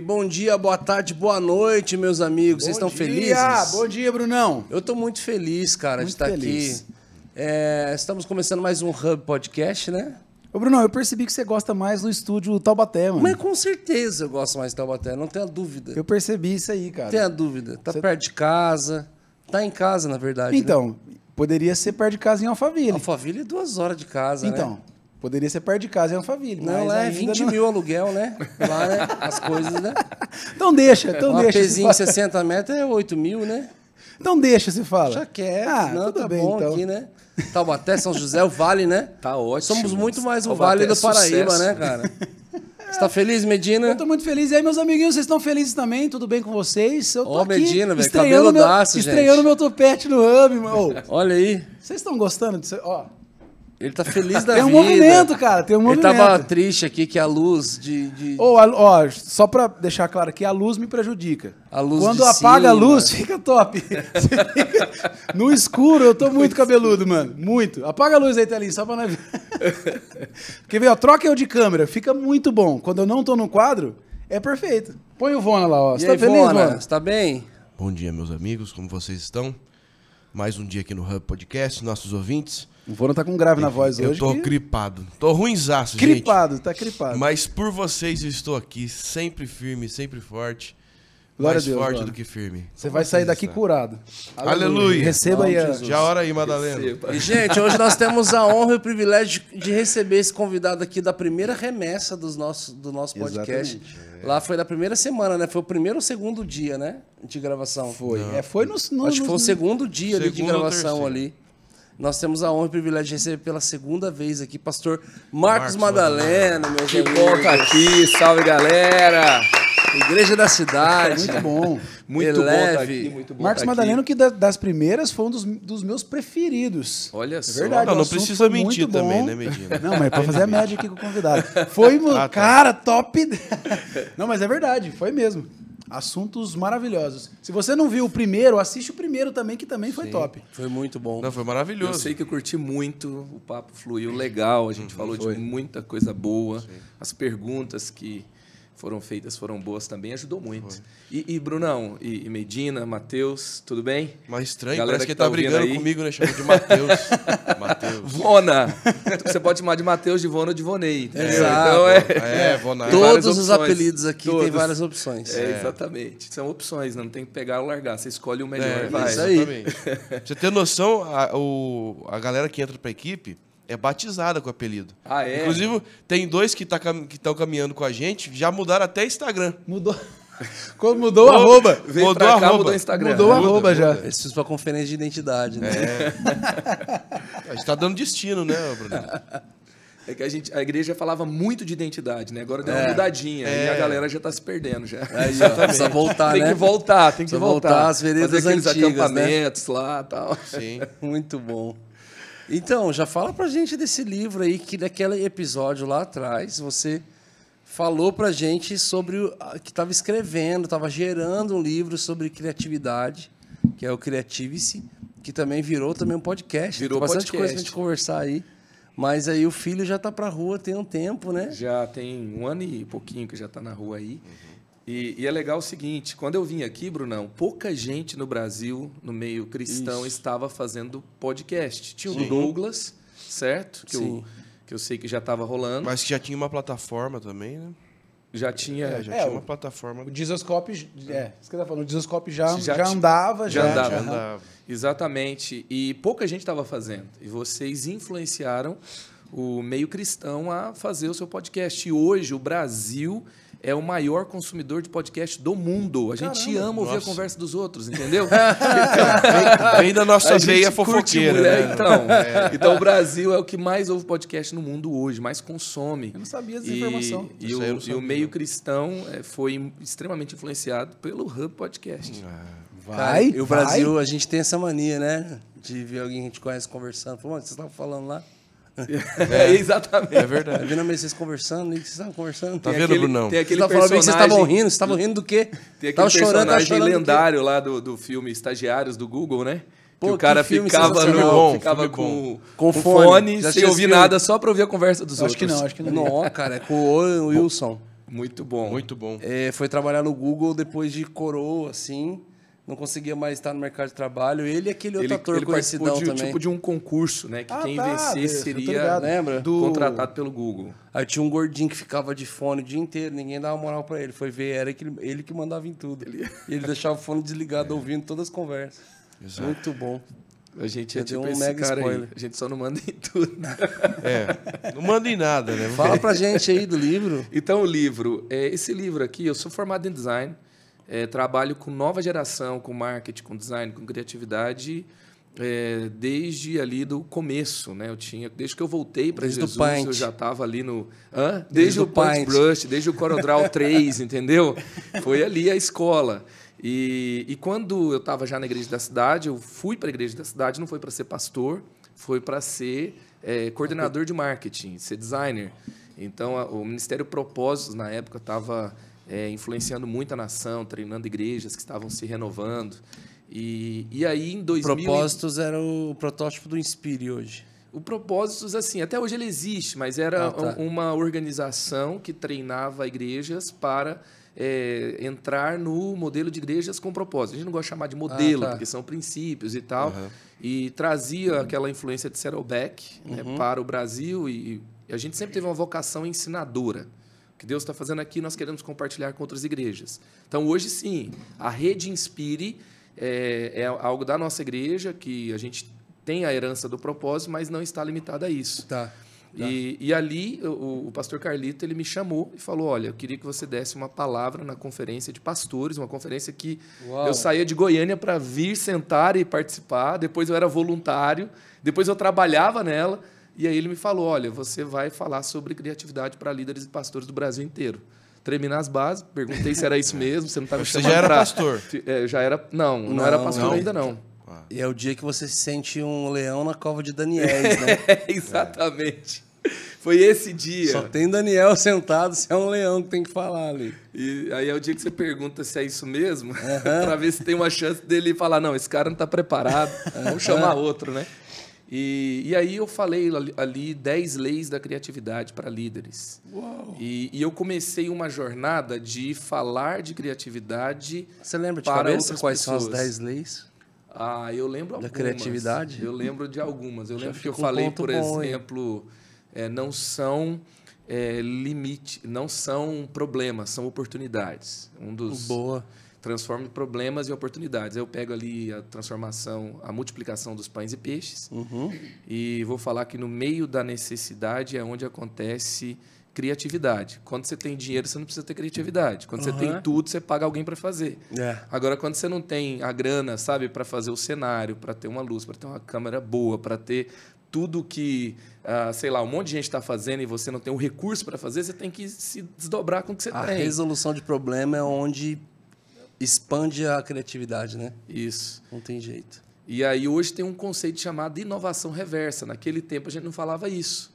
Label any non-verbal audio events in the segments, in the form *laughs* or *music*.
Bom dia, boa tarde, boa noite, meus amigos. Bom Vocês estão dia. felizes? Bom dia, Brunão. Eu estou muito feliz, cara, muito de estar feliz. aqui. É, estamos começando mais um Hub Podcast, né? Ô, Bruno, eu percebi que você gosta mais do estúdio Taubaté, mano. Mas com certeza eu gosto mais do Taubaté, não tenha dúvida. Eu percebi isso aí, cara. tenha dúvida. Tá você... perto de casa. Tá em casa, na verdade. Né? Então, né? poderia ser perto de casa em Alphaville. Alphaville é duas horas de casa, então, né? Então, Poderia ser perto de casa em Alphaville. É não, lá é 20 não... mil aluguel, né? Lá, né? *laughs* As coisas, né? Então deixa, então Uma deixa. Uma pezinha de 60 metros é 8 mil, né? Então deixa, você fala. Já quer, ah, não, tá bem, bom então. aqui, né? Taubaté, tá São José, é o Vale, né? Tá ótimo. Somos muito mais o Taubaté Vale do Paraíba, sucesso, né, cara? Você tá feliz, Medina? Eu tô muito feliz. E aí, meus amiguinhos, vocês estão felizes também? Tudo bem com vocês? Eu tô Ó, Medina, velho, cabelo meu, daço, Estreando meu topete no hub, mano. Olha aí. Vocês estão gostando disso? Ó, ele tá feliz da tem vida. Tem um movimento, cara, tem um movimento. Ele tava triste aqui que a luz de. de... Ou, oh, ó, oh, só pra deixar claro que a luz me prejudica. A luz Quando apaga cima. a luz, *laughs* fica top. no escuro, eu tô muito cabeludo, mano. Muito. Apaga a luz aí, Telinho, só pra nós ver. *laughs* Quer ver, ó, troca eu de câmera, fica muito bom. Quando eu não tô no quadro, é perfeito. Põe o Vona lá, ó. Você tá aí, feliz, Vona? Vona? Você tá bem? Bom dia, meus amigos, como vocês estão? Mais um dia aqui no Hub Podcast, nossos ouvintes. O Vona tá com grave na voz eu hoje. Eu tô que... gripado. Tô ruimzaço, gente. Gripado, tá gripado. Mas por vocês eu estou aqui, sempre firme, sempre forte. Glória mais Deus, forte mano. do que firme. Você vai sair daqui curado. Aleluia. Aleluia. Receba aí. A... Já é hora aí, Madalena. Receba. E, gente, hoje nós temos a honra e o privilégio de receber esse convidado aqui da primeira remessa dos nossos, do nosso podcast. Lá foi na primeira semana, né? Foi o primeiro ou segundo dia, né? De gravação. Foi. É, foi no, no, Acho que foi o segundo dia segundo ali de gravação ali. Nós temos a honra e o privilégio de receber pela segunda vez aqui pastor Marcos, Marcos Madalena, meu Que bom estar tá aqui, salve galera! Igreja da Cidade. Muito bom. Muito bom tá aqui, Marcos tá Madaleno, que das primeiras foi um dos, dos meus preferidos. Olha é só. É verdade, não, não precisa mentir também, né, Medina? Não, mas é pra fazer a média aqui com o convidado. Foi, ah, tá. cara, top. *laughs* Não, mas é verdade, foi mesmo. Assuntos maravilhosos. Se você não viu o primeiro, assiste o primeiro também, que também foi Sim, top. Foi muito bom. Não, foi maravilhoso. Eu sei que eu curti muito, o papo fluiu legal, a gente uhum, falou foi. de muita coisa boa. Sim. As perguntas que foram feitas, foram boas também, ajudou muito. E, e, Brunão, e, e Medina, Matheus, tudo bem? Mais estranho, Galera parece que, que tá, tá brigando aí. comigo, né? Chamou de Matheus. *laughs* Matheus. Vona! Você pode chamar de Matheus, de Vona ou de Vonei. É, então é... é, é Vona. Todos os apelidos aqui Todos. tem várias opções. É, exatamente. São opções, não tem que pegar ou largar. Você escolhe o melhor. É, vai. É isso aí. Exatamente. Você tem noção, a, o, a galera que entra pra equipe é batizada com o apelido. Ah, é? Inclusive, tem dois que tá, estão caminhando com a gente, já mudaram até Instagram. Mudou. *laughs* Quando mudou o arroba. mudou pra cá, arroba. mudou o Instagram. Mudou o arroba muda, já. Muda. É foi precisam conferência de identidade, né? É. *laughs* a gente tá dando destino, né, Bruno? É que a, gente, a igreja falava muito de identidade, né? Agora deu uma é, mudadinha é. e a galera já tá se perdendo já. Aí, ó, *laughs* precisa voltar, tem né? Tem que voltar, tem que voltar. voltar. As veredas Fazer aqueles antigas, né? acampamentos né? lá tal. Sim. muito bom. Então, já fala pra gente desse livro aí, que naquele episódio lá atrás você falou pra gente sobre o, que estava escrevendo, estava gerando um livro sobre criatividade, que é o Creative-se, que também virou também um podcast. Virou Tem bastante podcast. coisa pra gente conversar aí. Mas aí o filho já tá pra rua tem um tempo, né? Já tem um ano e pouquinho que já tá na rua aí. Uhum. E, e, é legal o seguinte, quando eu vim aqui, Brunão, pouca gente no Brasil, no meio cristão, Isso. estava fazendo podcast. Tinha o Douglas, certo? Que Sim. eu, que eu sei que já estava rolando. Mas que já tinha uma plataforma também, né? Já tinha. É, já é, tinha uma o, plataforma. O Dizoscope. É, isso que eu falando. O Dizoscope já, já, já, andava, já, já andava. Já andava. Exatamente. E pouca gente estava fazendo. E vocês influenciaram o meio cristão a fazer o seu podcast. E hoje o Brasil é o maior consumidor de podcast do mundo. A gente Caramba, ama ouvir nossa. a conversa dos outros, entendeu? Ainda *laughs* então, nossa a veia fofoqueira. Né? Então, é. então, o Brasil é o que mais ouve podcast no mundo hoje, mais consome. Eu não sabia essa informação. E, e, o, e o, meio cristão é, foi extremamente influenciado pelo Hub Podcast. Ah. Vai, Cara, e o Brasil, vai. a gente tem essa mania, né? De ver alguém que a gente conhece conversando. Falou, vocês estavam falando lá. É, é, exatamente. É verdade. vendo a vocês conversando, vocês estavam conversando. Tá tem vendo, aquele, Brunão? Tem aquele vocês personagem... Vocês estavam rindo, vocês estavam rindo do quê? Tem aquele tava personagem chorando, chorando lendário do lá do, do filme Estagiários do Google, né? Pô, que o cara que ficava, no, bom, ficava com, com, com fone, fone sem ouvir filme? nada, só pra ouvir a conversa dos acho outros. Acho que não, acho que não. Não, cara, é com o Wilson. Muito bom. Muito bom. É, é, foi trabalhar no Google depois de coroa, assim não conseguia mais estar no mercado de trabalho. Ele e aquele outro ele, ator ele conhecidão de, também. tipo de um concurso, né? Que ah, quem tá, vencesse seria lembra? Do... contratado pelo Google. Aí tinha um gordinho que ficava de fone o dia inteiro, ninguém dava moral para ele. Foi ver, era ele, ele que mandava em tudo. Ele... E ele deixava o fone desligado, é. ouvindo todas as conversas. Exato. Muito bom. A gente é tipo um mega cara spoiler. Aí. A gente só não manda em tudo. *laughs* É, não manda em nada, né? Fala pra gente aí do livro. Então, o livro. É, esse livro aqui, eu sou formado em design é, trabalho com nova geração, com marketing, com design, com criatividade, é, desde ali do começo, né? Eu tinha, desde que eu voltei para Jesus, eu já estava ali no, hã? Desde, desde o Paint Brush, desde o CorelDRAW 3, *laughs* entendeu? Foi ali a escola. E, e quando eu estava já na igreja da cidade, eu fui para a igreja da cidade, não foi para ser pastor, foi para ser é, coordenador de marketing, ser designer. Então, a, o Ministério Propósitos na época estava é, influenciando muito a nação, treinando igrejas que estavam se renovando. E, e aí, em 2000... Propósitos era o protótipo do Inspire hoje. O Propósitos, assim, até hoje ele existe, mas era ah, tá. uma organização que treinava igrejas para é, entrar no modelo de igrejas com propósito. A gente não gosta de chamar de modelo, ah, tá. porque são princípios e tal. Uhum. E trazia aquela influência de Serelbeck né, uhum. né, para o Brasil e, e a gente sempre teve uma vocação ensinadora que Deus está fazendo aqui, nós queremos compartilhar com outras igrejas. Então, hoje sim, a rede Inspire é, é algo da nossa igreja, que a gente tem a herança do propósito, mas não está limitada a isso. Tá. Tá. E, e, ali o, o, pastor Carlito ele me chamou e falou: Olha, eu queria que você desse uma palavra na conferência de pastores, uma conferência que Uau. eu saía de Goiânia para vir sentar e participar. Depois eu era voluntário, depois eu trabalhava nela. E aí ele me falou: olha, você vai falar sobre criatividade para líderes e pastores do Brasil inteiro. Tremi nas bases, perguntei se era isso mesmo, você não tá estava chamando. Você já era pra... pastor? É, já era. Não, não, não era pastor não. ainda não. E é o dia que você se sente um leão na cova de Daniel, né? *laughs* É, exatamente. É. Foi esse dia. Só tem Daniel sentado, se é um leão que tem que falar ali. E aí é o dia que você pergunta se é isso mesmo, *laughs* para ver se tem uma chance dele falar: não, esse cara não está preparado, vamos chamar outro, né? E, e aí eu falei ali 10 leis da criatividade para líderes. Uau. E, e eu comecei uma jornada de falar de criatividade. Você lembra de para cabeça quais pessoas. são as 10 leis? Ah, eu lembro da algumas. Da criatividade? Eu lembro de algumas. Eu Já lembro que eu falei, um por bom, exemplo, é, não são é, limite, não são problemas, são oportunidades. Um dos. Boa transforme em problemas e oportunidades. Eu pego ali a transformação, a multiplicação dos pães e peixes, uhum. e vou falar que no meio da necessidade é onde acontece criatividade. Quando você tem dinheiro, você não precisa ter criatividade. Quando uhum. você tem uhum. tudo, você paga alguém para fazer. É. Agora, quando você não tem a grana, sabe, para fazer o cenário, para ter uma luz, para ter uma câmera boa, para ter tudo que, ah, sei lá, um monte de gente está fazendo e você não tem o recurso para fazer, você tem que se desdobrar com o que você a tem. A resolução de problema é onde Expande a criatividade, né? Isso. Não tem jeito. E aí hoje tem um conceito chamado inovação reversa. Naquele tempo a gente não falava isso.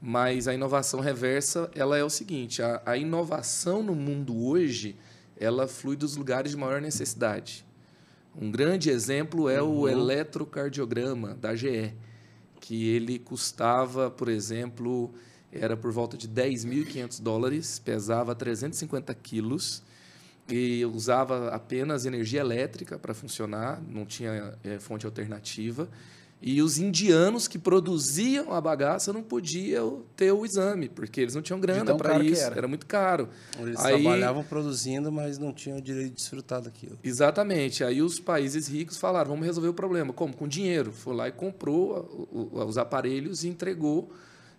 Mas a inovação reversa, ela é o seguinte, a, a inovação no mundo hoje, ela flui dos lugares de maior necessidade. Um grande exemplo é uhum. o eletrocardiograma da GE, que ele custava, por exemplo, era por volta de 10.500 dólares, pesava 350 quilos e usava apenas energia elétrica para funcionar, não tinha é, fonte alternativa. E os indianos que produziam a bagaça não podiam ter o exame, porque eles não tinham grana para isso, era. era. muito caro. Eles Aí, trabalhavam produzindo, mas não tinham o direito de desfrutar daquilo. Exatamente. Aí os países ricos falaram: vamos resolver o problema. Como? Com dinheiro. Foi lá e comprou os aparelhos e entregou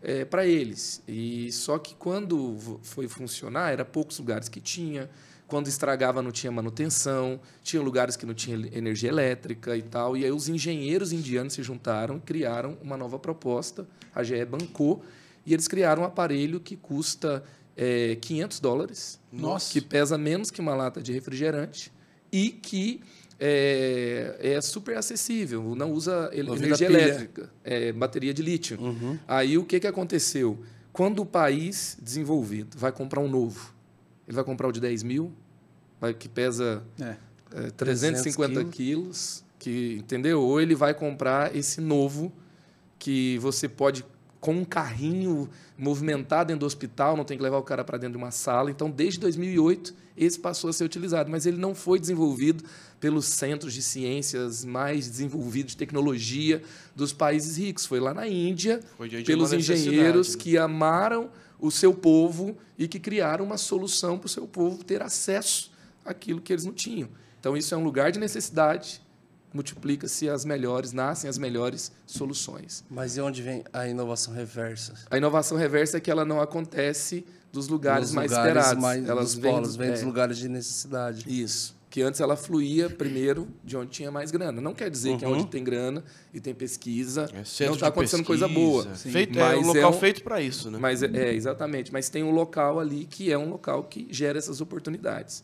é, eh, para eles. E Só que quando foi funcionar, era poucos lugares que tinha quando estragava, não tinha manutenção, tinha lugares que não tinha energia elétrica e tal. E aí os engenheiros indianos se juntaram e criaram uma nova proposta. A GE bancou e eles criaram um aparelho que custa é, 500 dólares, Nossa. que pesa menos que uma lata de refrigerante e que é, é, super acessível, não usa ele, energia elétrica, é, bateria de lítio. Uhum. Aí o que, que aconteceu? Quando o país desenvolvido vai comprar um novo, ele vai comprar o de 10 mil, vai, que pesa é, é, 350 quilos. quilos, que entendeu? Ou ele vai comprar esse novo que você pode com um carrinho movimentar dentro do hospital, não tem que levar o cara para dentro de uma sala. Então, desde 2008, esse passou a ser utilizado, mas ele não foi desenvolvido pelos centros de ciências mais desenvolvidos de tecnologia dos países ricos. Foi lá na Índia, pelos engenheiros né? que amaram o seu povo e que criaram uma solução para o seu povo ter acesso àquilo que eles não tinham. Então, isso é um lugar de necessidade, multiplica-se as melhores, nascem as melhores soluções. Mas e onde vem a inovação reversa? A inovação reversa é que ela não acontece dos lugares Nos mais lugares esperados. Mais, Elas dos vêm, polos, vem é, dos lugares de necessidade. Isso que antes ela fluía primeiro de onde tinha mais grana. Não quer dizer uhum. que é uhum. onde tem grana e tem pesquisa, é não está acontecendo pesquisa. coisa boa. Sim. Feito, é mas é um local é um, feito para isso, né? Mas é, é, exatamente. Mas tem um local ali que é um local que gera essas oportunidades.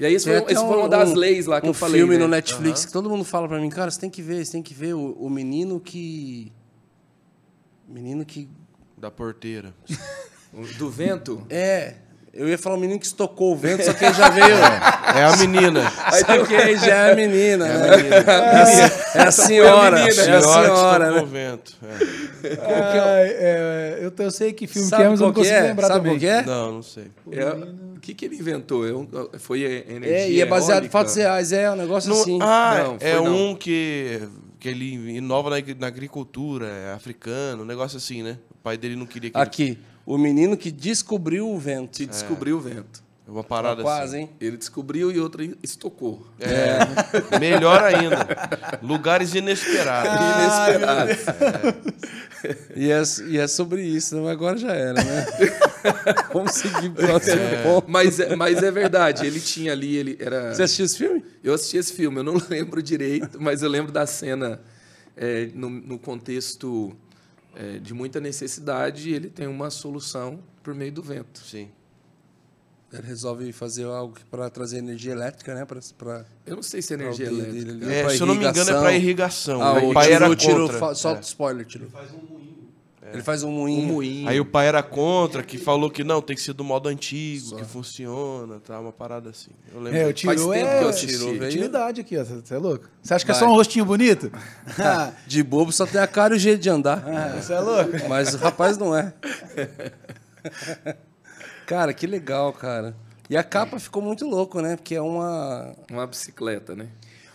E aí, esse foi, esse foi uma das um, leis lá que eu falei. Um filme né? no Netflix uhum. que todo mundo fala para mim, cara, você tem que ver, você tem que ver o, o menino que... Menino que... Da porteira. *laughs* Do vento? É. Eu ia falar o menino que estocou o vento, só que já veio. É, a menina. Só que aí já é a menina. É, né? a, menina. é, a, é a senhora. É a senhora. É senhora, né? o vento. É. É, eu, eu sei que filme Sabe que é, mas eu não consigo lembrar Sabe também. Sabe Não, não sei. O que, que ele inventou? Eu, foi energia É, e é baseado em fatos reais. É um negócio assim. Ah, não, é não. um que que ele inova na, agricultura, é africano, um negócio assim, né? O pai dele não queria que Aqui. Ele... O menino que descobriu o vento. Que descobriu o vento. É uma parada assim. quase, assim. hein? Ele descobriu e outra estocou. É. Melhor ainda. Lugares inesperados. Ah, inesperados. É. *laughs* E, é, e é sobre isso, não né? agora já era, né? *laughs* Vamos seguir próximo é. ponto. Mas, é, mas é verdade, ele tinha ali, ele era. Você assistiu esse filme? Eu assisti esse filme, eu não *laughs* lembro direito, mas eu lembro da cena é, no, no contexto é, de muita necessidade, ele tem uma solução por meio do vento. Sim. Ele resolve fazer algo para trazer energia elétrica, né? Pra, pra, eu não sei se é energia elétrica. É, se eu não me engano, é para irrigação. Ah, o pai era tirou, contra. Solta é. spoiler, tiro. Ele faz um ruim. É. Ele faz um moinho. um moinho. Aí o pai era contra, que falou que não, tem que ser do modo antigo, Só. que funciona, tá, uma parada assim. Eu lembro. É, eu Tiro é tirou, utilidade aqui, ó, você é louco. Você acha que Vai. é só um rostinho bonito? *laughs* de bobo só tem a cara e o jeito de andar. você ah, é louco? *laughs* Mas o rapaz não é. *laughs* cara, que legal, cara. E a capa ficou muito louco, né? Porque é uma... Uma bicicleta, né?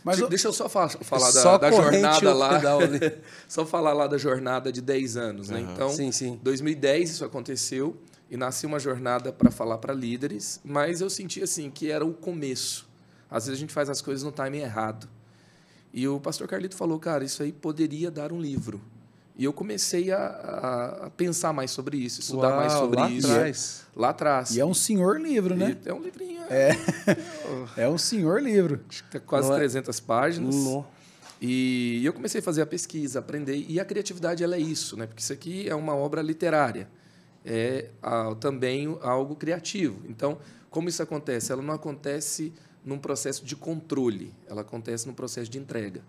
Mas Deixa eu só fa falar só da, da jornada lá. *laughs* só falar lá da jornada de 10 anos, né? Então, sim, sim. 2010 isso aconteceu e nasci uma jornada para falar para líderes, mas eu senti assim que era o começo. Às vezes a gente faz as coisas no timing errado. E o pastor Carlito falou, cara, isso aí poderia dar um livro. E eu comecei a, a pensar mais sobre isso, estudar Uau, mais sobre lá isso. Atrás. Lá atrás. E é um senhor livro, né? E é um livrinho. É, é um senhor livro. Acho que tá quase Não 300 páginas. Não. E eu comecei a fazer a pesquisa, aprender. E a criatividade ela é isso, né? Porque isso aqui é uma obra literária. É também algo criativo. Então, como isso acontece? Ela não acontece num processo de controle, ela acontece num processo de entrega.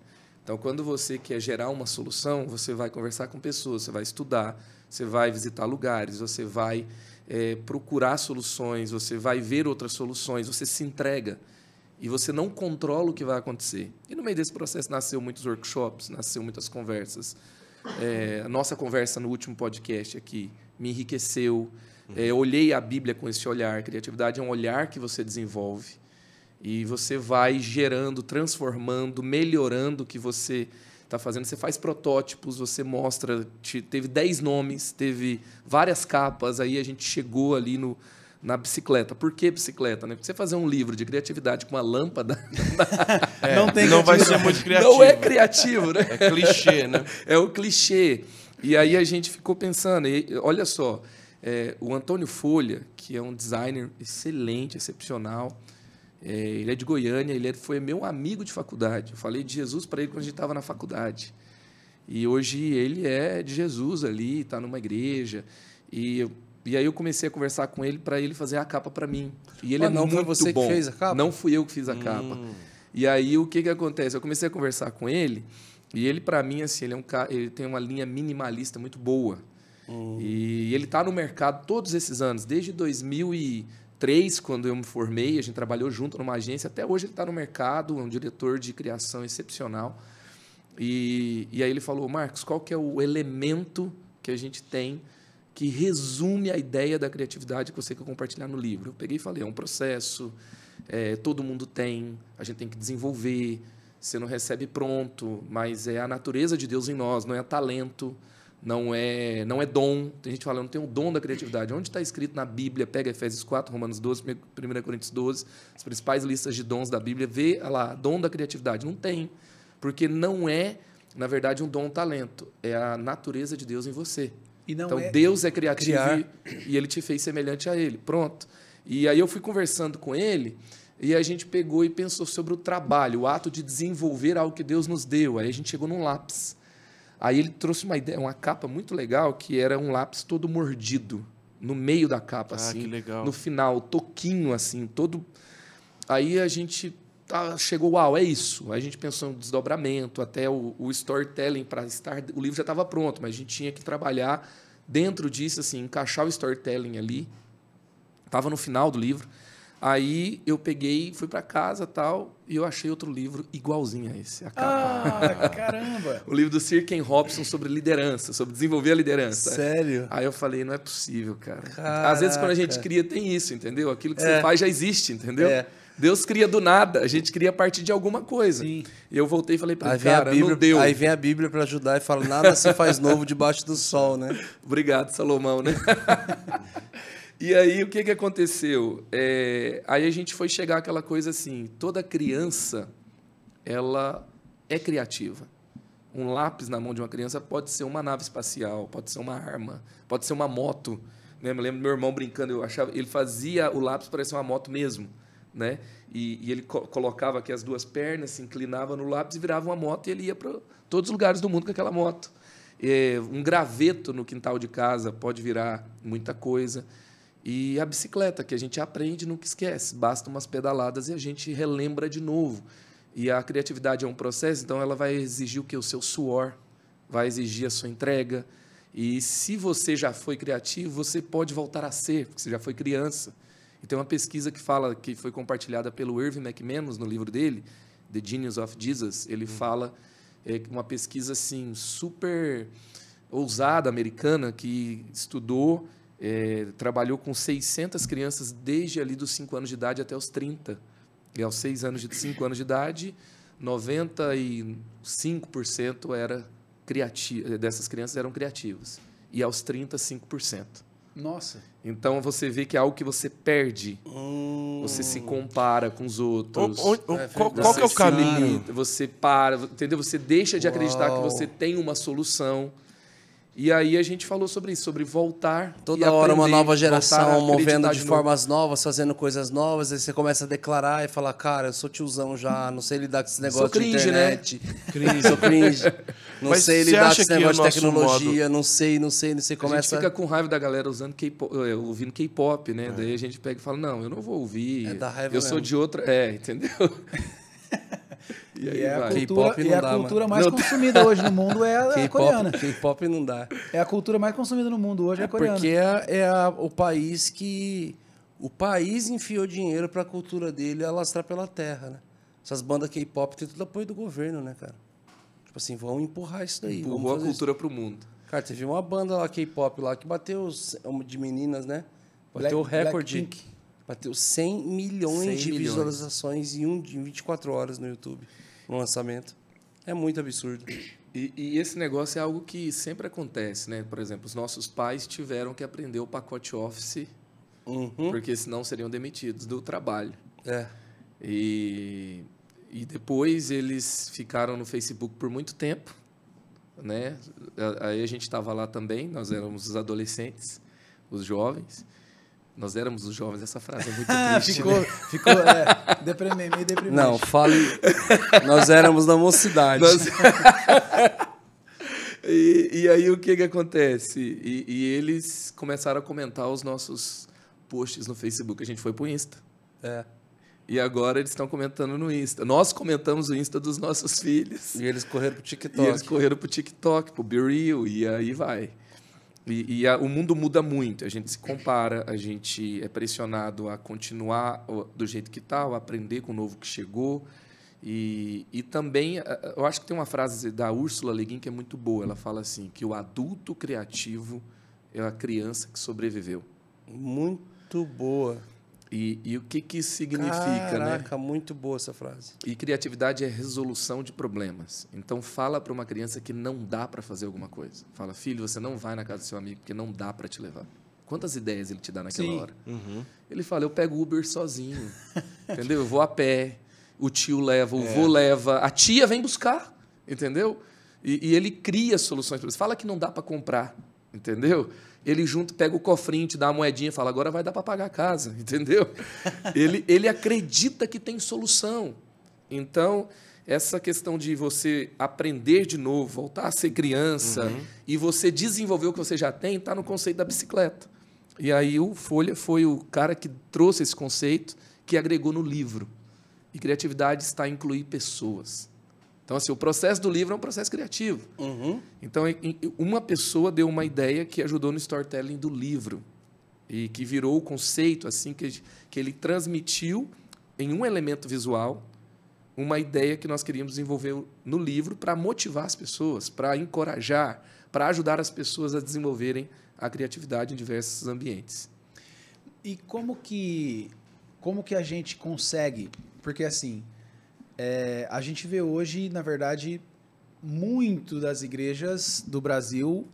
Então, quando você quer gerar uma solução, você vai conversar com pessoas, você vai estudar, você vai visitar lugares, você vai é, procurar soluções, você vai ver outras soluções, você se entrega e você não controla o que vai acontecer. E no meio desse processo nasceu muitos workshops, nasceu muitas conversas. É, a nossa conversa no último podcast aqui me enriqueceu. Uhum. É, olhei a Bíblia com esse olhar. Criatividade é um olhar que você desenvolve. E você vai gerando, transformando, melhorando o que você está fazendo. Você faz protótipos, você mostra. Te, teve 10 nomes, teve várias capas, aí a gente chegou ali no, na bicicleta. Por que bicicleta? Né? Porque você fazer um livro de criatividade com uma lâmpada. *laughs* é, não tem não vai ser muito criativo. Não é né? criativo, né? É clichê, né? *laughs* É o clichê. E aí a gente ficou pensando, e, olha só, é, o Antônio Folha, que é um designer excelente, excepcional, é, ele é de Goiânia, ele é, foi meu amigo de faculdade. Eu falei de Jesus para ele quando a gente estava na faculdade. E hoje ele é de Jesus ali, está numa igreja. E, eu, e aí eu comecei a conversar com ele para ele fazer a capa para mim. E ele Mas ah, é não foi você bom. que fez a capa? Não fui eu que fiz a hum. capa. E aí o que que acontece? Eu comecei a conversar com ele e ele para mim assim, ele é um ele tem uma linha minimalista muito boa. Hum. E ele está no mercado todos esses anos, desde 2000 e três quando eu me formei, a gente trabalhou junto numa agência, até hoje ele está no mercado, é um diretor de criação excepcional. E, e aí ele falou, Marcos, qual que é o elemento que a gente tem que resume a ideia da criatividade que você quer compartilhar no livro? Eu peguei e falei, é um processo, é, todo mundo tem, a gente tem que desenvolver, você não recebe pronto, mas é a natureza de Deus em nós, não é talento, não é, não é dom. Tem gente falando, não tem o dom da criatividade. Onde está escrito na Bíblia? Pega Efésios 4, Romanos 12, 1 Coríntios 12, as principais listas de dons da Bíblia, vê lá, dom da criatividade. Não tem, porque não é, na verdade, um dom, um talento. É a natureza de Deus em você. então, é Deus é criativo e, e ele te fez semelhante a ele. Pronto. E aí eu fui conversando com ele e a gente pegou e pensou sobre o trabalho, o ato de desenvolver algo que Deus nos deu. Aí a gente chegou num lápis. Aí ele trouxe uma ideia, uma capa muito legal, que era um lápis todo mordido, no meio da capa, ah, assim. Que legal. No final, toquinho, assim, todo. Aí a gente tá, chegou, uau, é isso. Aí a gente pensou no desdobramento, até o, o storytelling para estar. O livro já estava pronto, mas a gente tinha que trabalhar dentro disso, assim, encaixar o storytelling ali. Estava no final do livro. Aí eu peguei, fui para casa tal, e eu achei outro livro igualzinho a esse. A ah, caramba! *laughs* o livro do Sir Ken Robson sobre liderança, sobre desenvolver a liderança. Sério? Aí eu falei, não é possível, cara. Caraca. Às vezes quando a gente cria tem isso, entendeu? Aquilo que é. você faz já existe, entendeu? É. Deus cria do nada, a gente cria a partir de alguma coisa. Sim. E eu voltei e falei para ele, cara, Bíblia, não deu. Aí vem a Bíblia para ajudar e fala, nada se faz novo debaixo do sol, né? *laughs* Obrigado, Salomão, né? *laughs* E aí, o que, que aconteceu? É, aí a gente foi chegar àquela coisa assim, toda criança, ela é criativa. Um lápis na mão de uma criança pode ser uma nave espacial, pode ser uma arma, pode ser uma moto. Né? Eu me lembro do meu irmão brincando, eu achava, ele fazia o lápis parecer uma moto mesmo. Né? E, e ele co colocava aqui as duas pernas, se inclinava no lápis e virava uma moto e ele ia para todos os lugares do mundo com aquela moto. É, um graveto no quintal de casa pode virar muita coisa. E a bicicleta, que a gente aprende nunca esquece, basta umas pedaladas e a gente relembra de novo. E a criatividade é um processo, então ela vai exigir o que? O seu suor, vai exigir a sua entrega. E se você já foi criativo, você pode voltar a ser, porque você já foi criança. E tem uma pesquisa que fala, que foi compartilhada pelo Irving McManus no livro dele, The Genius of Jesus, ele hum. fala é, uma pesquisa assim super ousada americana que estudou é, trabalhou com 600 crianças desde ali dos 5 anos de idade até os 30. E aos 6 anos de 5 anos de idade, 95% era criativo dessas crianças eram criativas. E aos 30, 5%. Nossa. Então você vê que é algo que você perde. Hum. Você se compara com os outros. O, o, o, é qual, qual que é o caminho? você para, entendeu? Você deixa de Uau. acreditar que você tem uma solução. E aí a gente falou sobre isso, sobre voltar. Toda hora aprender, uma nova geração movendo de, de formas novas, fazendo coisas novas, aí você começa a declarar e falar, cara, eu sou tiozão já, não sei lidar com esse negócio sou cringe, de né? internet. Né? Cringe. Sou cringe. *laughs* Não Mas sei lidar com esse é negócio é de tecnologia, modo... não sei, não sei, não sei. Começa... A gente fica com raiva da galera usando K ouvindo K-pop, né? É. Daí a gente pega e fala, não, eu não vou ouvir. É da raiva eu mesmo. sou de outra. É, entendeu? *laughs* E, aí, é a cultura, e é a dá, cultura mais não consumida hoje no mundo é a, a *laughs* coreana. K-pop não dá. É a cultura mais consumida no mundo hoje é, é a coreana. Porque é, é a, o país que o país enfiou dinheiro para a cultura dele alastrar pela terra, né? Essas bandas K-pop têm todo apoio do governo, né, cara? Tipo assim, vão empurrar isso daí. Empurrou a cultura isso. pro mundo. Cara, teve uma banda lá K-pop lá que bateu de meninas, né? Bateu o recorde. bateu 100 milhões 100 de visualizações em, um, em 24 horas no YouTube para um lançamento. É muito absurdo. E, e, esse negócio é algo que sempre acontece, né? Por exemplo, os nossos pais tiveram que aprender o pacote Office, uhum. porque senão seriam demitidos do trabalho. É. E, e depois eles ficaram no Facebook por muito tempo, né? Aí a gente estava lá também, nós éramos os adolescentes, os jovens. Nós éramos os jovens, essa frase é muito *laughs* ah, triste. ficou, né? ficou é, meio deprimente. Não, fale. Nós éramos da mocidade. Nós... *laughs* e, e, aí o que, que acontece? E, e, eles começaram a comentar os nossos posts no Facebook. A gente foi pro Insta. É. E agora eles estão comentando no Insta. Nós comentamos o Insta dos nossos filhos. E eles correram pro TikTok. E eles correram pro TikTok, pro Be Real, e aí vai. E, e a, o mundo muda muito. A gente se compara, a gente é pressionado a continuar do jeito que está, a aprender com o novo que chegou. E, e também, eu acho que tem uma frase da Úrsula Le Guin que é muito boa. Ela fala assim, que o adulto criativo é a criança que sobreviveu. Muito boa. E, e o que, que isso significa, né? Caraca, né? muito boa essa frase. E criatividade é resolução de problemas. Então, fala para uma criança que não dá para fazer alguma coisa. Fala, filho, você não vai na casa do seu amigo porque não dá para te levar. Quantas ideias ele te dá naquela Sim. hora? Uhum. Ele fala, eu pego Uber sozinho, *laughs* entendeu? Eu vou a pé, o tio leva, o é. vô leva, a tia vem buscar, entendeu? E, e ele cria soluções para isso. Fala que não dá para comprar, entendeu? ele junto pega o cofrinho, te dá a moedinha, fala agora vai dar para pagar a casa, *laughs* entendeu? ele, ele acredita que tem solução. Então, essa questão de você aprender de novo, voltar a ser criança uhum. e você desenvolver o que você já tem, está no conceito da bicicleta. E aí o Folha foi o cara que trouxe esse conceito, que agregou no livro. E criatividade está a incluir pessoas. Então, assim, o processo do livro é um processo criativo. Uhum. Então, uma pessoa deu uma ideia que ajudou no storytelling do livro e que virou o conceito, assim, que, que ele transmitiu em um elemento visual uma ideia que nós queríamos desenvolver no livro para motivar as pessoas, para encorajar, para ajudar as pessoas a desenvolverem a criatividade em diversos ambientes. E como que como que a gente consegue? Porque assim, é, a gente vê hoje, na verdade, muito das igrejas do Brasil,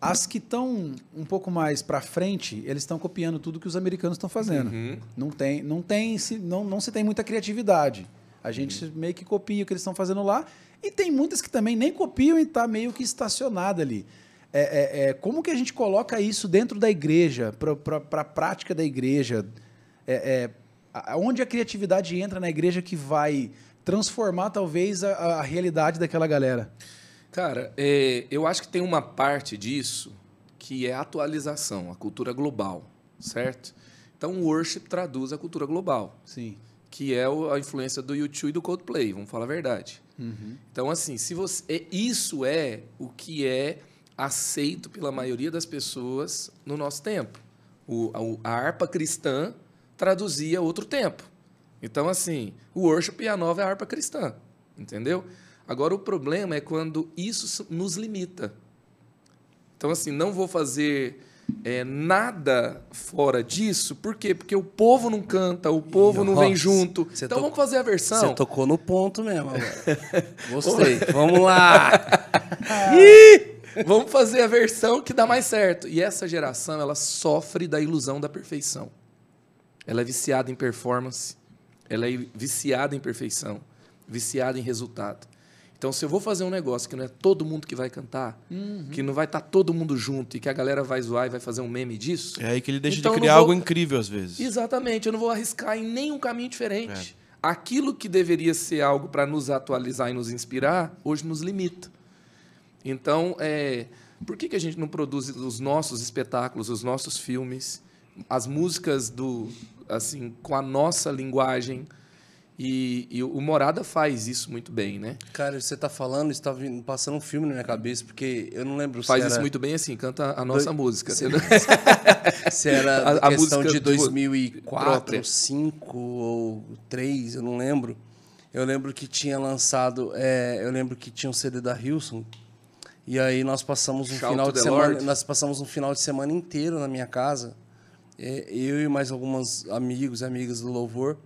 as que estão um pouco mais para frente, eles estão copiando tudo que os americanos estão fazendo. Uhum. Não tem, não tem, se, não, não se tem muita criatividade. A gente uhum. meio que copia o que eles estão fazendo lá e tem muitas que também nem copiam e está meio que estacionada ali. É, é, é, como que a gente coloca isso dentro da igreja, para a prática da igreja? É, é onde a criatividade entra na igreja que vai transformar talvez a, a realidade daquela galera? Cara, é, eu acho que tem uma parte disso que é a atualização, a cultura global, certo? Então, o worship traduz a cultura global. Sim. Que é a influência do YouTube e do Coldplay, vamos falar a verdade. Uhum. Então, assim, se você é, isso é o que é aceito pela maioria das pessoas no nosso tempo. O, a, a harpa cristã traduzia outro tempo. Então, assim, o worship e a nova é a harpa cristã, entendeu? Agora, o problema é quando isso nos limita. Então, assim, não vou fazer é, nada fora disso. Por quê? Porque o povo não canta, o povo não vem junto. Então tocou, vamos fazer a versão. Você tocou no ponto mesmo agora. *laughs* Gostei. vamos lá. *laughs* vamos fazer a versão que dá mais certo. E essa geração, ela sofre da ilusão da perfeição. Ela é viciada em performance. Ela é viciada em perfeição, viciada em resultado. Então, se eu vou fazer um negócio que não é todo mundo que vai cantar, uhum. que não vai estar tá todo mundo junto e que a galera vai zoar e vai fazer um meme disso. É aí que ele deixa então de criar vou... algo incrível às vezes. Exatamente, eu não vou arriscar em nenhum caminho diferente. É. Aquilo que deveria ser algo para nos atualizar e nos inspirar, hoje nos limita. Então, é... por que, que a gente não produz os nossos espetáculos, os nossos filmes? as músicas do assim com a nossa linguagem. E, e, o Morada faz isso muito bem, né? Cara, você tá falando, está vindo, passando um filme na minha cabeça, porque eu não lembro faz se Faz isso muito bem assim, canta a nossa do... música. Se, *laughs* se era a, a questão de 2004, 2005 ou 3, eu não lembro. Eu lembro que tinha lançado, é, eu lembro que tinha um CD da Hilson. E aí nós passamos um Shout final de semana, Lord. nós passamos um final de semana inteiro na minha casa é, eu e mais alguns amigos e amigas do Louvor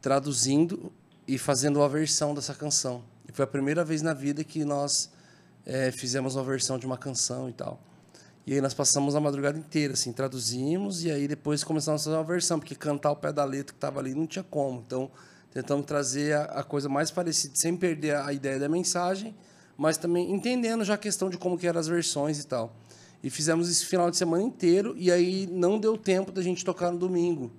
traduzindo e fazendo a versão dessa canção. E foi a primeira vez na vida que nós é, fizemos uma versão de uma canção e tal. E aí nós passamos a madrugada inteira, assim, traduzimos e aí depois começamos a fazer uma versão, porque cantar o pé da letra que estava ali não tinha como. Então tentamos trazer a, a coisa mais parecida, sem perder a, a ideia da mensagem, mas também entendendo já a questão de como que eram as versões e tal. E fizemos esse final de semana inteiro. E aí não deu tempo da gente tocar no domingo.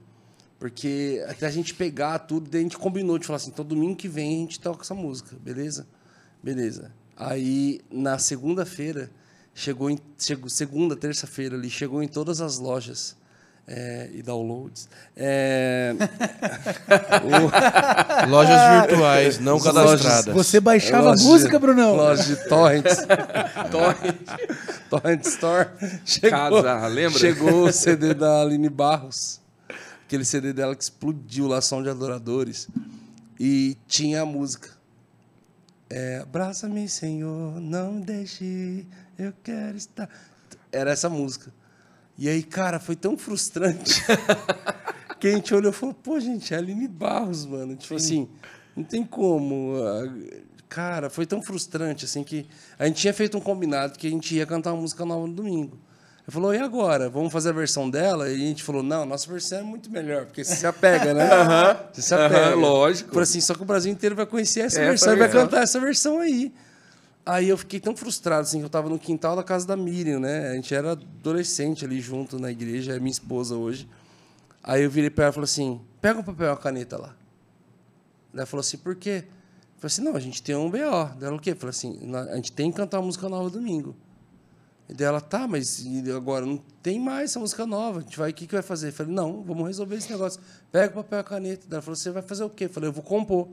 Porque até a gente pegar tudo, daí a gente combinou de falar assim: então domingo que vem a gente toca essa música, beleza? Beleza. Aí na segunda-feira, chegou, em, chegou segunda, terça-feira ali, chegou em todas as lojas é, e downloads. É... o... *laughs* Lojas virtuais, não cadastradas. Você baixava Loja, música, Brunão? Lojas de torrents. *laughs* torrent, torrent Store. Chegou, Casa, lembra? Chegou o CD da Aline Barros. Aquele CD dela que explodiu lá, São de Adoradores. E tinha a música. É, Abraça-me, Senhor, não deixe, eu quero estar... Era essa música. E aí, cara, foi tão frustrante *laughs* que a gente olhou e falou, pô, gente, é Aline Barros, mano. Tipo assim, não tem como. Ah, cara, foi tão frustrante, assim, que a gente tinha feito um combinado que a gente ia cantar uma música nova no domingo. Ele falou, e agora? Vamos fazer a versão dela? E a gente falou, não, nossa versão é muito melhor, porque você se apega, né? *laughs* você se apega. lógico. Por assim, só que o Brasil inteiro vai conhecer essa é, versão e vai cantar essa versão aí. Aí eu fiquei tão frustrado, assim, que eu tava no quintal da casa da Miriam, né? A gente era adolescente ali junto na igreja, é minha esposa hoje. Aí eu virei para ela e falei assim: pega um papel e uma caneta lá. Ela falou assim: por quê? Eu falei assim: não, a gente tem um BO. Ela o quê? Eu falei assim: a gente tem que cantar uma música nova domingo. E dela, tá, mas agora não tem mais essa música nova. A gente vai, o que, que vai fazer? Eu falei: não, vamos resolver esse negócio. Pega o papel e a caneta. Ela falou: você vai fazer o quê? Eu falei: eu vou compor.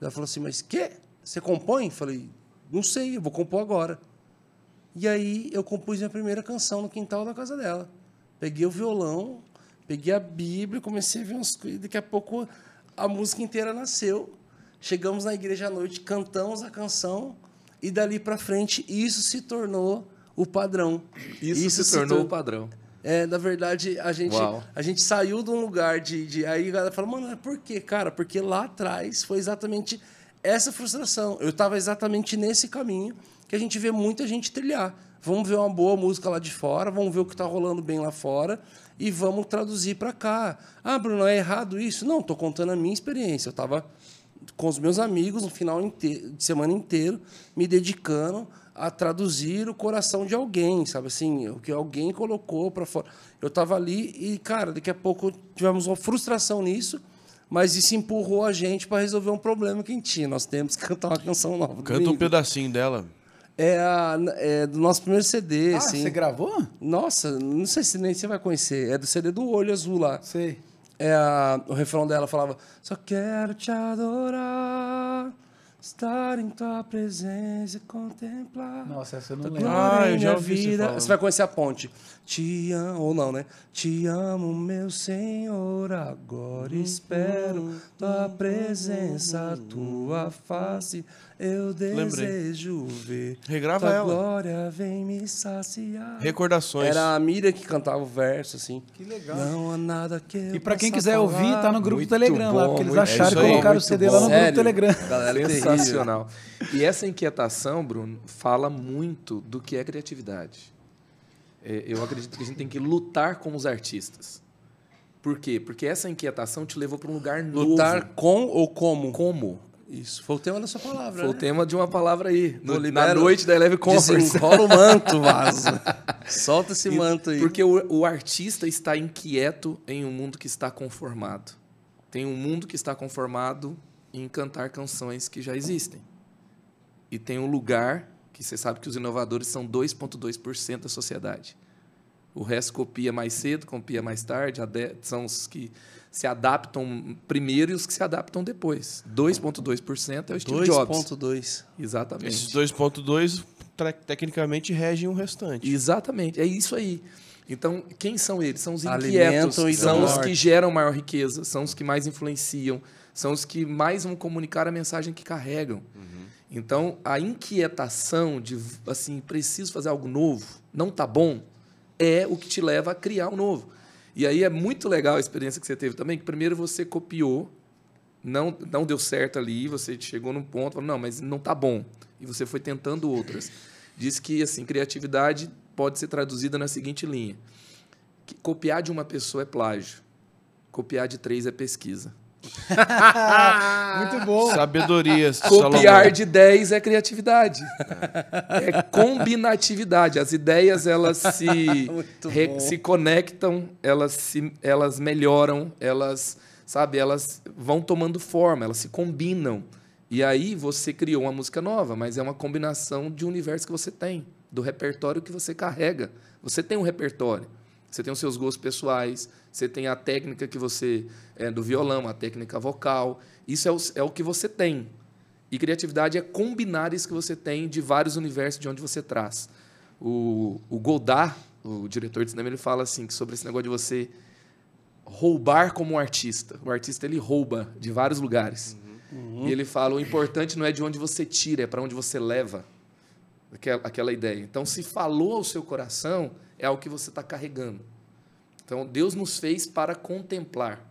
Ela falou assim: mas quê? Você compõe? Eu falei: não sei, eu vou compor agora. E aí eu compus minha primeira canção no quintal da casa dela. Peguei o violão, peguei a Bíblia, comecei a ver uns. daqui a pouco a música inteira nasceu. Chegamos na igreja à noite, cantamos a canção, e dali para frente isso se tornou o padrão. Isso, isso se, tornou se o padrão. É, na verdade, a gente, a gente saiu de um lugar de, de. Aí a galera fala, mano, por quê, cara? Porque lá atrás foi exatamente essa frustração. Eu estava exatamente nesse caminho que a gente vê muita gente trilhar. Vamos ver uma boa música lá de fora, vamos ver o que está rolando bem lá fora e vamos traduzir para cá. Ah, Bruno, é errado isso? Não, estou contando a minha experiência. Eu estava com os meus amigos no final inteiro, de semana inteiro, me dedicando a traduzir o coração de alguém, sabe assim, o que alguém colocou para fora. Eu estava ali e, cara, daqui a pouco tivemos uma frustração nisso mas isso empurrou a gente para resolver um problema que a gente tinha. Nós temos que *laughs* cantar uma canção nova. Canta domingo. um pedacinho dela. É, a, é, do nosso primeiro CD. Ah, assim. você gravou? Nossa, não sei se nem você vai conhecer. É do CD do Olho Azul lá. Sei. É a, o refrão dela falava: Só quero te adorar. Estar em tua presença e contemplar. Nossa, essa eu não lembro. Ah, eu já ouvi vida. Você, você vai conhecer a ponte. Te amo, ou não, né? Te amo, meu Senhor, agora hum, espero hum, tua presença, hum, tua face. Eu desejo Lembrei. ver. Regrava tua ela. Glória vem me saciar. Recordações. Era a Miriam que cantava o verso, assim. Que legal. Não há nada que. E para quem quiser falar. ouvir, tá no grupo muito Telegram bom, lá, porque eles acharam é e colocaram o CD bom. lá no Sério? grupo Telegram. Galera, sensacional. e essa inquietação, Bruno, fala muito do que é criatividade. É, eu acredito que a gente tem que lutar com os artistas. Por quê? Porque essa inquietação te levou para um lugar novo. Lutar com ou como? Como. Isso. Foi o tema da sua palavra. Foi né? o tema de uma palavra aí. No, na noite da Eleve Conference. Desenrola o manto, vaso. *laughs* Solta esse e, manto aí. Porque o, o, artista está inquieto em um mundo que está conformado. Tem um mundo que está conformado em cantar canções que já existem. E tem um lugar que você sabe que os inovadores são 2,2% da sociedade. O resto copia mais cedo, copia mais tarde, são os que se adaptam primeiro e os que se adaptam depois. 2,2% é o Steve 2. Jobs. 2,2%. Exatamente. Esses 2,2% tecnicamente regem o restante. Exatamente, é isso aí. Então, quem são eles? São os inquietos, são os que geram maior riqueza, são os que mais influenciam, são os que mais vão comunicar a mensagem que carregam. Uhum. Então, a inquietação de, assim, preciso fazer algo novo, não tá bom, é o que te leva a criar o um novo. E aí é muito legal a experiência que você teve também, que primeiro você copiou, não, não deu certo ali, você chegou num ponto, falou, não, mas não tá bom. E você foi tentando outras. Diz que assim, criatividade pode ser traduzida na seguinte linha: que copiar de uma pessoa é plágio, copiar de três é pesquisa. *laughs* Muito bom. Sabedoria. Copiar de ideias é criatividade. É combinatividade. As ideias elas *laughs* se, re, se conectam, elas, se, elas melhoram, elas, sabe, elas vão tomando forma, elas se combinam. E aí você criou uma música nova, mas é uma combinação de universo que você tem, do repertório que você carrega. Você tem um repertório. Você tem os seus gostos pessoais, você tem a técnica que você é, do violão, a técnica vocal. Isso é o, é o que você tem. E criatividade é combinar isso que você tem de vários universos de onde você traz. O, o Godard, o diretor de cinema, ele fala assim que sobre esse negócio de você roubar como um artista. O artista ele rouba de vários lugares. Uhum. E ele fala: o importante não é de onde você tira, é para onde você leva aquela, aquela ideia. Então, se falou ao seu coração, é algo que você está carregando. Então, Deus nos fez para contemplar.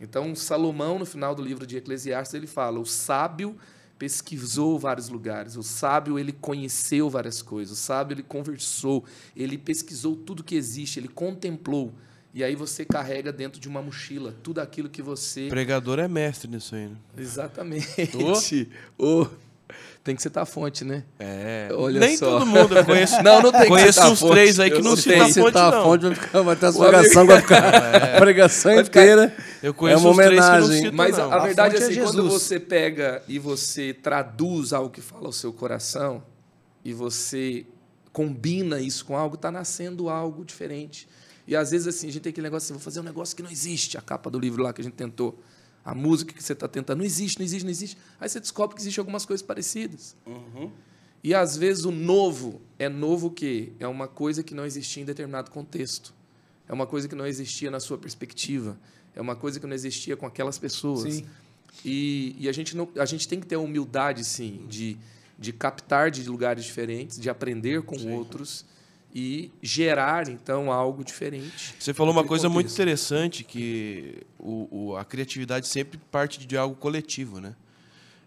Então, Salomão, no final do livro de Eclesiastes, ele fala: o sábio pesquisou vários lugares, o sábio ele conheceu várias coisas, o sábio ele conversou, ele pesquisou tudo que existe, ele contemplou. E aí você carrega dentro de uma mochila tudo aquilo que você. O pregador é mestre nisso aí, né? Exatamente. Oh. *laughs* oh. Tem que citar a fonte, né? É. Olha Nem só. todo mundo eu conheço. Não, não tem Conheço uns fonte. três aí que eu não citam a fonte, citar não. a fonte, vai ficar até a pregação, vai ficar *laughs* pregação *laughs* inteira. Eu conheço é uma homenagem. Mas a, a, verdade é, é assim, é quando você pega e você traduz algo que fala ao seu coração e você combina isso com algo, está nascendo algo diferente. E às vezes assim, a gente tem aquele negócio assim, vou fazer um negócio que não existe, a capa do livro lá que a gente tentou a música que você está tentando. Não existe, não existe, não existe. Aí você descobre que existem algumas coisas parecidas. Uhum. E às vezes o novo é novo o quê? É uma coisa que não existia em determinado contexto. É uma coisa que não existia na sua perspectiva. É uma coisa que não existia com aquelas pessoas. Sim. E, e a, gente não, a gente tem que ter a humildade, sim, de, de captar de lugares diferentes, de aprender com sim. outros e gerar então algo diferente. Você falou uma coisa muito interessante que o, o, a criatividade sempre parte de algo coletivo, né?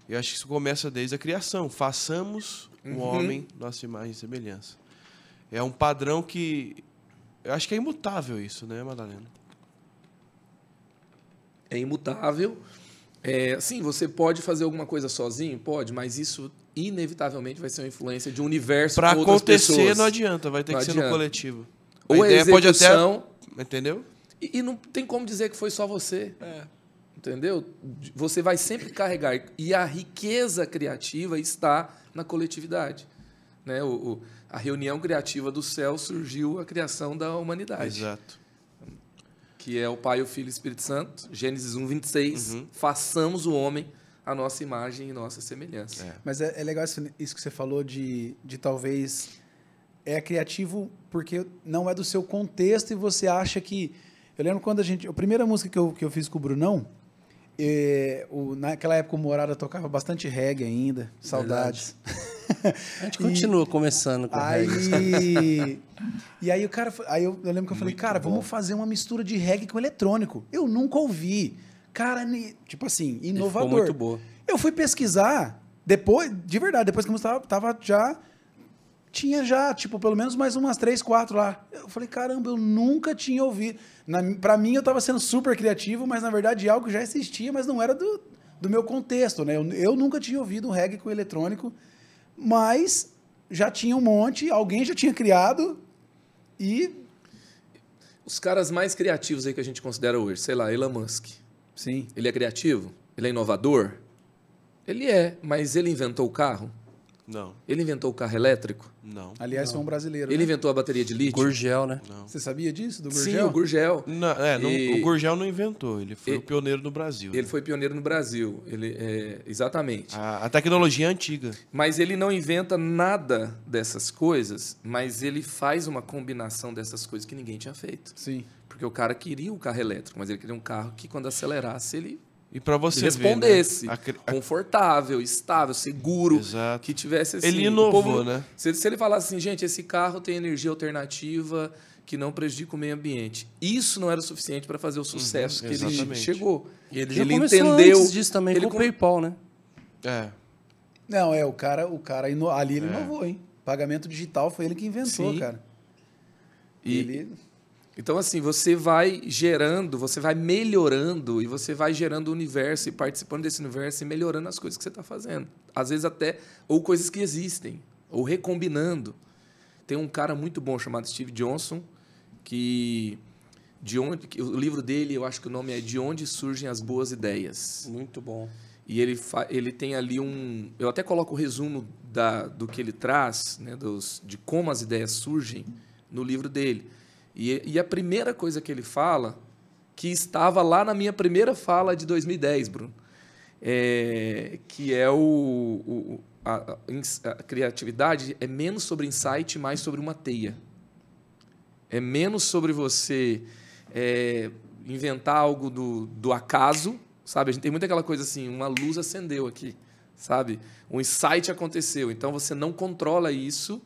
Eu acho que isso começa desde a criação. Façamos uhum. o homem nossa imagem e semelhança. É um padrão que eu acho que é imutável isso, né, Madalena? É imutável. É, sim, você pode fazer alguma coisa sozinho, pode, mas isso inevitavelmente vai ser uma influência de um universo para acontecer pessoas. não adianta, vai ter não que adianta. ser no coletivo. Ou a, a execução, pode até, entendeu? E, e, não tem como dizer que foi só você. É. Entendeu? Você vai sempre carregar e a riqueza criativa está na coletividade. Né? O, o, a reunião criativa do céu surgiu a criação da humanidade. Exato. Que é o Pai, o Filho e o Espírito Santo, Gênesis 1, 26. Uhum. Façamos o homem a nossa imagem e nossa semelhança. É. Mas é, é legal isso, isso, que você falou de, de talvez é criativo porque não é do seu contexto e você acha que eu lembro quando a gente a primeira música que eu, que eu fiz com o Brunão é, o, naquela época o Morada tocava bastante reggae ainda saudades a gente *laughs* e, continua começando com aí reggae. *laughs* e aí o cara aí eu, eu lembro que eu Muito falei cara bom. vamos fazer uma mistura de reggae com eletrônico eu nunca ouvi cara, tipo assim, inovador. ficou muito boa. Eu fui pesquisar, depois, de verdade, depois que a música tava já tinha já, tipo, pelo menos mais umas três, quatro lá. Eu falei, caramba, eu nunca tinha ouvido. Na, pra mim, eu tava sendo super criativo, mas na verdade algo já existia, mas não era do, do meu contexto, né? Eu, eu nunca tinha ouvido um reggae com eletrônico, mas já tinha um monte, alguém já tinha criado e. Os caras mais criativos aí que a gente considera hoje, sei lá, Elon Musk. Sim. Ele é criativo? Ele é inovador? Ele é, mas ele inventou o carro? Não. Ele inventou o carro elétrico? Não. Aliás, foi um brasileiro. Ele né? inventou a bateria de lítio? Gurgel, né? Não. Você sabia disso, do Gurgel? Sim, o Gurgel. Não, é, e... o Gurgel não inventou, ele foi o pioneiro no Brasil. Ele né? foi pioneiro no Brasil, ele, é, exatamente. A, a tecnologia é antiga. Mas ele não inventa nada dessas coisas, mas ele faz uma combinação dessas coisas que ninguém tinha feito. Sim. Porque o cara queria o carro elétrico, mas ele queria um carro que, quando acelerasse, ele e para você respondesse, ver, né? a... confortável, estável, seguro, Exato. que tivesse assim, Ele inovou, povo, né? Se, se ele falasse assim, gente, esse carro tem energia alternativa que não prejudica o meio ambiente. Isso não era suficiente para fazer o uhum, sucesso uhum, que exatamente. ele chegou. E ele, ele entendeu antes disso também ele com o PayPal, né? É. Não, é, o cara, o cara ali ele é. inovou, hein? Pagamento digital foi ele que inventou, Sim. cara. E, ele... Então, assim, você vai gerando, você vai melhorando e você vai gerando o universo e participando desse universo e melhorando as coisas que você está fazendo. Às vezes até, ou coisas que existem, ou recombinando. Tem um cara muito bom chamado Steve Johnson, que de onde o livro dele, eu acho que o nome é De Onde Surgem as Boas Ideias. Muito bom. E ele, ele tem ali um. Eu até coloco o resumo da, do que ele traz, né, dos, de como as ideias surgem, no livro dele. E, e a primeira coisa que ele fala, que estava lá na minha primeira fala de 2010, Bruno, é, que é o, o a, a, criatividade é menos sobre insight, mais sobre uma teia. É menos sobre você é, inventar algo do, do acaso, sabe? A gente tem muito aquela coisa assim, uma luz acendeu aqui, sabe? Um insight aconteceu. Então você não controla isso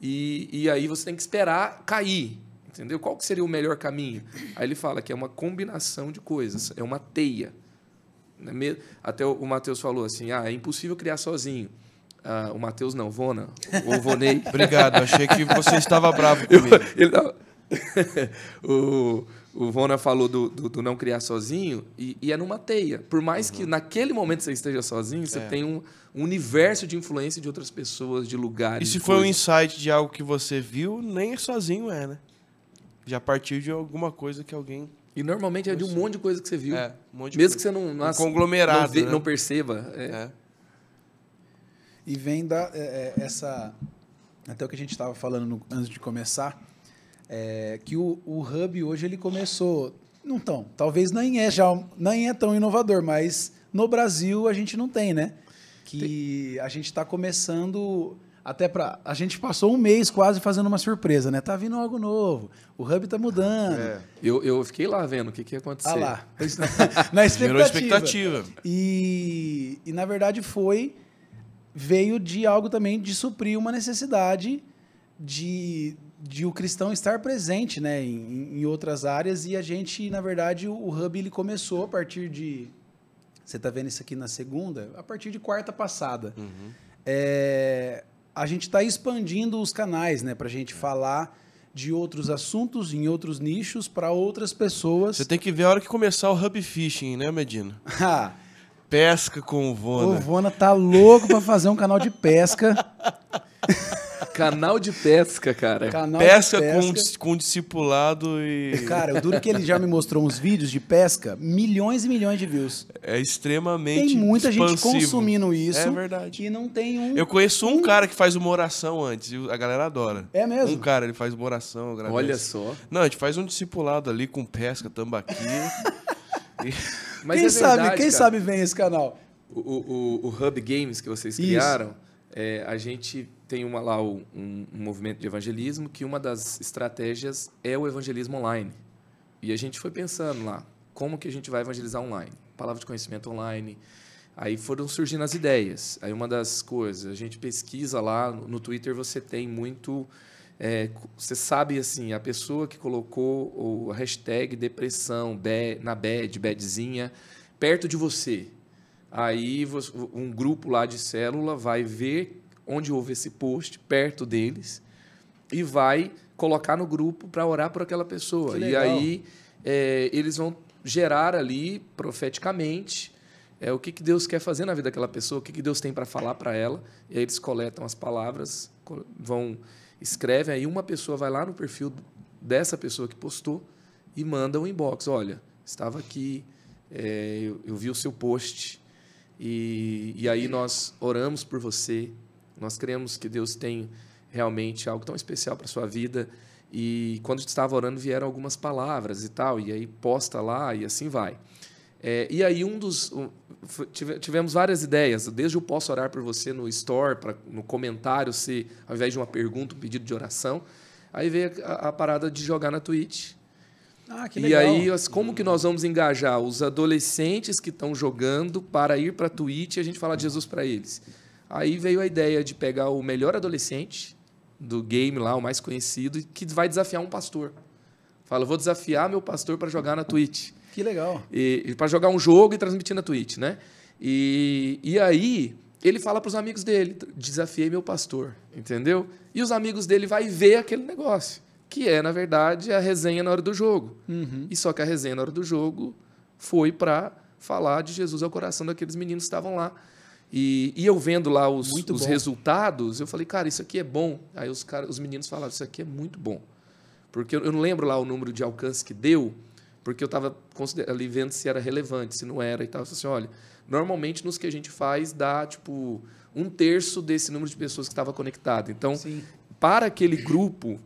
e, e aí você tem que esperar cair entendeu? Qual que seria o melhor caminho? Aí ele fala que é uma combinação de coisas, é uma teia. Né? Até o Matheus falou assim, ah, é impossível criar sozinho. Ah, o Matheus não, Vona, ou Vonei. *laughs* Obrigado, achei que você estava bravo comigo. Eu, *laughs* ele não... *laughs* o, o Vona falou do, do, do, não criar sozinho, e, e, é numa teia. Por mais uhum. que naquele momento você esteja sozinho, você é. tem um, um, universo de influência de outras pessoas, de lugares. E se foi um insight de algo que você viu, nem sozinho é, né? já partir de alguma coisa que alguém. E normalmente é de um monte de coisa que você viu. É, um monte de Mesmo coisa. que você não, não um conglomerado, não, vê, né? não perceba. É. é. E vem da é, é essa até o que a gente estava falando no, antes de começar, é, que o, o, Hub hoje ele começou, não tão, talvez nem é já, nem é tão inovador, mas no Brasil a gente não tem, né? Que tem. a gente está começando até para a gente passou um mês quase fazendo uma surpresa, né? Tá vindo algo novo, o hub tá mudando. É, eu, eu fiquei lá vendo o que, que ia acontecer. Ah lá, *laughs* na expectativa. expectativa. E, e na verdade foi veio de algo também de suprir uma necessidade de, de o cristão estar presente, né, em, em outras áreas e a gente na verdade o, o hub ele começou a partir de você está vendo isso aqui na segunda, a partir de quarta passada. Uhum. É, a gente está expandindo os canais, né? Para a gente falar de outros assuntos, em outros nichos, para outras pessoas. Você tem que ver a hora que começar o hub fishing, né, Medina? *laughs* Ah. pesca com o Vona. O Vona tá louco para fazer um canal de pesca. *laughs* Canal de pesca, cara. Canal pesca, pesca. Com, com discipulado e. *laughs* Cara, eu duro é que ele já me mostrou uns vídeos de pesca, milhões e milhões de views. É extremamente. Tem muita expansivo. gente consumindo isso. É verdade. E não tem um. Eu conheço um, um cara que faz uma oração antes e a galera adora. É mesmo? Um cara, ele faz uma oração, Olha só. Não, a gente faz um discipulado ali com pesca, tambaqui. *laughs* e... Mas quem é verdade, sabe, quem cara. sabe vem esse canal? O, o, o Hub Games que vocês criaram, é, a gente tem uma lá um, um, movimento de evangelismo que uma das estratégias é o evangelismo online. E a gente foi pensando lá, como que a gente vai evangelizar online? Palavra de conhecimento online. Aí foram surgindo as ideias. Aí uma das coisas, a gente pesquisa lá no Twitter, você tem muito é, você sabe assim, a pessoa que colocou o hashtag depressão bad, na bad, badzinha, perto de você. Aí um grupo lá de célula vai ver onde houve esse post, perto deles, e vai colocar no grupo para orar por aquela pessoa. E aí é, eles vão gerar ali, profeticamente, é, o que, que Deus quer fazer na vida daquela pessoa, o que, que Deus tem para falar para ela. E aí eles coletam as palavras, vão escrevem, aí uma pessoa vai lá no perfil dessa pessoa que postou e manda um inbox. Olha, estava aqui, é, eu, eu, vi o seu post, e, e aí nós oramos por você, nós cremos que Deus tem realmente algo tão especial para sua vida. E quando estava orando, vieram algumas palavras e tal, e aí posta lá e assim vai. É, e aí um dos um, tivemos várias ideias, desde eu posso orar por você no store, para no comentário, se ao invés de uma pergunta, um pedido de oração, aí veio a, a parada de jogar na Twitch. Ah, que legal. E aí, como que nós vamos engajar os adolescentes que estão jogando para ir para a Twitch e a gente falar de Jesus para eles? Aí veio a ideia de pegar o melhor adolescente do game lá, o mais conhecido, que vai desafiar um pastor. Fala, vou desafiar meu pastor para jogar na Twitch. Que legal. E, para jogar um jogo e transmitir na Twitch, né? E, e aí ele fala para os amigos dele, desafiei meu pastor, entendeu? E os amigos dele vai ver aquele negócio, que é na verdade a resenha na hora do jogo. Uhum. E só que a resenha na hora do jogo foi para falar de Jesus ao coração daqueles meninos que estavam lá. E, e eu vendo lá os, os resultados, eu falei, cara, isso aqui é bom. Aí os, cara, os meninos falaram, isso aqui é muito bom. Porque eu, eu não lembro lá o número de alcance que deu, porque eu estava ali vendo se era relevante, se não era e tal. Eu falei assim, olha, normalmente nos que a gente faz dá, tipo, um terço desse número de pessoas que estava conectado. Então, Sim. para aquele grupo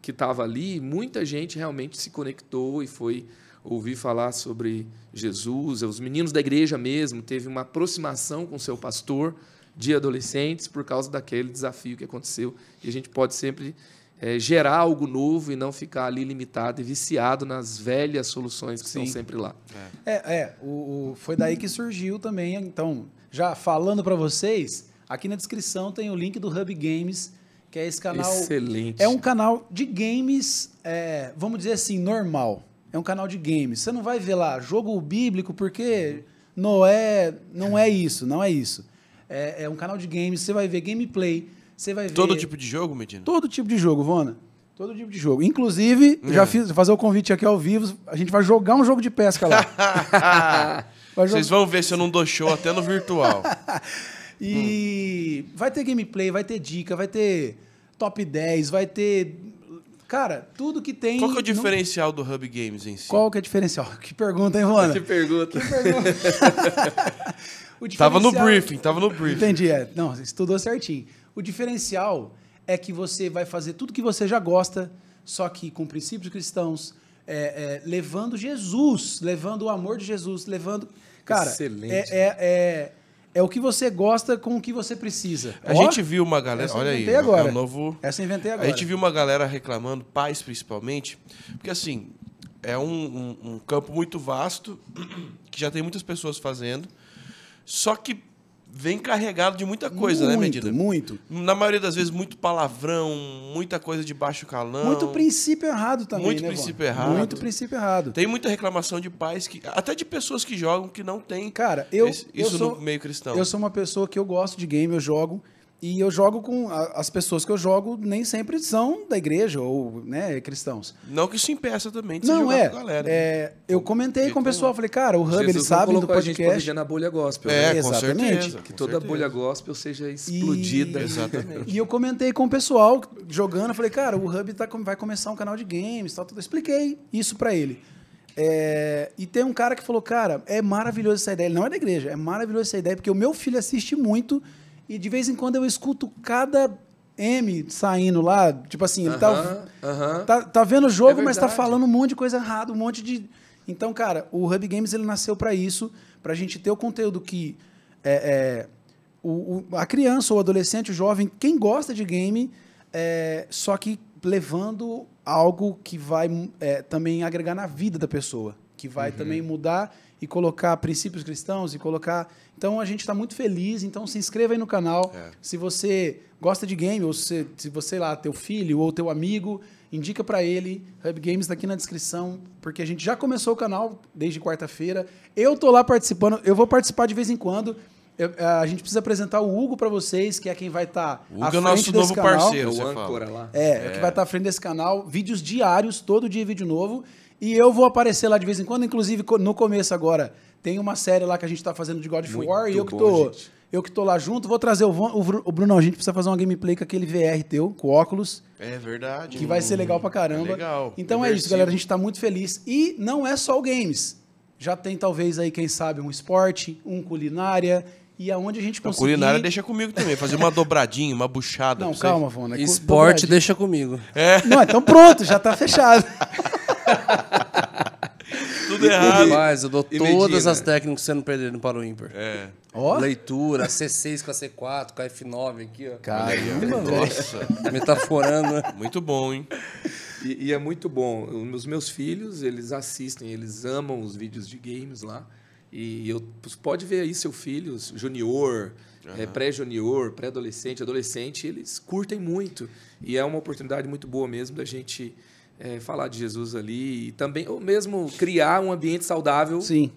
que estava ali, muita gente realmente se conectou e foi ouvir falar sobre Jesus. Os meninos da igreja mesmo teve uma aproximação com seu pastor de adolescentes por causa daquele desafio que aconteceu. E a gente pode sempre é, gerar algo novo e não ficar ali limitado e viciado nas velhas soluções que Sim. estão sempre lá. É, é, é o, o, foi daí que surgiu também. Então, já falando para vocês, aqui na descrição tem o link do Hub Games, que é esse canal. Excelente. É um canal de games, é, vamos dizer assim, normal é um canal de games. Você não vai ver lá jogo bíblico porque Noé não é isso, não é isso. É, é um canal de games, você vai ver gameplay, você vai ver... Todo tipo de jogo, Medina? Todo tipo de jogo, Vona. Todo tipo de jogo. Inclusive, hum. já é. fiz fazer o convite aqui ao vivo, a gente vai jogar um jogo de pesca lá. *laughs* Vocês vão ver se eu não dou show até no virtual. *laughs* e hum. vai ter gameplay, vai ter dica, vai ter top 10, vai ter Cara, tudo que tem. Qual que é o diferencial no... do Hub Games em si? Qual que é o diferencial? *laughs* Que pergunta, hein, Luana? Que pergunta. Que pergunta. *laughs* Tava no briefing, tava no briefing. Entendi, é. Não, estudou certinho. O diferencial é que você vai fazer tudo que você já gosta, só que com princípios cristãos, é, é, levando Jesus, levando o amor de Jesus, levando. Cara, Excelente. é, é, é é o que você gosta com o que você precisa. A gente viu uma galera. olha aí, agora. é um novo. Essa inventei agora. A gente viu uma galera reclamando, pais principalmente, porque assim é um, um, um campo muito vasto *clears throat* que já tem muitas pessoas fazendo. Só que vem carregado de muita coisa, né, muito, né, Medina? Muito. Na maioria das vezes, muito palavrão, muita coisa de baixo calão. Muito princípio errado também. Muito né, princípio errado. Muito princípio errado. Tem muita reclamação de pais que. Até de pessoas que jogam que não tem. Cara, eu. Esse, eu isso sou, no meio cristão. Eu sou uma pessoa que eu gosto de game, eu jogo. E eu jogo com. A, as pessoas que eu jogo nem sempre são da igreja ou né, cristãos. Não que isso impeça também de não, é, com galera. É, né? eu comentei com o então, pessoal, falei, cara, o Hub, ele sabe do podcast. A gente na bolha gospel. É, né? exatamente. Certeza, que toda certeza. bolha gospel seja explodida. E, exatamente. E eu comentei com o pessoal jogando, falei, cara, o Hub tá, vai começar um canal de games, tal, tudo. Expliquei isso para ele. É, e tem um cara que falou, cara, é maravilhoso essa ideia. Ele não é da igreja, é maravilhoso essa ideia, porque o meu filho assiste muito e de vez em quando eu escuto cada M saindo lá, tipo assim, ele uh -huh, tá, uh -huh. tá, tá vendo o jogo, é mas tá falando um monte de coisa errada, um monte de. Então, cara, o Hub Games ele nasceu para isso, pra gente ter o conteúdo que é, é o, o, a criança, o adolescente, o jovem, quem gosta de game, é, só que levando algo que vai é, também agregar na vida da pessoa, que vai uhum. também mudar e colocar princípios cristãos e colocar. Então a gente está muito feliz. Então se inscreva aí no canal. É. Se você gosta de game ou se, se você lá teu filho ou teu amigo indica para ele. Hub Games tá aqui na descrição, porque a gente já começou o canal desde quarta-feira. Eu tô lá participando. Eu vou participar de vez em quando. Eu, a gente precisa apresentar o Hugo para vocês, que é quem vai estar tá à é frente nosso desse novo canal. parceiro, o âncora lá. É, é, que é. vai estar tá à frente desse canal. Vídeos diários, todo dia vídeo novo. E eu vou aparecer lá de vez em quando, inclusive no começo agora. Tem uma série lá que a gente tá fazendo de God of Muito War e eu que, tô, bom, eu que tô lá junto. Vou trazer o, o, o Bruno, a gente precisa fazer uma gameplay com aquele VR teu, com óculos. É verdade. Que vai ser legal pra hum, é caramba. É legal. Então Divertido. é isso, galera. A gente tá muito feliz. E não é só o games. Já tem talvez aí, quem sabe, um esporte, um culinária e aonde a gente então, conseguir... culinária deixa comigo também, fazer uma dobradinha, uma buchada. Não, calma, Vona. É Esporte dobradinha. deixa comigo. É. Não, então pronto, já está fechado. *laughs* Tudo errado. Mas eu dou e todas Medina. as né? técnicas que você não perdendo para o ímpar. É. Oh? Leitura, C6 com a C4, com a F9 aqui, ó. Caramba, Nossa. Metaforando. Né? Muito bom, hein? E, e é muito bom. Os meus filhos, eles assistem, eles amam os vídeos de games lá. E eu pode ver aí seu filho, junior, uhum. é, pré-junior, pré-adolescente, adolescente, eles curtem muito. E é uma oportunidade muito boa mesmo da gente é, falar de Jesus ali e também, ou mesmo criar um ambiente saudável Sim.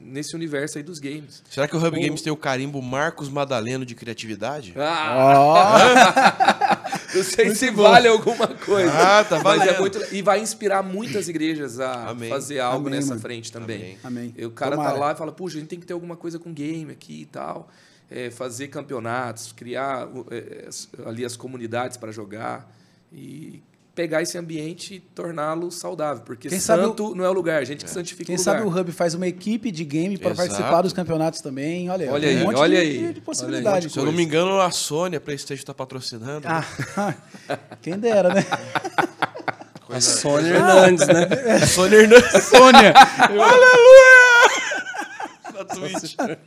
nesse universo aí dos games. Será que o Hub o... Games tem o carimbo Marcos Madaleno de criatividade? Ah! Oh. *laughs* Não sei muito se bom. vale alguma coisa. Ah, tá é valendo. É muito... E vai inspirar muitas igrejas a Amém. fazer algo Amém, nessa mano. frente também. Amém. o cara tá Tomara. tá lá e fala, puxa, a gente tem que ter alguma coisa com game aqui e tal. É, fazer campeonatos, criar é, é, ali as comunidades para jogar. E pegar esse ambiente e torná-lo saudável, porque quem santo o... não é o lugar, a gente que é. santifica quem o lugar. Quem sabe o Hub faz uma equipe de game para participar dos campeonatos também, olha, olha um aí, monte olha de, aí. de possibilidade. Se eu não me engano, a Sony, a Playstation está patrocinando. Né? Ah, né? *laughs* quem dera, né? Coisa a Sônia ah. Hernandes, né? É. *laughs* Sônia Hernandes. Sônia! Aleluia! Na Twitch. *laughs*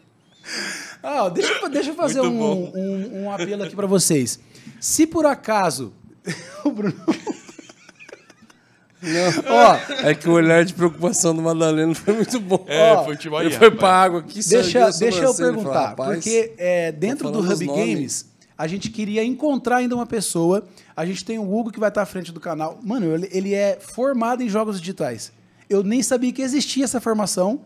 Ah, deixa, deixa eu fazer um, um, um apelo aqui para vocês. Se por acaso o Bruno não, ó, é que o olhar de preocupação do Madaleno foi muito bom. É, ó, foi tipo aí, Ele foi pra água aqui. Deixa, deixa eu perguntar, porque é, tá dentro do Hub Games, a gente queria encontrar ainda uma pessoa. A gente tem o Hugo que vai estar à frente do canal. Mano, ele, ele é formado em jogos digitais. Eu nem sabia que existia essa formação.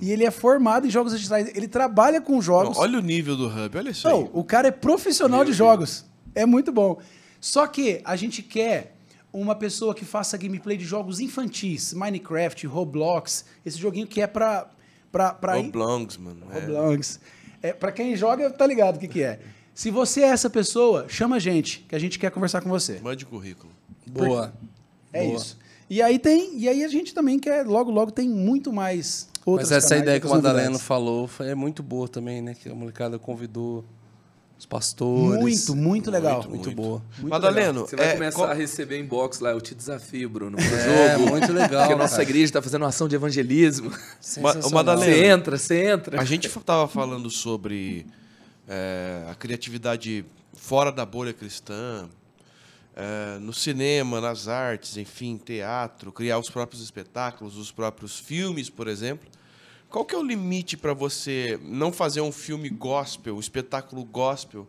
E ele é formado em jogos digitais. Ele trabalha com jogos. Não, olha o nível do Hub, olha isso Não, aí. O cara é profissional Meu de jogos. Deus. É muito bom. Só que a gente quer uma pessoa que faça gameplay de jogos infantis, Minecraft, Roblox, esse joguinho que é pra... pra, pra Roblox, ir... mano. É. Roblox. É. é, pra quem joga, tá ligado o que, que é. Se você é essa pessoa, chama a gente, que a gente quer conversar com você. Mande currículo. Boa. É Boa. isso. E aí tem, e aí a gente também quer, logo, logo tem muito mais Mas essa ideia que o Madaleno falou foi, é muito boa também, né? Que a molecada convidou os pastores. Muito, muito legal. Muito, muito, muito. boa. Muito Madaleno. Legal. Você vai é, começar qual... a receber inbox lá, eu te desafio, Bruno, é, jogo. muito legal. Porque a nossa igreja está fazendo uma ação de evangelismo. Ma Madaleno. Você entra, você entra. A gente estava falando sobre é, a criatividade fora da bolha cristã, é, no cinema, nas artes, enfim, teatro, criar os próprios espetáculos, os próprios filmes, por exemplo. Qual que é o limite para você não fazer um filme gospel, um espetáculo gospel,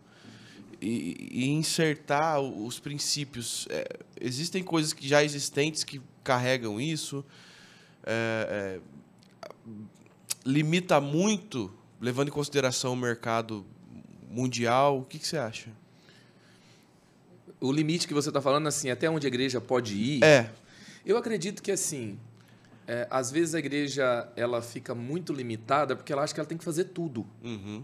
e, e insertar os princípios? É, existem coisas que já existentes que carregam isso. É, é, limita muito, levando em consideração o mercado mundial. O que, que você acha? O limite que você está falando, assim, até onde a igreja pode ir. É. Eu acredito que assim é, às vezes a igreja ela fica muito limitada porque ela acha que ela tem que fazer tudo. Uhum.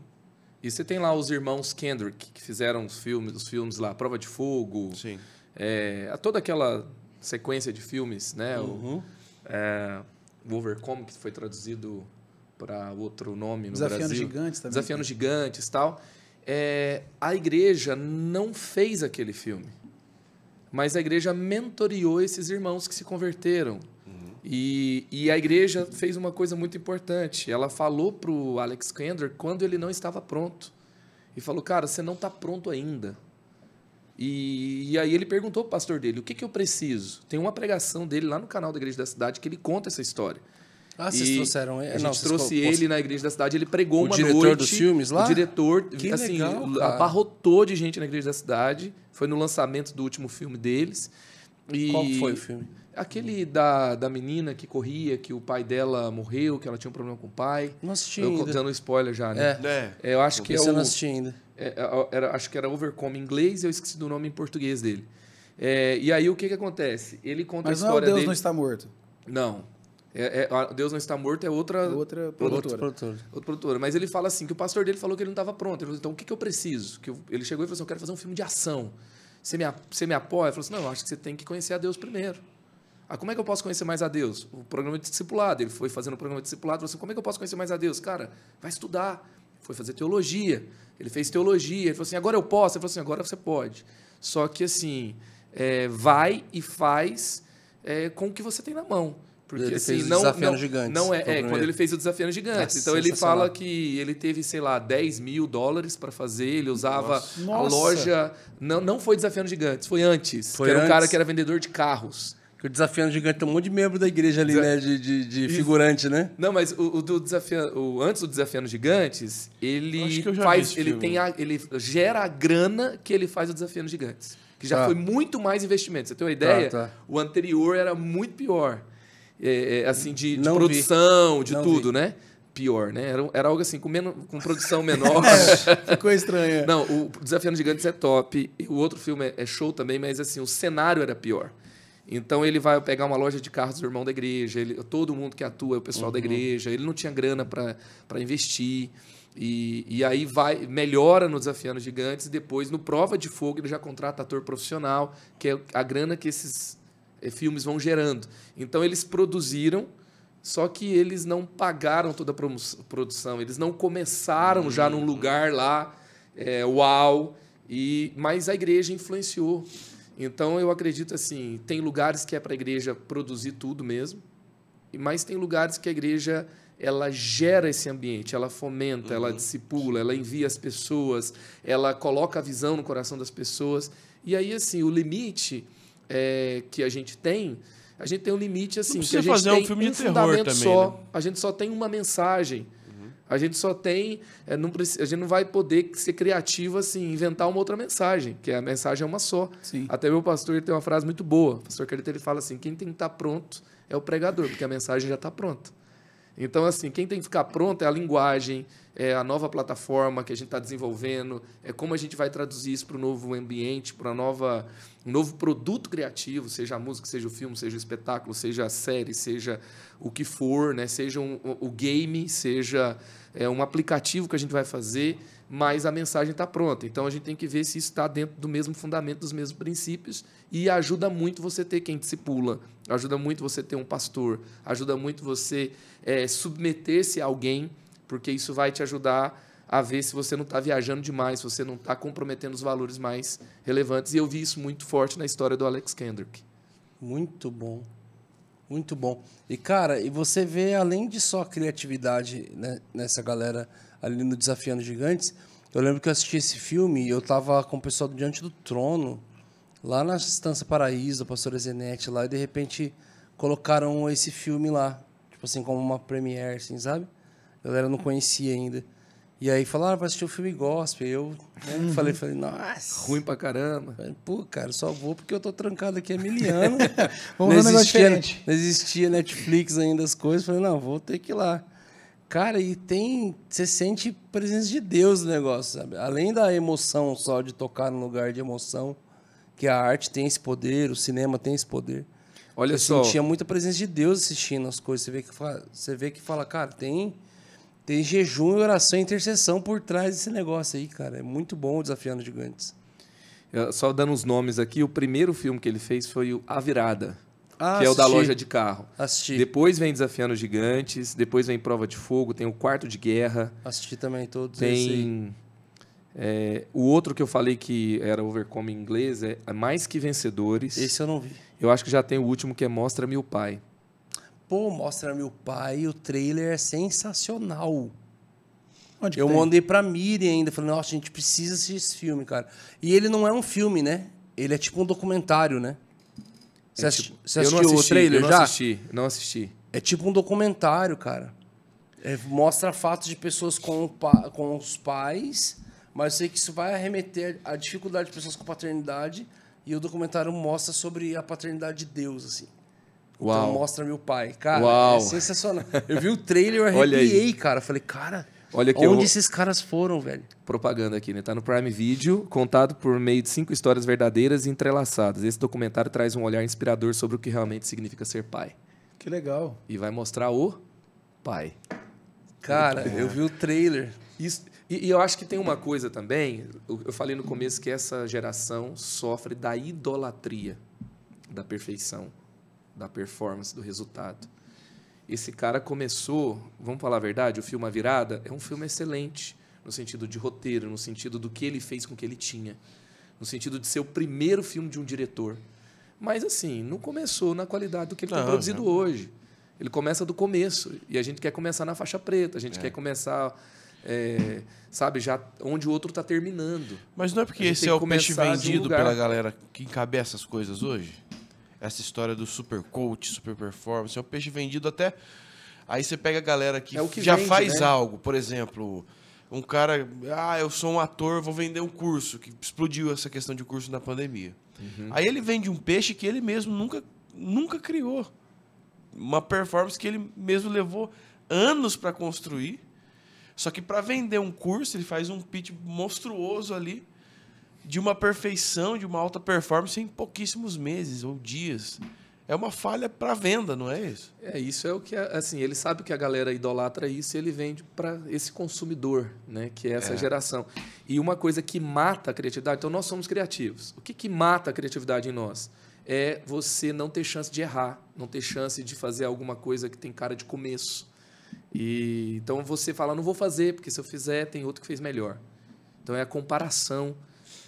E você tem lá os irmãos Kendrick que fizeram os filmes, os filmes lá, Prova de Fogo, Sim. É, toda aquela sequência de filmes, né? Uhum. O, é, Overcome que foi traduzido para outro nome no Desafiando Brasil. Gigantes também. Desafiando Gigantes, tal. É, a igreja não fez aquele filme, mas a igreja mentoriou esses irmãos que se converteram. E, e a igreja fez uma coisa muito importante. Ela falou para o Alex Kendrick quando ele não estava pronto. E falou, cara, você não está pronto ainda. E, e, aí ele perguntou para o pastor dele, o que, que eu preciso? Tem uma pregação dele lá no canal da Igreja da Cidade que ele conta essa história. Ah, vocês e trouxeram ele? A gente não, trouxe ele posso... na igreja da cidade, ele pregou o uma noite. O diretor dos filmes lá? O diretor, que assim, legal, Abarrotou de gente na igreja da cidade. Foi no lançamento do último filme deles. E... Qual foi o filme? Aquele uhum. da, da menina que corria, que o pai dela morreu, que ela tinha um problema com o pai. Não assisti eu, ainda. Dando spoiler já, né? É. é eu acho que é o... não assisti ainda. É, é era, acho que era Overcome em inglês e eu esqueci do nome em português dele. É, e aí o que que acontece? Ele conta Mas a história não é Deus dele... não está morto. Não. É, é, Deus não está morto é outra, é outra produtora. Outra produtora. Outra produtora. Mas ele fala assim, que o pastor dele falou que ele não estava pronto. Ele falou, assim, então o que, que eu preciso? Que eu... ele chegou e falou assim, eu quero fazer um filme de ação. Você me, você me apoia? Ele falou assim, não, eu acho que você tem que conhecer a Deus primeiro. Ah, como é que eu posso conhecer mais a Deus? O programa de discipulado, ele foi fazendo o programa de discipulado, falou assim, como é que eu posso conhecer mais a Deus? Cara, vai estudar. Foi fazer teologia. Ele fez teologia. Ele falou assim, agora eu posso? Ele falou assim, agora você pode. Só que assim, é, vai e faz é, com o que você tem na mão. Porque ele assim, fez não, o desafio no Não é, é quando ele fez o desafio no É, então ele fala que ele teve, sei lá, 10 mil dólares para fazer, ele usava Nossa. a loja. Não, não foi desafio no foi antes. Foi antes. era um cara que era vendedor de carros. Que o desafiando gigante tem um monte de membro da igreja ali, Desa... né? De, de, de figurante, né? Não, mas o, o do desafiando, o, antes do desafiando gigantes, ele faz, ele tem a, ele gera a grana que ele faz o desafiando gigantes, que já tá. foi muito mais investimento. Você tem uma ideia? Tá, tá. O anterior era muito pior, é, é, assim de, de produção, vi. de Não tudo, vi. né? Pior, né? Era, era algo assim, com, menos, com produção *laughs* menor. É, ficou estranho. É. Não, o Desafiando Gigantes é top. O outro filme é, é show também, mas assim, o cenário era pior. Então ele vai pegar uma loja de carros do irmão da igreja, ele, todo mundo que atua é o pessoal uhum. da igreja, ele não tinha grana para investir. E, e aí vai, melhora no Desafiando Gigantes, e depois no Prova de Fogo ele já contrata ator profissional, que é a grana que esses é, filmes vão gerando. Então eles produziram, só que eles não pagaram toda a produção, eles não começaram uhum. já num uhum. lugar lá, é, uau, e, mas a igreja influenciou. Então eu acredito assim, tem lugares que é para a igreja produzir tudo mesmo, mas tem lugares que a igreja ela gera esse ambiente, ela fomenta, uhum. ela discipula, ela envia as pessoas, ela coloca a visão no coração das pessoas. E aí assim, o limite é, que a gente tem, a gente tem um limite assim, que a gente fazer tem um, filme de um terror fundamento também, só, né? a gente só tem uma mensagem. A gente só tem. É, não, a gente não vai poder ser criativo assim, inventar uma outra mensagem, que a mensagem é uma só. Sim. Até meu pastor tem uma frase muito boa. O pastor Carita ele fala assim: quem tem que estar tá pronto é o pregador, porque a mensagem já está pronta. Então, assim, quem tem que ficar pronto é a linguagem, é a nova plataforma que a gente está desenvolvendo, é como a gente vai traduzir isso para o novo ambiente, para nova um novo produto criativo, seja a música, seja o filme, seja o espetáculo, seja a série, seja o que for, né? seja um, o game, seja é, um aplicativo que a gente vai fazer mas a mensagem está pronta. Então a gente tem que ver se isso está dentro do mesmo fundamento, dos mesmos princípios, e ajuda muito você ter quem discipula, ajuda muito você ter um pastor, ajuda muito você é, submeter-se a alguém, porque isso vai te ajudar a ver se você não está viajando demais, se você não está comprometendo os valores mais relevantes. E eu vi isso muito forte na história do Alex Kendrick. Muito bom. Muito bom. E, cara, e você vê, além de só criatividade né, nessa galera ali no Desafiando Gigantes. Eu lembro que eu assisti esse filme e eu tava com o pessoal do Diante do Trono, lá na Estância Paraíso, Pastora Zenete, lá, e de repente colocaram esse filme lá, tipo assim, como uma premiere, assim, sabe? A galera não conhecia ainda. E aí falaram, ah, vai assistir o filme gospel. Eu né, uhum. falei, falei, nossa. Ruim pra caramba. Falei, Pô, cara, só vou porque eu tô trancado aqui há mil anos. *laughs* Vamos não, existia, não existia Netflix ainda as coisas. Falei, não, vou ter que ir lá. Cara, e tem. Você sente presença de Deus no negócio, sabe? Além da emoção só de tocar num lugar de emoção, que a arte tem esse poder, o cinema tem esse poder. Olha eu só. sentia muita presença de Deus assistindo as coisas. Você vê que fala, você vê que fala cara, tem, tem jejum, oração e intercessão por trás desse negócio aí, cara. É muito bom o Desafiando Gigantes. Só dando os nomes aqui, o primeiro filme que ele fez foi o A Virada. Ah, que é o da loja de carro. Assisti. Depois vem Desafiando Gigantes, depois vem Prova de Fogo, tem o Quarto de Guerra. Assisti também todos Tem é, o outro que eu falei que era Overcome em inglês é Mais Que Vencedores. Esse eu não vi. Eu acho que já tem o último que é Mostra Mil Pai. Pô, Mostra Mil Pai, o trailer é sensacional. Onde eu tem? mandei pra Miriam ainda, falei, nossa, a gente precisa assistir esse filme, cara. E ele não é um filme, né? Ele é tipo um documentário, né? Você, é tipo, você assistiu assisti, o trailer eu já? Não assisti, não assisti. É tipo um documentário, cara. É, mostra fatos de pessoas com, com os pais, mas sei que isso vai arremeter à dificuldade de pessoas com paternidade. E o documentário mostra sobre a paternidade de Deus, assim. Então Uau. Então mostra meu pai. Cara, é Uau. é sensacional. Eu vi o trailer eu *laughs* arrepiei, cara. Falei, cara, Olha aqui, Onde eu... esses caras foram, velho? Propaganda aqui, né? Tá no Prime Video, contado por meio de cinco histórias verdadeiras e entrelaçadas. Esse documentário traz um olhar inspirador sobre o que realmente significa ser pai. Que legal. E vai mostrar o pai. Cara, eu vi o trailer. Isso... E, e, eu acho que tem uma coisa também, eu falei no começo que essa geração sofre da idolatria da perfeição, da performance, do resultado. Esse cara começou, vamos falar a verdade, o filme A Virada é um filme excelente no sentido de roteiro, no sentido do que ele fez com o que ele tinha, no sentido de ser o primeiro filme de um diretor. Mas assim, não começou na qualidade do que ele está ah, produzido não. Né? hoje. Ele começa do começo e a gente quer começar na faixa preta, a gente é. quer começar é, sabe, já onde o outro está terminando. Mas não é porque esse é o peixe vendido um pela galera que encabeça as coisas hoje? essa história do super coach, super performance. É um peixe vendido até. Aí você pega a galera que, é que já vende, faz né? algo, por exemplo. Um cara, ah, eu sou um ator, vou vender um curso, que explodiu essa questão de curso na pandemia. Uhum. Aí ele vende um peixe que ele mesmo nunca, nunca criou. Uma performance que ele mesmo levou anos para construir. Só que para vender um curso, ele faz um pitch monstruoso ali de uma perfeição, de uma alta performance em pouquíssimos meses ou dias. É uma falha para venda, não é isso? É, isso é o que assim, ele sabe que a galera idolatra isso, e ele vende para esse consumidor, né, que é essa é. geração. E uma coisa que mata a criatividade, então nós somos criativos. O que que mata a criatividade em nós? É você não ter chance de errar, não ter chance de fazer alguma coisa que tem cara de começo. E então você fala, não vou fazer, porque se eu fizer, tem outro que fez melhor. Então é a comparação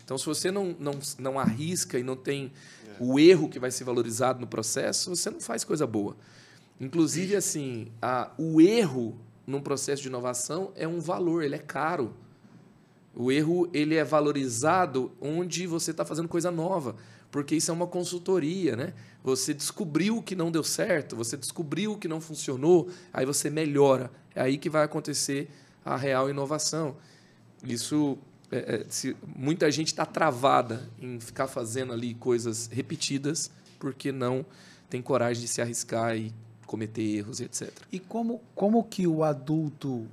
então, se você não, não, não arrisca e não tem é. o erro que vai ser valorizado no processo, você não faz coisa boa. Inclusive, assim, a, o erro num processo de inovação é um valor, ele é caro. O erro ele é valorizado onde você está fazendo coisa nova, porque isso é uma consultoria, né? Você descobriu o que não deu certo, você descobriu o que não funcionou, aí você melhora. É aí que vai acontecer a real inovação. Isso é, é, se, muita gente está travada em ficar fazendo ali coisas repetidas porque não tem coragem de se arriscar e cometer erros, etc. E como, como que o adulto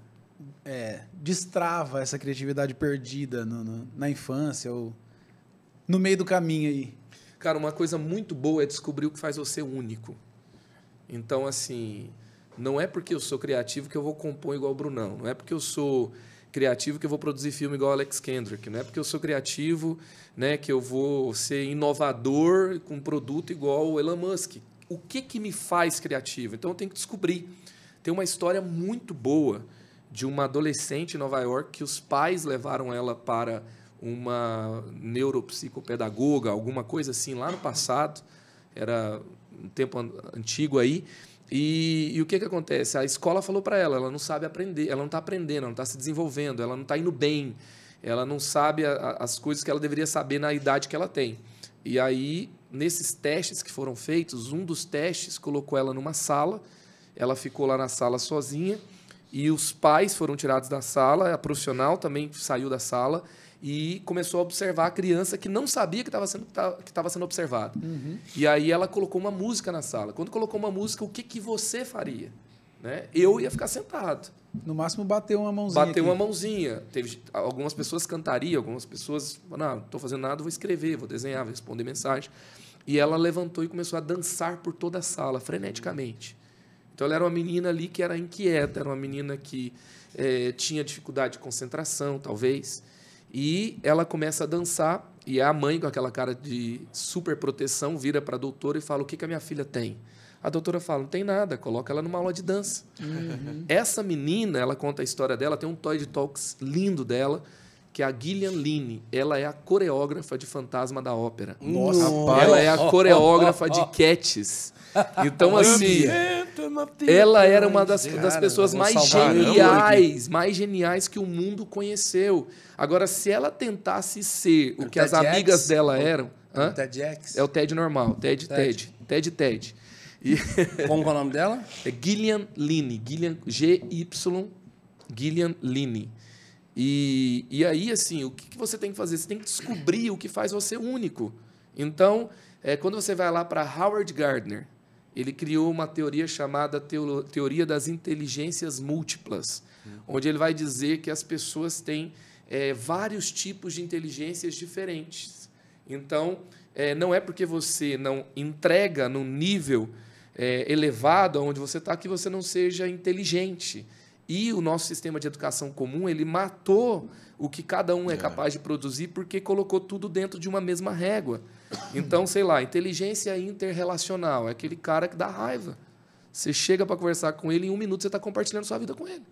é, destrava essa criatividade perdida no, no, na infância ou no meio do caminho aí? Cara, uma coisa muito boa é descobrir o que faz você único. Então, assim, não é porque eu sou criativo que eu vou compor igual o Brunão. Não é porque eu sou criativo que eu vou produzir filme igual Alex Kendrick. Não é porque eu sou criativo né, que eu vou ser inovador com um produto igual o Elon Musk. O que, que me faz criativo? Então eu tenho que descobrir. Tem uma história muito boa de uma adolescente em Nova York que os pais levaram ela para uma neuropsicopedagoga, alguma coisa assim, lá no passado, era um tempo antigo aí, e, e, o que, que acontece? A escola falou para ela, ela não sabe aprender, ela não está aprendendo, ela não está se desenvolvendo, ela não está indo bem, ela não sabe a, a, as coisas que ela deveria saber na idade que ela tem. E aí, nesses testes que foram feitos, um dos testes colocou ela numa sala, ela ficou lá na sala sozinha, e os pais foram tirados da sala, a profissional também saiu da sala, e começou a observar a criança que não sabia que estava sendo, que estava sendo observada. Uhum. E aí ela colocou uma música na sala. Quando colocou uma música, o que, que você faria? Né? Eu ia ficar sentado. No máximo bater uma mãozinha. Bater uma mãozinha. Teve, algumas pessoas cantariam, algumas pessoas não, não estou fazendo nada, vou escrever, vou desenhar, vou responder mensagem. E ela levantou e começou a dançar por toda a sala, freneticamente. Então ela era uma menina ali que era inquieta, era uma menina que é, tinha dificuldade de concentração, talvez. E ela começa a dançar e a mãe, com aquela cara de super proteção, vira para a doutora e fala: O que, que a minha filha tem? A doutora fala: Não tem nada, coloca ela numa aula de dança. Uhum. Essa menina, ela conta a história dela, tem um Toy de Talks lindo dela, que é a Gillian Lynne. Ela é a coreógrafa de Fantasma da Ópera. Nossa, Rapaz. Ela é a coreógrafa oh, oh, oh, de Cats. Então, assim, ela era uma das, das pessoas mais geniais, mais geniais que o mundo conheceu. Agora, se ela tentasse ser o é que as amigas dela eram. É hã? Ted X. É o Ted normal, Ted, Ted. Ted, Ted. E... *laughs* Como é o nome dela? É Gillian Lynne. G-Y, Gillian Lynne. E, e aí, assim, o que, que você tem que fazer? Você tem que descobrir o que faz você único. Então, é, quando você vai lá para Howard Gardner, ele criou uma teoria chamada teolo, Teoria das Inteligências Múltiplas, hum. onde ele vai dizer que as pessoas têm é, vários tipos de inteligências diferentes. Então, é, não é porque você não entrega num nível elevado onde você está que você não seja inteligente. E o nosso sistema de educação comum, ele matou o que cada um é, é capaz de produzir porque colocou tudo dentro de uma mesma régua. Então, sei lá, inteligência interrelacional é aquele cara que dá raiva. Você chega para conversar com ele, em um minuto você está compartilhando sua vida com ele.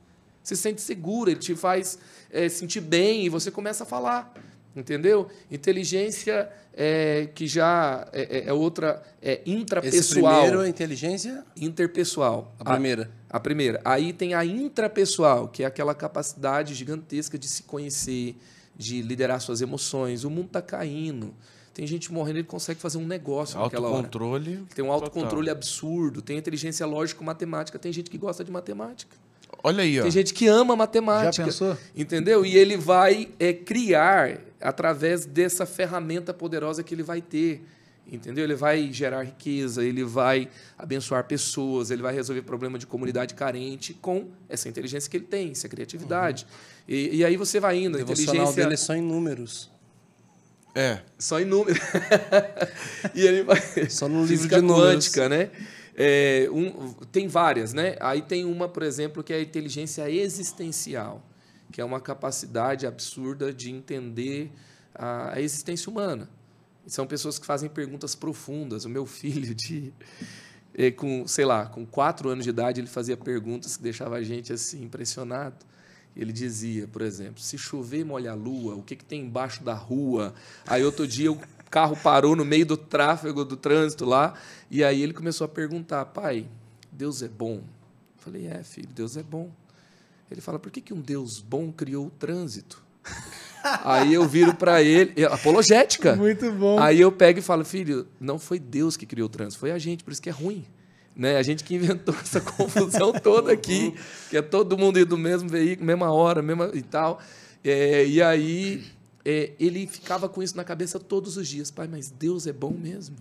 Você se sente seguro, ele te faz é, sentir bem e você começa a falar. Entendeu? Inteligência é, que já é, é, é outra, é intrapessoal. Esse primeiro, é inteligência? Interpessoal. A primeira. A, a, primeira. Aí tem a intrapessoal, que é aquela capacidade gigantesca de se conhecer, de liderar suas emoções. O mundo está caindo. Tem gente morrendo, ele consegue fazer um negócio naquela hora. Autocontrole. Tem um autocontrole total. absurdo. Tem inteligência lógico-matemática. Tem gente que gosta de matemática. Olha aí, ó. Tem gente que ama matemática. Já pensou? Entendeu? E ele vai é, criar através dessa ferramenta poderosa que ele vai ter. Entendeu? Ele vai gerar riqueza, ele vai abençoar pessoas, ele vai resolver problema de comunidade carente com essa inteligência que ele tem, essa criatividade. Uhum. E, e, aí você vai indo. O inteligência dele é só em números. É. Só em números. *laughs* e ele vai. *laughs* Só no livro de quântica, números. né? É, um, tem várias, né? Aí tem uma, por exemplo, que é a inteligência existencial que é uma capacidade absurda de entender a, a existência humana. São pessoas que fazem perguntas profundas. O meu *laughs* filho de eh, com, sei lá, com quatro anos de idade, ele fazia perguntas que deixava a gente assim impressionado. Ele dizia, por exemplo, se chover molha a lua, o que, que tem embaixo da rua? Aí outro dia o carro parou no meio do tráfego do trânsito lá, e aí ele começou a perguntar: "Pai, Deus é bom?" Eu falei: "É, filho, Deus é bom." Ele fala: por que, que um Deus bom criou o trânsito? *laughs* Aí eu viro para ele, apologética. Muito bom. Aí eu pego e falo: filho, não foi Deus que criou o trânsito, foi a gente, por isso que é ruim. Né? A gente que inventou *laughs* essa confusão toda aqui, uhum. que é todo mundo ir do mesmo veículo, mesma hora, mesma e tal. É, e aí é, ele ficava com isso na cabeça todos os dias. Pai, mas Deus é bom mesmo?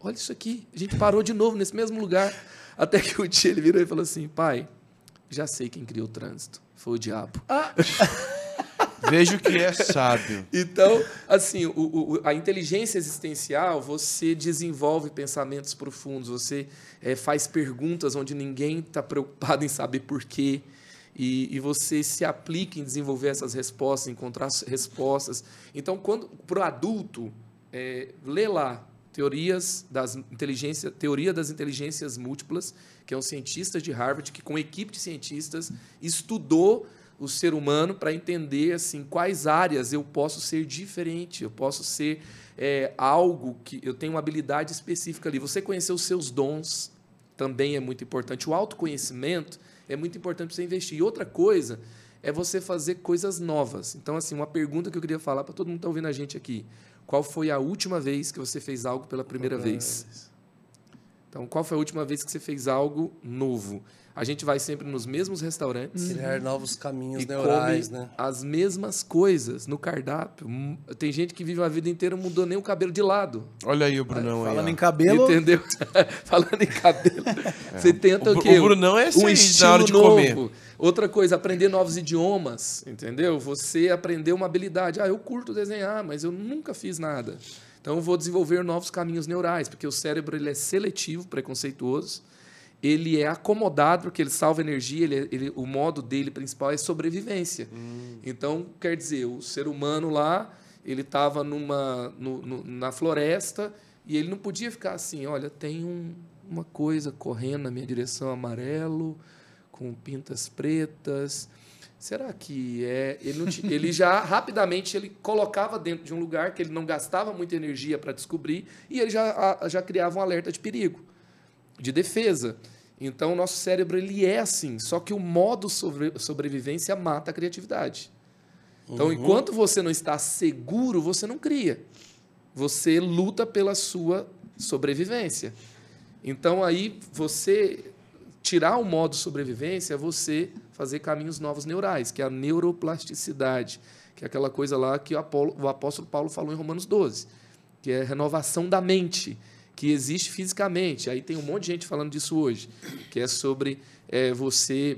Olha isso aqui. A gente parou de novo nesse mesmo lugar. Até que o um dia ele virou e falou assim: Pai, já sei quem criou o trânsito. Foi o diabo. Ah. *laughs* Vejo que é sábio. Então, assim, o, o, a inteligência existencial, você desenvolve pensamentos profundos, você é, faz perguntas onde ninguém está preocupado em saber porquê, e, e, você se aplica em desenvolver essas respostas, encontrar respostas. Então, quando para o adulto, é, lê lá teorias das inteligência, teoria das inteligências múltiplas, que é um cientista de Harvard que com equipe de cientistas estudou o ser humano para entender assim quais áreas eu posso ser diferente, eu posso ser é, algo que eu tenho uma habilidade específica ali. Você conhecer os seus dons também é muito importante. O autoconhecimento é muito importante para você investir. E outra coisa é você fazer coisas novas. Então, assim, uma pergunta que eu queria falar para todo mundo que está ouvindo a gente aqui. Qual foi a última vez que você fez algo pela primeira vez? Então, qual foi a última vez que você fez algo novo? A gente vai sempre nos mesmos restaurantes. Hum. Criar novos caminhos e neurais, come né? As mesmas coisas no cardápio. Hum, tem gente que vive a vida inteira e mudou nem o cabelo de lado. Olha aí o Brunão aí. Falando aí, em cabelo. Entendeu? *laughs* falando em cabelo. É. Você tenta o, o quê? O Brunão é esse um assim, estilo na hora de novo. comer. Outra coisa, aprender novos idiomas, entendeu? Você aprender uma habilidade. Ah, eu curto desenhar, mas eu nunca fiz nada. Então eu vou desenvolver novos caminhos neurais, porque o cérebro ele é seletivo, preconceituoso, ele é acomodado, porque ele salva energia, ele, é, ele o modo dele principal é sobrevivência. Hum. Então, quer dizer, o ser humano lá, ele estava numa no, no, na floresta e ele não podia ficar assim, olha, tem um, uma coisa correndo na minha direção, amarelo, com pintas pretas. Será que é? Ele, ele já *laughs* rapidamente ele colocava dentro de um lugar que ele não gastava muita energia para descobrir e ele já, já criava um alerta de perigo, de defesa. Então, o nosso cérebro ele é assim, só que o modo sobre, sobrevivência mata a criatividade. Então, uhum. enquanto você não está seguro, você não cria. Você luta pela sua sobrevivência. Então, aí você tirar o modo sobrevivência é você fazer caminhos novos neurais, que é a neuroplasticidade, que é aquela coisa lá que o, Apolo, o apóstolo Paulo falou em Romanos 12, que é renovação da mente, que existe fisicamente. Aí tem um monte de gente falando disso hoje, que é sobre é, você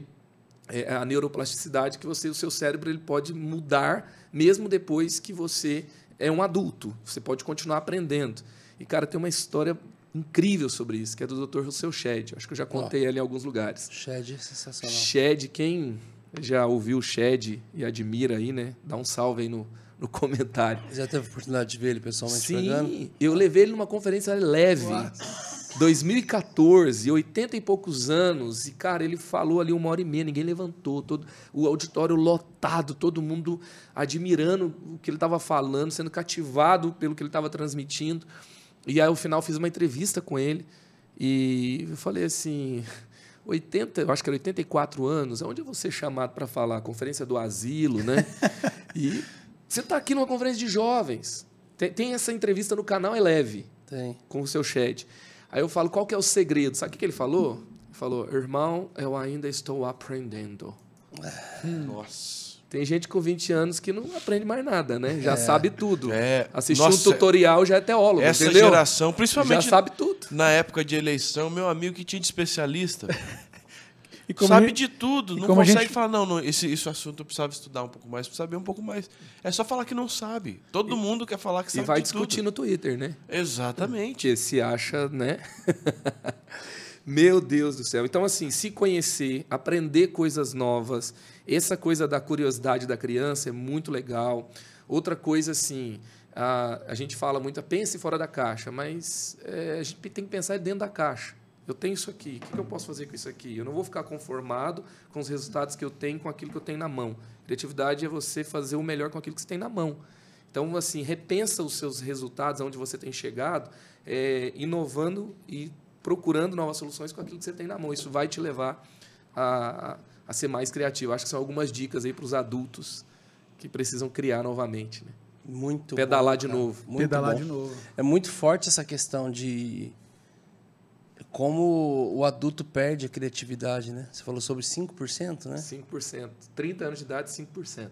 é a neuroplasticidade que você, o seu cérebro ele pode mudar mesmo depois que você é um adulto. Você pode continuar aprendendo. E cara, tem uma história incrível sobre isso, que é do Dr. Rousseau Shed. Acho que eu já contei oh. ele em alguns lugares. Shed é sensacional. Shed, quem já ouviu o Shed e admira aí, né? Dá um salve aí no, no *laughs* comentário. Já teve a oportunidade de ver ele pessoalmente Sim, eu levei ele numa conferência leve. Nossa. 2014, 80 e poucos anos, e cara, ele falou ali uma hora e meia, ninguém levantou, todo o auditório lotado, todo mundo admirando o que ele estava falando, sendo cativado pelo que ele estava transmitindo. E aí, no final, fiz uma entrevista com ele e eu falei assim: 80, *laughs* eu acho que era 84 anos, aonde você é chamado para falar? Conferência do asilo, né? *laughs* e você está aqui numa conferência de jovens. Tem, tem, essa entrevista no canal Eleve é tem. com o seu Shed. Aí eu falo: qual que é o segredo? Sabe o que ele falou? Ele falou: irmão, eu ainda estou aprendendo. É. Hum. Nossa. Tem gente com 20 anos que não aprende mais nada, né? Já é, sabe tudo. É, Assistir nossa, um tutorial já é teólogo, essa entendeu? geração, principalmente... Já sabe tudo. Na época de eleição, meu amigo que tinha de especialista... *laughs* sabe gente, de tudo, não consegue gente... falar, não, não esse, esse assunto eu precisava estudar um pouco mais, para saber um pouco mais. É só falar que não sabe. Todo e, mundo quer falar que sabe E vai discutir tudo. no Twitter, né? Exatamente. Porque se acha, né? *laughs* Meu Deus do céu. Então, assim, se conhecer, aprender coisas novas, essa coisa da curiosidade da criança é muito legal. Outra coisa, assim, a, a gente fala muito, ah, pense fora da caixa, mas é, a gente tem que pensar dentro da caixa. Eu tenho isso aqui, o que eu posso fazer com isso aqui? Eu não vou ficar conformado com os resultados que eu tenho, com aquilo que eu tenho na mão. Criatividade é você fazer o melhor com aquilo que você tem na mão. Então, assim, repensa os seus resultados, aonde você tem chegado, é, inovando e procurando novas soluções com aquilo que você tem na mão. Isso vai te levar a, a, a ser mais criativo. Acho que são algumas dicas aí para os adultos que precisam criar novamente. Né? Muito Pedalar bom, de novo. Muito Pedalar bom. de novo. É muito forte essa questão de como o adulto perde a criatividade, né? Você falou sobre 5%, né? 5%. 30 anos de idade, 5%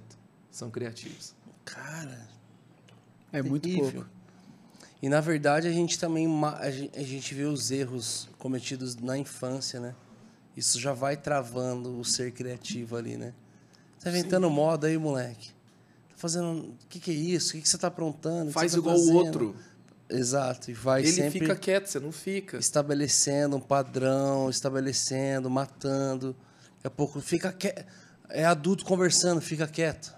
são criativos. Cara, é muito pouco. E na verdade a gente também a gente vê os erros cometidos na infância, né? Isso já vai travando o ser criativo ali, né? Tá inventando Sim. moda aí, moleque. Tá fazendo. O que, que é isso? O que, que você tá aprontando? Faz tá igual o outro. Exato, e vai Ele sempre. Ele fica quieto, você não fica. Estabelecendo um padrão, estabelecendo, matando. Daqui a pouco fica quieto. É adulto conversando, fica quieto.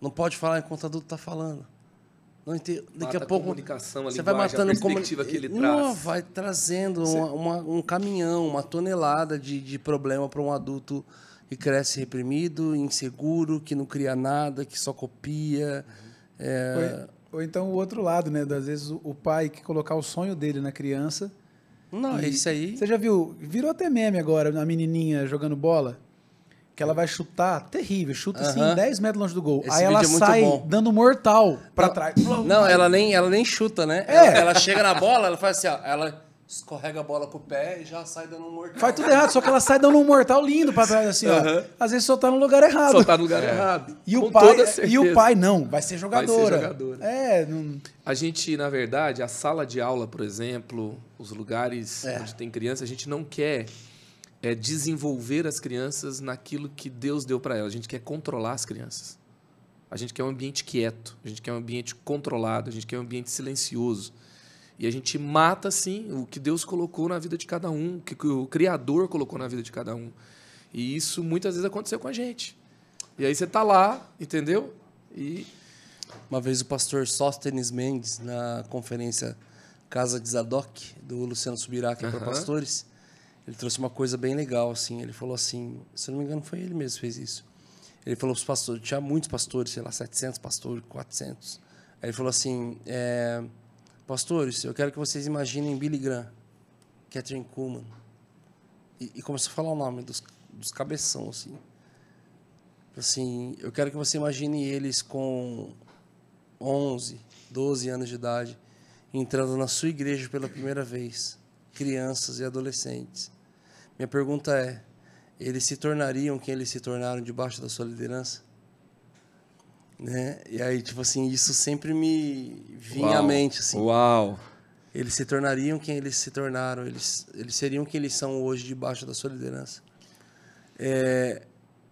Não pode falar enquanto adulto tá falando daqui Mata a pouco a você vai matando como, que ele traz. Não, vai trazendo você... uma, uma, um caminhão, uma tonelada de, de problema para um adulto que cresce reprimido, inseguro, que não cria nada, que só copia. Uhum. É... Ou, ou, então o outro lado, né? Às vezes o, o pai que colocar o sonho dele na criança. Não, e, isso aí. Você já viu? Virou até meme agora, a menininha jogando bola. Que ela vai chutar, terrível, chuta uh -huh. assim 10 metros longe do gol. Esse aí ela é sai bom. dando mortal pra trás. Não, ela nem, ela nem chuta, né? É. Ela, ela chega na bola, ela faz assim, ó, ela escorrega a bola com o pé e já sai dando um mortal. Faz tudo errado, só que ela sai dando um mortal lindo pra trás, assim, ó. Às vezes só tá no lugar errado. Só tá no lugar é. errado. E com o, pai, e o pai não, vai ser jogadora. Vai ser jogadora. É, não... A gente, na verdade, a sala de aula, por exemplo, os lugares é. onde tem criança, a gente não quer é desenvolver as crianças naquilo que Deus deu para elas. A gente quer controlar as crianças. A gente quer um ambiente quieto, a gente quer um ambiente controlado, a gente quer um ambiente silencioso. E a gente mata, sim, o que Deus colocou na vida de cada um, o que o Criador colocou na vida de cada um. E isso muitas vezes aconteceu com a gente. E aí você está lá, entendeu? E. Uma vez o pastor Sóstenes Mendes, na conferência Casa de Zadok, do Luciano Subirá, que é para pastores, ele trouxe uma coisa bem legal, assim. Ele falou assim, se eu não me engano, foi ele mesmo que fez isso. Ele falou os pastores, tinha muitos pastores, sei lá, 700 pastores, 400. Aí ele falou assim, é, pastores, eu quero que vocês imaginem Billy Graham, Catherine Kuhlman. E, e começou a falar o nome dos, dos cabeção, assim. Assim, eu quero que você imagine eles com 11, 12 anos de idade, entrando na sua igreja pela primeira vez crianças e adolescentes. Minha pergunta é: eles se tornariam quem eles se tornaram debaixo da sua liderança? Né? E aí, tipo assim, isso sempre me vinha Uau. à mente, assim. Uau! Eles se tornariam quem eles se tornaram, eles, eles seriam quem eles são hoje debaixo da sua liderança. É,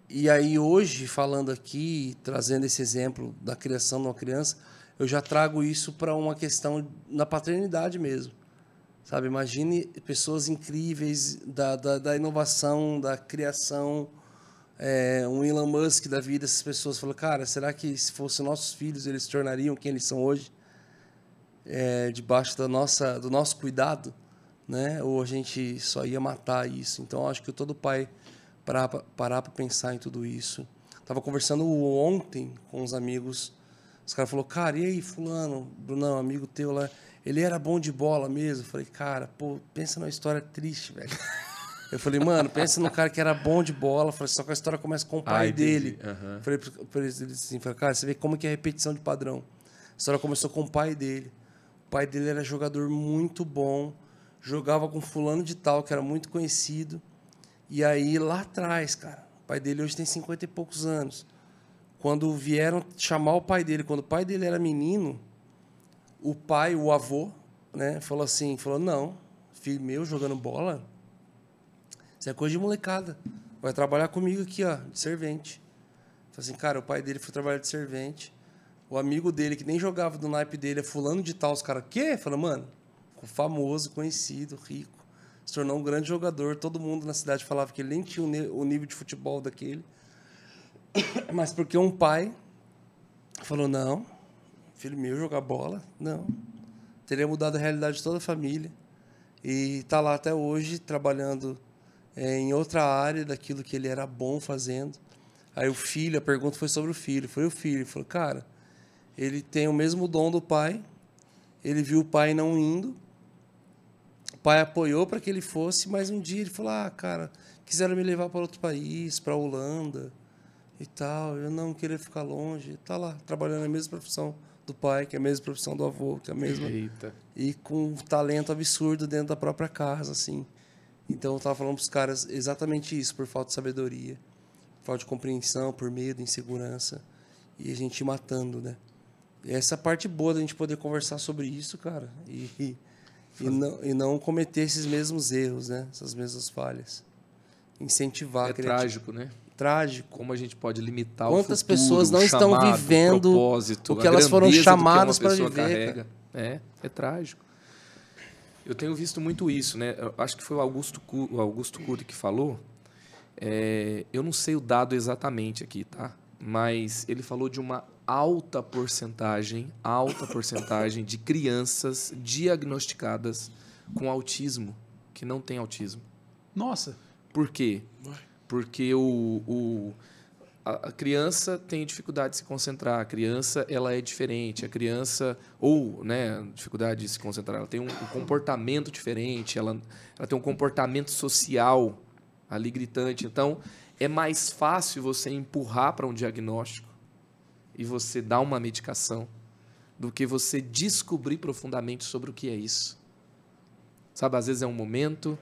e aí, hoje, falando aqui, trazendo esse exemplo da criação de uma criança, eu já trago isso para uma questão na paternidade mesmo. Sabe, imagine pessoas incríveis da, da, da inovação, da criação, é, um Elon Musk da vida, essas pessoas falam, cara, será que se fossem nossos filhos eles se tornariam quem eles são hoje? É, debaixo da nossa, do nosso cuidado, né? Ou a gente só ia matar isso? Então, acho que todo pai parar parar para pensar em tudo isso. Tava conversando ontem com uns amigos, os caras falou, cara, e aí, fulano, Brunão, amigo teu lá, ele era bom de bola mesmo. Eu falei, cara, pô, pensa numa história triste, velho. *laughs* Eu falei, mano, pensa no cara que era bom de bola. Falei, só que a história começa com o pai ah, dele. Uhum. Falei pra ele assim, falei, cara, você vê como que é a repetição de padrão. A história começou com o pai dele. O pai dele era jogador muito bom, jogava com fulano de tal, que era muito conhecido. E aí, lá atrás, cara, o pai dele hoje tem 50 e poucos anos. Quando vieram chamar o pai dele, quando o pai dele era menino, o pai, o avô, né, falou assim, falou, não, filho meu jogando bola, isso é coisa de molecada. Vai trabalhar comigo aqui, ó, de servente. Falei assim, cara, o pai dele foi trabalhar de servente. O amigo dele, que nem jogava do naipe dele, é fulano de tal, os caras, quê? Falou, mano, famoso, conhecido, rico. Se tornou um grande jogador. Todo mundo na cidade falava que ele nem tinha o nível de futebol daquele. *coughs* Mas porque um pai falou, não, filho meu jogar bola? Não. Teria mudado a realidade de toda a família. E está lá até hoje, trabalhando é, em outra área daquilo que ele era bom fazendo. Aí o filho, a pergunta foi sobre o filho. Foi o filho. Falou, cara, ele tem o mesmo dom do pai. Ele viu o pai não indo. O pai apoiou para que ele fosse, mas um dia ele falou: Ah, cara, quiseram me levar para outro país, para a Holanda e tal. Eu não queria ficar longe. está lá, trabalhando na mesma profissão do pai, que é a mesma profissão do avô, que é a mesma. Eita. E com um talento absurdo dentro da própria casa, assim. Então eu tava falando pros caras exatamente isso, por falta de sabedoria, falta de compreensão, por medo, insegurança. E a gente matando, né? E essa é parte boa da gente poder conversar sobre isso, cara. E, e, e, não, e não cometer esses mesmos erros, né? Essas mesmas falhas. Incentivar. É trágico, né? trágico como a gente pode limitar Quantas o quantas pessoas não chamado, estão vivendo o, o que elas foram chamadas para viver. Carrega. É, é trágico. Eu tenho visto muito isso, né? Eu acho que foi o Augusto, o Augusto Cury que falou. É, eu não sei o dado exatamente aqui, tá? Mas ele falou de uma alta porcentagem, alta porcentagem de crianças diagnosticadas com autismo que não tem autismo. Nossa. Por quê? porque o, o a, criança tem dificuldade de se concentrar, a criança ela é diferente, a criança ou né, dificuldade de se concentrar, ela tem um, um comportamento diferente, ela, ela tem um comportamento social ali gritante. Então é mais fácil você empurrar para um diagnóstico e você dar uma medicação do que você descobrir profundamente sobre o que é isso. Sabe, às vezes é um momento,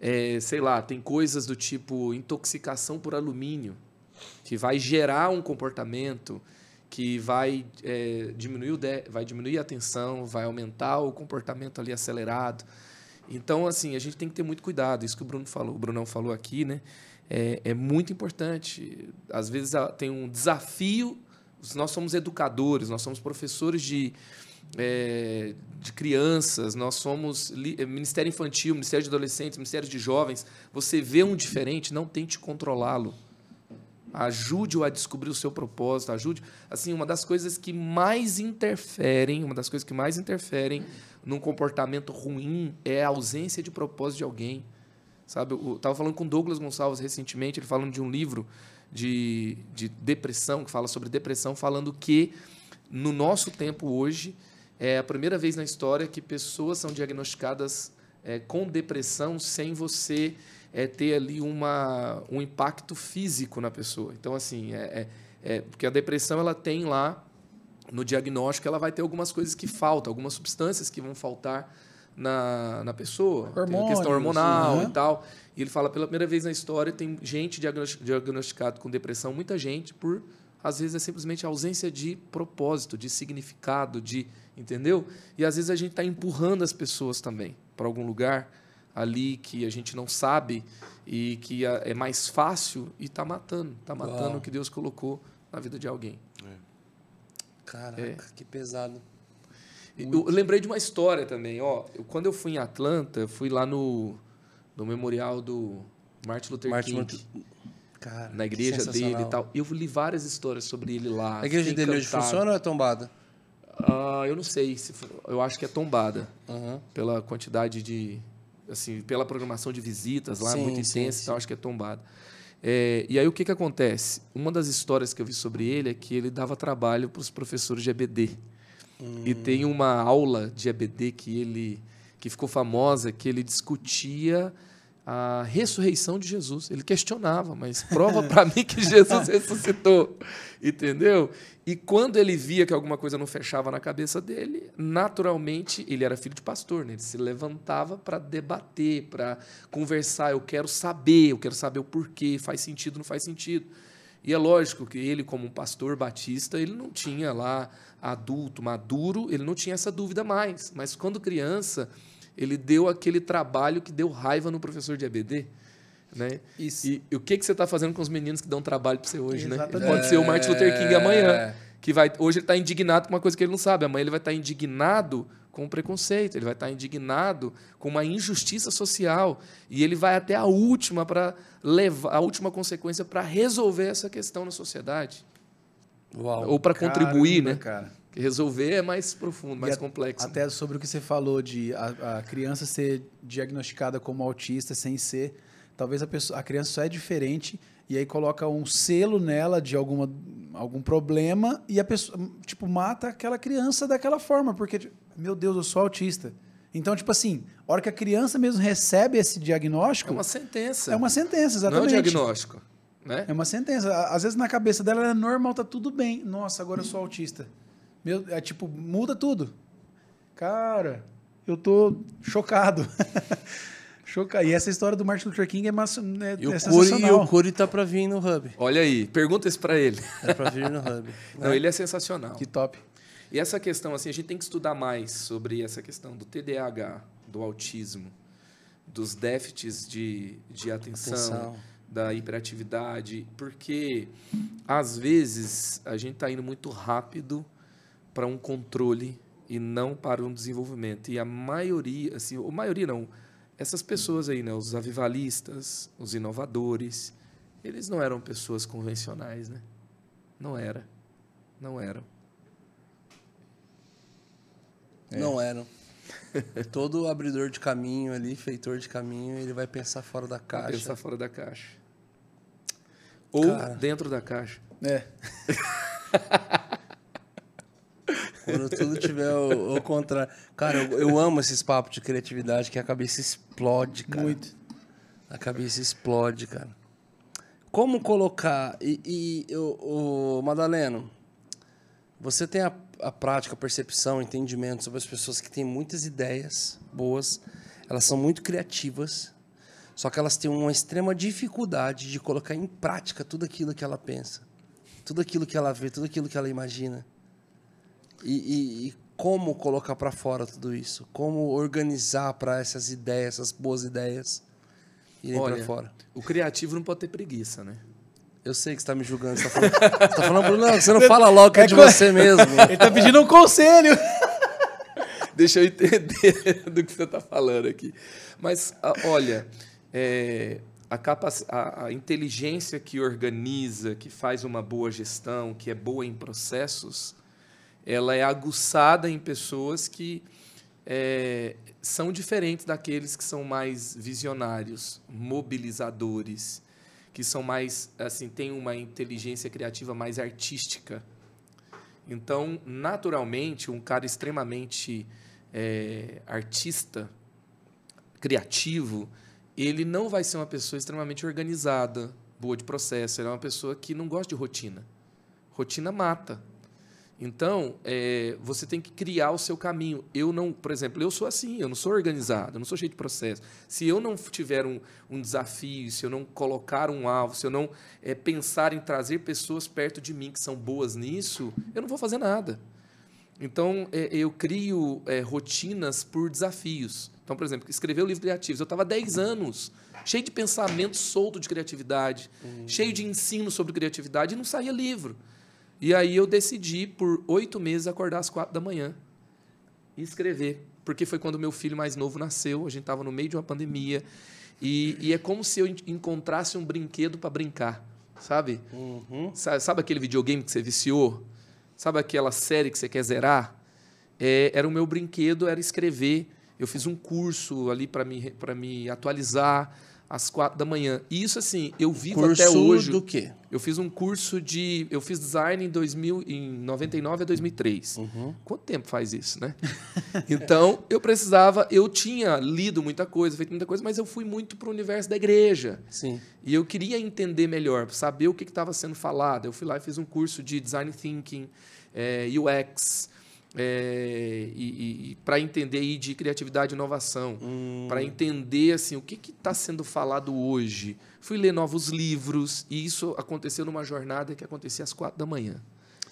é, sei lá, tem coisas do tipo intoxicação por alumínio, que vai gerar um comportamento que vai, é, diminuir o de, vai diminuir a tensão, vai aumentar o comportamento ali acelerado. Então, assim, a gente tem que ter muito cuidado. Isso que o Bruno falou, o Brunão falou aqui, né? É, é muito importante. Às vezes tem um desafio. Nós somos educadores, nós somos professores de, é, de crianças, nós somos é, Ministério Infantil, Ministério de Adolescentes, Ministério de Jovens. Você vê um diferente, não tente controlá-lo. Ajude-o a descobrir o seu propósito, ajude. Assim, uma das coisas que mais interferem, uma das coisas que mais interferem num comportamento ruim é a ausência de propósito de alguém. Sabe, eu estava falando com Douglas Gonçalves recentemente, ele falando de um livro de, de depressão, que fala sobre depressão, falando que no nosso tempo hoje, é a primeira vez na história que pessoas são diagnosticadas é, com depressão sem você é, ter ali uma, um impacto físico na pessoa. Então, assim, é, é, é porque a depressão ela tem lá no diagnóstico, ela vai ter algumas coisas que faltam, algumas substâncias que vão faltar na, na pessoa. Hormônios, tem questão hormonal uhum. e tal. E ele fala, pela primeira vez na história, tem gente diagnosticada com depressão, muita gente, por, às vezes, é simplesmente ausência de propósito, de significado, de entendeu? E às vezes a gente está empurrando as pessoas também para algum lugar ali que a gente não sabe e que é mais fácil e está matando, está matando Uau. o que Deus colocou na vida de alguém. É. é. Caraca, é. que pesado. Muito. Eu lembrei de uma história também, ó. Eu, quando eu fui em Atlanta, fui lá no, no memorial do Martin Luther Martin King. Luther... Cara, na igreja dele e tal. Eu li várias histórias sobre ele lá. A igreja dele hoje funciona ou é tombada? Uh, eu não sei, se, eu acho que é tombada uhum. pela quantidade de, assim, pela programação de visitas lá sim, muito intensa, então sim, então acho que é tombada. É, e aí o que, que acontece? Uma das histórias que eu vi sobre ele é que ele dava trabalho para os professores de EBD. Hum. E tem uma aula de EBD que ele que ficou famosa que ele discutia a ressurreição de Jesus. Ele questionava, mas prova para mim que Jesus *laughs* ressuscitou, entendeu? E quando ele via que alguma coisa não fechava na cabeça dele, naturalmente ele era filho de pastor, né? ele se levantava para debater, para conversar. Eu quero saber, eu quero saber o porquê, faz sentido, não faz sentido. E é lógico que ele, como um pastor batista, ele não tinha lá adulto, maduro, ele não tinha essa dúvida mais. Mas quando criança, ele deu aquele trabalho que deu raiva no professor de EBD. Né? Isso. E, e o que, que você está fazendo com os meninos que dão trabalho para você hoje? Né? pode ser o Martin Luther King amanhã. É. Que vai, hoje ele está indignado com uma coisa que ele não sabe. Amanhã ele vai estar tá indignado com preconceito, ele vai estar tá indignado com uma injustiça social e ele vai até a última para levar a última consequência para resolver essa questão na sociedade. Uau, ou para contribuir, né? Cara resolver é mais profundo, mais complexo. Né? Até né? sobre o que você falou de a, a, criança ser diagnosticada como autista sem ser. Talvez a, pessoa, a criança só é diferente e aí coloca um selo nela de alguma, algum problema e a pessoa, tipo, mata aquela criança daquela forma, porque, tipo, meu Deus, eu sou autista. Então, tipo assim, a hora que a criança mesmo recebe esse diagnóstico. É uma sentença. É uma sentença, exatamente. Não é um diagnóstico. Né? É uma sentença. Às vezes na cabeça dela é normal, tá tudo bem. Nossa, agora eu sou autista. Meu, é tipo, muda tudo. Cara, eu tô chocado. *laughs* Chocado. E essa história do Martin Luther King é, massa, é, né, e é sensacional. e o Curi tá para vir no Hub. Olha aí, pergunta isso para ele. *laughs* Tá para vir no Hub. Não, é. ele é sensacional. Que top. E essa questão, assim, a gente tem que estudar mais sobre essa questão do TDAH, do autismo, dos déficits de, de atenção, atenção. da hiperatividade, porque às vezes a gente está indo muito rápido para um controle e não para um desenvolvimento. E a maioria, assim, a maioria não, essas pessoas aí, né, os avivalistas, os inovadores, eles não eram pessoas convencionais, né? Não era. Não eram. É. Não eram. É todo abridor de caminho ali, feitor de caminho, ele vai pensar fora da caixa. Vai pensar fora da caixa. Ou Cara. dentro da caixa. É. *laughs* Quando tudo tiver o, o contrário. Cara, eu, eu, amo esses papos de criatividade que a cabeça explode, cara. Muito. A cabeça explode, cara. Como colocar. E, e o, o Madaleno, você tem a, a prática, a percepção, o entendimento sobre as pessoas que têm muitas ideias boas, elas são muito criativas, só que elas têm uma extrema dificuldade de colocar em prática tudo aquilo que ela pensa, tudo aquilo que ela vê, tudo aquilo que ela imagina. E, e, e como colocar para fora tudo isso? Como organizar para essas ideias, essas boas ideias irem para fora? O criativo não pode ter preguiça, né? Eu sei que você tá me julgando, você tá falando, você tá falando Bruno, não, você não *laughs* é fala logo que é, de você mesmo. *laughs* Ele tá pedindo um conselho. *laughs* Deixa eu entender do que você tá falando aqui. Mas, olha, é, a, capac... a, a inteligência que organiza, que faz uma boa gestão, que é boa em processos, ela é aguçada em pessoas que é, são diferentes daqueles que são mais visionários, mobilizadores, que são mais assim têm uma inteligência criativa mais artística. Então, naturalmente, um cara extremamente é, artista, criativo, ele não vai ser uma pessoa extremamente organizada, boa de processo. Ele é uma pessoa que não gosta de rotina. Rotina mata. Então, é, você tem que criar o seu caminho. Eu não, por exemplo, eu sou assim, eu não sou organizado, eu não sou cheio de processo. Se eu não tiver um, um desafio, se eu não colocar um alvo, se eu não é, pensar em trazer pessoas perto de mim que são boas nisso, eu não vou fazer nada. Então, é, eu crio é, rotinas por desafios. Então, por exemplo, escrever o livro Criativos. Eu estava 10 anos cheio de pensamento solto de criatividade, uhum. cheio de ensino sobre criatividade e não saía livro. E aí eu decidi, por oito meses, acordar às quatro da manhã e escrever. Porque foi quando meu filho mais novo nasceu, a gente estava no meio de uma pandemia. E, e, é como se eu encontrasse um brinquedo para brincar, sabe? Uhum. sabe? Sabe aquele videogame que você viciou? Sabe aquela série que você quer zerar? É, era o meu brinquedo, era escrever. Eu fiz um curso ali para me, me atualizar às quatro da manhã. E isso, assim, eu vivo curso até hoje. do quê? Eu fiz um curso de. Eu fiz design em, 2000, em 99 a 2003. Uhum. Quanto tempo faz isso, né? *laughs* então, eu precisava. Eu tinha lido muita coisa, feito muita coisa, mas eu fui muito para o universo da igreja. Sim. E eu queria entender melhor, saber o que estava sendo falado. Eu fui lá e fiz um curso de design thinking, é, UX. É, e, e para entender de criatividade e inovação, hum. para entender assim o que está sendo falado hoje. Fui ler novos livros e isso aconteceu numa jornada que acontecia às quatro da manhã.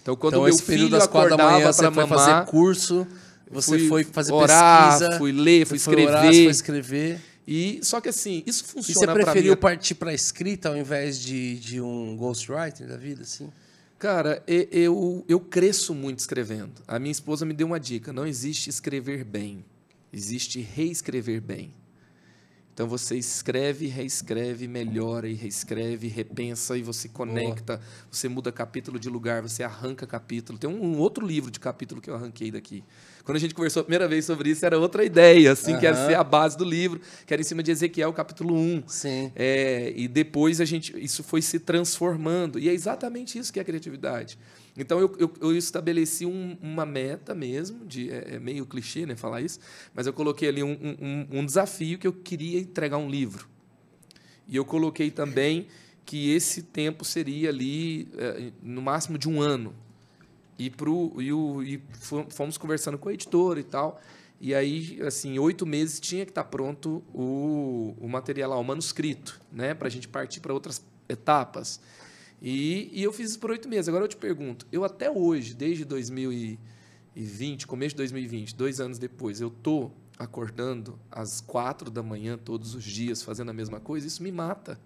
Então quando então, meu esse filho das acordava para mamar, fazer curso, você fui foi fazer orar, pesquisa, fui ler, fui escrever, orar, foi escrever. E só que assim, isso funciona para mim. E você preferiu minha... partir para escrita ao invés de, de um ghostwriter da vida, assim? Cara, eu, eu cresço muito escrevendo. A minha esposa me deu uma dica: não existe escrever bem, existe reescrever bem. Então você escreve, reescreve, melhora e reescreve, repensa e você conecta, Boa. você muda capítulo de lugar, você arranca capítulo. Tem um, um, outro livro de capítulo que eu arranquei daqui. Quando a gente conversou a primeira vez sobre isso, era outra ideia, assim, uhum. que era ser a base do livro, que era em cima de Ezequiel, capítulo 1. Sim. É, e depois a gente, isso foi se transformando. E é exatamente isso que é a criatividade. Então eu, eu, eu estabeleci um, uma meta mesmo, de, é, é, meio clichê né, falar isso, mas eu coloquei ali um, um, um desafio que eu queria entregar um livro. E eu coloquei também que esse tempo seria ali é, no máximo de um ano. E, pro, e, o, e fomos conversando com a editora e tal. E aí, assim, oito meses tinha que estar tá pronto o, o material, o manuscrito, né? Para a gente partir para outras etapas. E, e eu fiz isso por oito meses. Agora eu te pergunto, eu até hoje, desde 2020, começo de 2020, dois anos depois, eu tô acordando às quatro da manhã todos os dias fazendo a mesma coisa, isso me mata.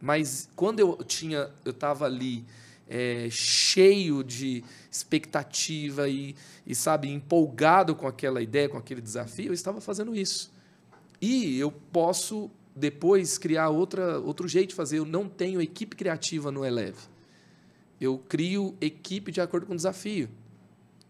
Mas quando eu tinha, eu estava ali é, cheio de expectativa e, e, sabe, empolgado com aquela ideia, com aquele desafio, eu estava fazendo isso. E eu posso depois criar outra, outro jeito de fazer. Eu não tenho equipe criativa no Eleve. Eu crio equipe de acordo com o desafio.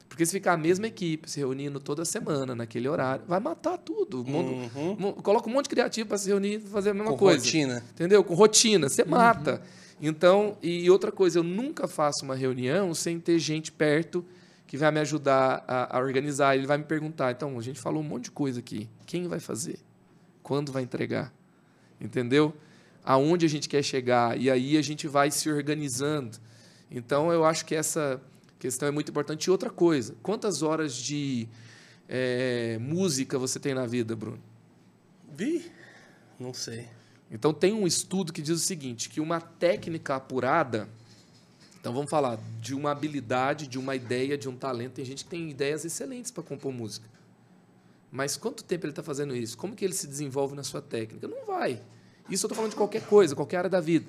Porque se ficar a mesma equipe se reunindo toda semana, naquele horário, vai matar tudo. Mundo, uhum. Coloca um monte de criativo para se reunir e fazer a mesma com coisa. Com rotina. Entendeu? Com rotina. Você uhum. mata. Então, e outra coisa, eu nunca faço uma reunião sem ter gente perto que vai me ajudar a, a organizar. Ele vai me perguntar: então, a gente falou um monte de coisa aqui. Quem vai fazer? Quando vai entregar? entendeu? Aonde a gente quer chegar e aí a gente vai se organizando. Então eu acho que essa questão é muito importante. E outra coisa, quantas horas de é, música você tem na vida, Bruno? Vi, não sei. Então tem um estudo que diz o seguinte, que uma técnica apurada, então vamos falar de uma habilidade, de uma ideia, de um talento. Tem gente que tem ideias excelentes para compor música. Mas quanto tempo ele está fazendo isso? Como que ele se desenvolve na sua técnica? Não vai. Isso eu estou falando de qualquer coisa, qualquer área da vida.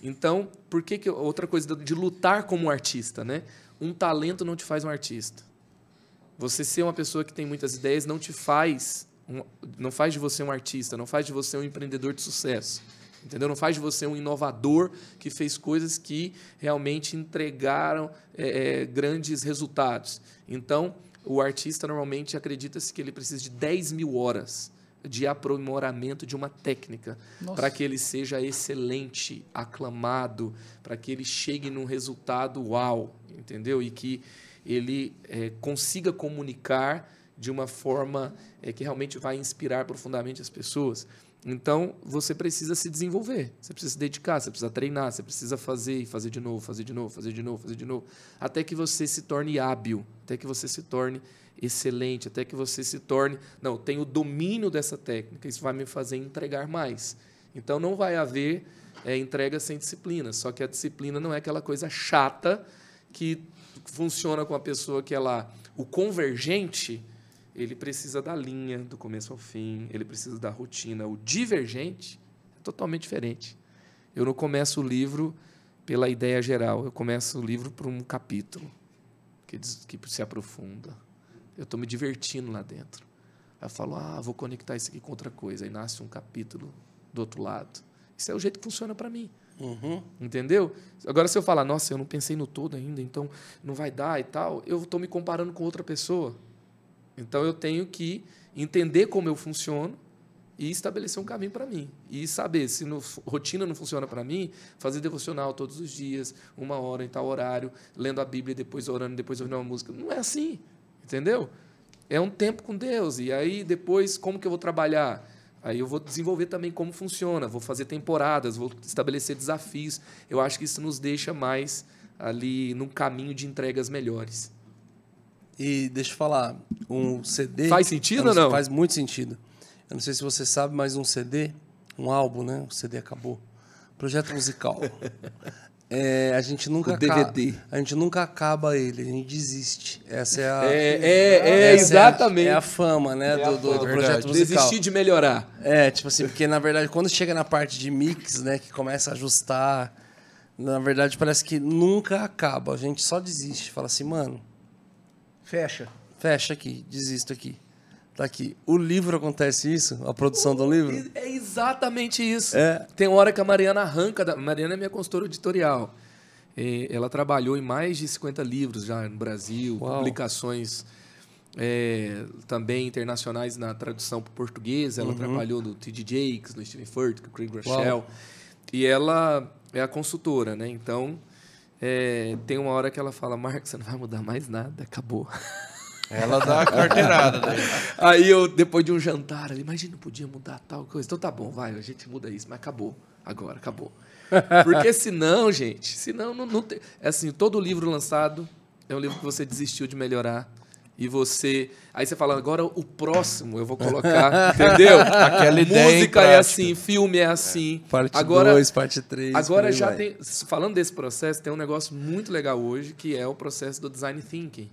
Então, por que, que outra coisa de lutar como um artista, né? Um talento não te faz um artista. Você ser uma pessoa que tem muitas ideias não te faz, um, não faz de você um artista, não faz de você um empreendedor de sucesso. Entendeu? Não faz de você um inovador que fez coisas que realmente entregaram é, é, grandes resultados. Então, o artista normalmente acredita-se que ele precisa de 10 mil horas de aprimoramento de uma técnica para que ele seja excelente, aclamado, para que ele chegue num resultado uau, entendeu? E que ele é, consiga comunicar de uma forma é, que realmente vai inspirar profundamente as pessoas. Então, você precisa se desenvolver, você precisa se dedicar, você precisa treinar, você precisa fazer e fazer de novo, fazer de novo, fazer de novo, fazer de novo, até que você se torne hábil, até que você se torne excelente, até que você se torne, não, tem o domínio dessa técnica, isso vai me fazer entregar mais. Então, não vai haver é, entrega sem disciplina, só que a disciplina não é aquela coisa chata que funciona com a pessoa que é lá. O convergente ele precisa da linha do começo ao fim, ele precisa da rotina. O divergente é totalmente diferente. Eu não começo o livro pela ideia geral, eu começo o livro por um capítulo que, diz, que se aprofunda. Eu estou me divertindo lá dentro. eu falo, ah, vou conectar isso aqui com outra coisa. Aí nasce um capítulo do outro lado. Isso é o jeito que funciona para mim. Uhum. Entendeu? Agora, se eu falar, nossa, eu não pensei no todo ainda, então não vai dar e tal, eu estou me comparando com outra pessoa. Então eu tenho que entender como eu funciono e estabelecer um caminho para mim. E saber se no, rotina não funciona para mim, fazer devocional todos os dias, uma hora em tal horário, lendo a Bíblia, depois orando, depois ouvindo uma música. Não é assim, entendeu? É um tempo com Deus. E aí depois, como que eu vou trabalhar? Aí eu vou desenvolver também como funciona, vou fazer temporadas, vou estabelecer desafios. Eu acho que isso nos deixa mais ali num caminho de entregas melhores. E deixa eu falar, um CD. Faz sentido ou não? Faz muito sentido. Eu não sei se você sabe, mas um CD, um álbum, né? O CD acabou. Projeto musical. *laughs* É, a gente nunca o DVD. Acaba, a gente nunca acaba ele, a gente desiste. Essa é a. É, é, é exatamente. É a, é a, fama, né? É do, do, do projeto musical. Desistir de melhorar. É, tipo assim, porque na verdade, quando chega na parte de mix, né, que começa a ajustar, na verdade parece que nunca acaba. A gente só desiste. Fala assim, mano, Fecha. Fecha aqui, desisto aqui. Tá aqui. O livro acontece isso? A produção o, do livro? É exatamente isso. É. Tem hora que a Mariana arranca. Da... Mariana é minha consultora editorial. E ela trabalhou em mais de 50 livros já no Brasil, Uau. publicações é, também internacionais na tradução para português. Ela uhum. trabalhou no T.D. Jakes, no Stephen Furtick, no Craig Rochelle. E ela é a consultora, né? Então, é, tem uma hora que ela fala, Marcos, você não vai mudar mais nada, acabou. Ela dá a carteirada. Né? *laughs* Aí eu, depois de um jantar, ali, não podia mudar tal coisa. Então tá bom, vai, a gente muda isso, mas acabou. Agora, acabou. *laughs* Porque senão, gente, senão não, não tem. É assim, todo livro lançado é um livro que você desistiu de melhorar e você. Aí você fala, agora o próximo eu vou colocar, *laughs* entendeu? Aquela ideia. Música é assim, filme é assim. É. Parte 2, parte 3. Agora já vai. tem. Falando desse processo, tem um negócio muito legal hoje que é o processo do design thinking,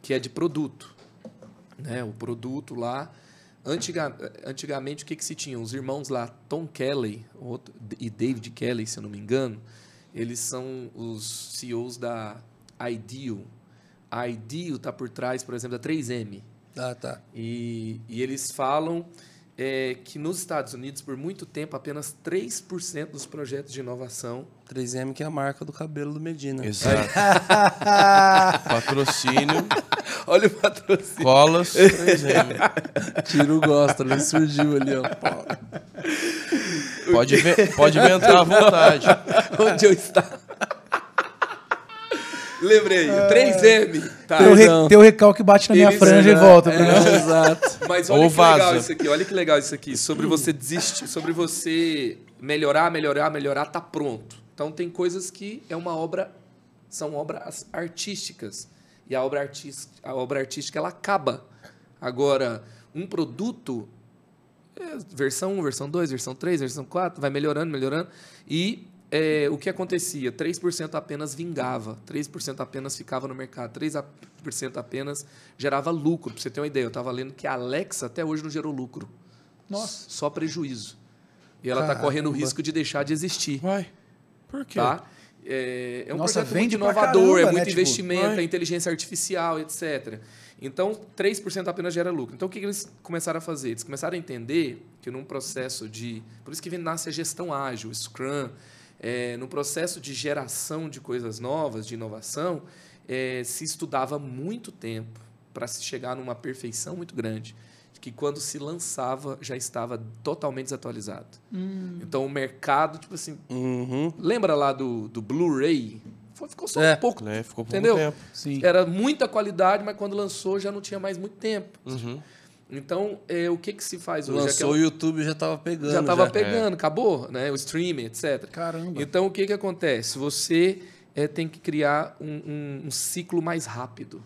que é de produto. Né? O produto lá. Antiga, antigamente, o que, que se tinha? Os irmãos lá, Tom Kelly outro, e David Kelly, se eu não me engano, eles são os CEOs da Ideal, a IDEO está por trás, por exemplo, da 3M. Ah, tá. E, e eles falam é, que nos Estados Unidos, por muito tempo, apenas 3% dos projetos de inovação. 3M, que é a marca do cabelo do Medina. Exato. *laughs* patrocínio. *laughs* Olha o patrocínio. Colas 3M. Tiro gosta, ele né? surgiu ali, ó. *laughs* Pode, pode inventar à vontade. Onde eu estava. Lembrei. É... 3M. Tá. Teu, re, então. que recalque bate na minha franja e volta. É, *laughs* exato. Mas olha Ou que vaza. legal isso aqui. Olha que legal isso aqui. Sobre você desistir, sobre você melhorar, melhorar, melhorar, tá pronto. Então tem coisas que é uma obra, são obras artísticas. E a obra artística, a obra artística ela acaba. Agora, um produto é, versão 1, versão 2, versão 3, versão 4, vai melhorando, melhorando. E é, o que acontecia? 3% apenas vingava, 3% apenas ficava no mercado, 3% apenas gerava lucro. Para você ter uma ideia, eu estava lendo que a Alexa até hoje não gerou lucro. Nossa. Só prejuízo. E ela está correndo o risco de deixar de existir. Uai, por quê? Tá? É, é um Nossa, projeto muito inovador, caramba, é né, muito né? investimento, é inteligência artificial, etc. Então, 3% apenas gera lucro. Então, o que eles começaram a fazer? Eles começaram a entender que num processo de... Por isso que nasce a gestão ágil, Scrum é, no processo de geração de coisas novas, de inovação, é, se estudava muito tempo para se chegar numa perfeição muito grande, que quando se lançava já estava totalmente desatualizado. Hum. Então o mercado, tipo assim, uhum. lembra lá do, do Blu-ray? Ficou só é, um pouco. Né? Ficou pouco entendeu? tempo. Sim. Era muita qualidade, mas quando lançou já não tinha mais muito tempo. Uhum. Então, é, o que, que se faz hoje? Lançou o YouTube já estava pegando. Já estava pegando, é. acabou, né? O streaming, etc. Caramba. Então, o que, que acontece? Você é, tem que criar um, um, um ciclo mais rápido.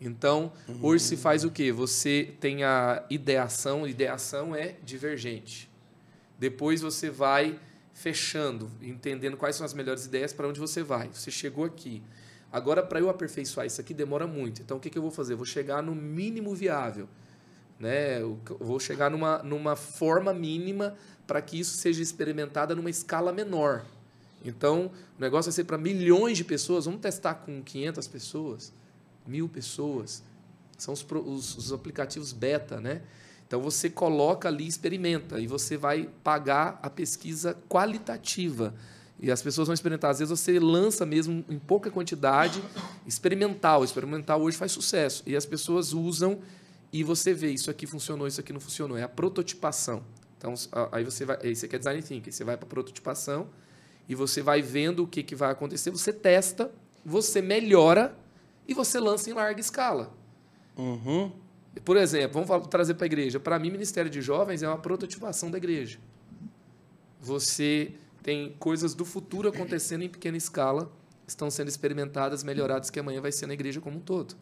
Então, uhum. hoje se faz o quê? Você tem a ideação, ideação é divergente. Depois você vai fechando, entendendo quais são as melhores ideias para onde você vai. Você chegou aqui. Agora, para eu aperfeiçoar isso aqui, demora muito. Então, o que, que eu vou fazer? vou chegar no mínimo viável. Né? Eu vou chegar numa, numa forma mínima para que isso seja experimentado numa escala menor. Então, o negócio vai ser para milhões de pessoas. Vamos testar com 500 pessoas, mil pessoas. São os, os, os aplicativos beta, né? Então você coloca ali, experimenta e você vai pagar a pesquisa qualitativa. E as pessoas vão experimentar. Às vezes você lança mesmo em pouca quantidade, experimental. Experimental hoje faz sucesso. E as pessoas usam e você vê isso aqui funcionou, isso aqui não funcionou. É a prototipação. Então, aí você vai, aí você quer design thinking, você vai para prototipação e você vai vendo o que, que vai acontecer, você testa, você melhora e você lança em larga escala. Uhum. Por exemplo, vamos falar, trazer para a igreja. Para mim, Ministério de Jovens é uma prototipação da igreja. Você tem coisas do futuro acontecendo em pequena escala, estão sendo experimentadas, melhoradas, que amanhã vai ser na igreja como um todo.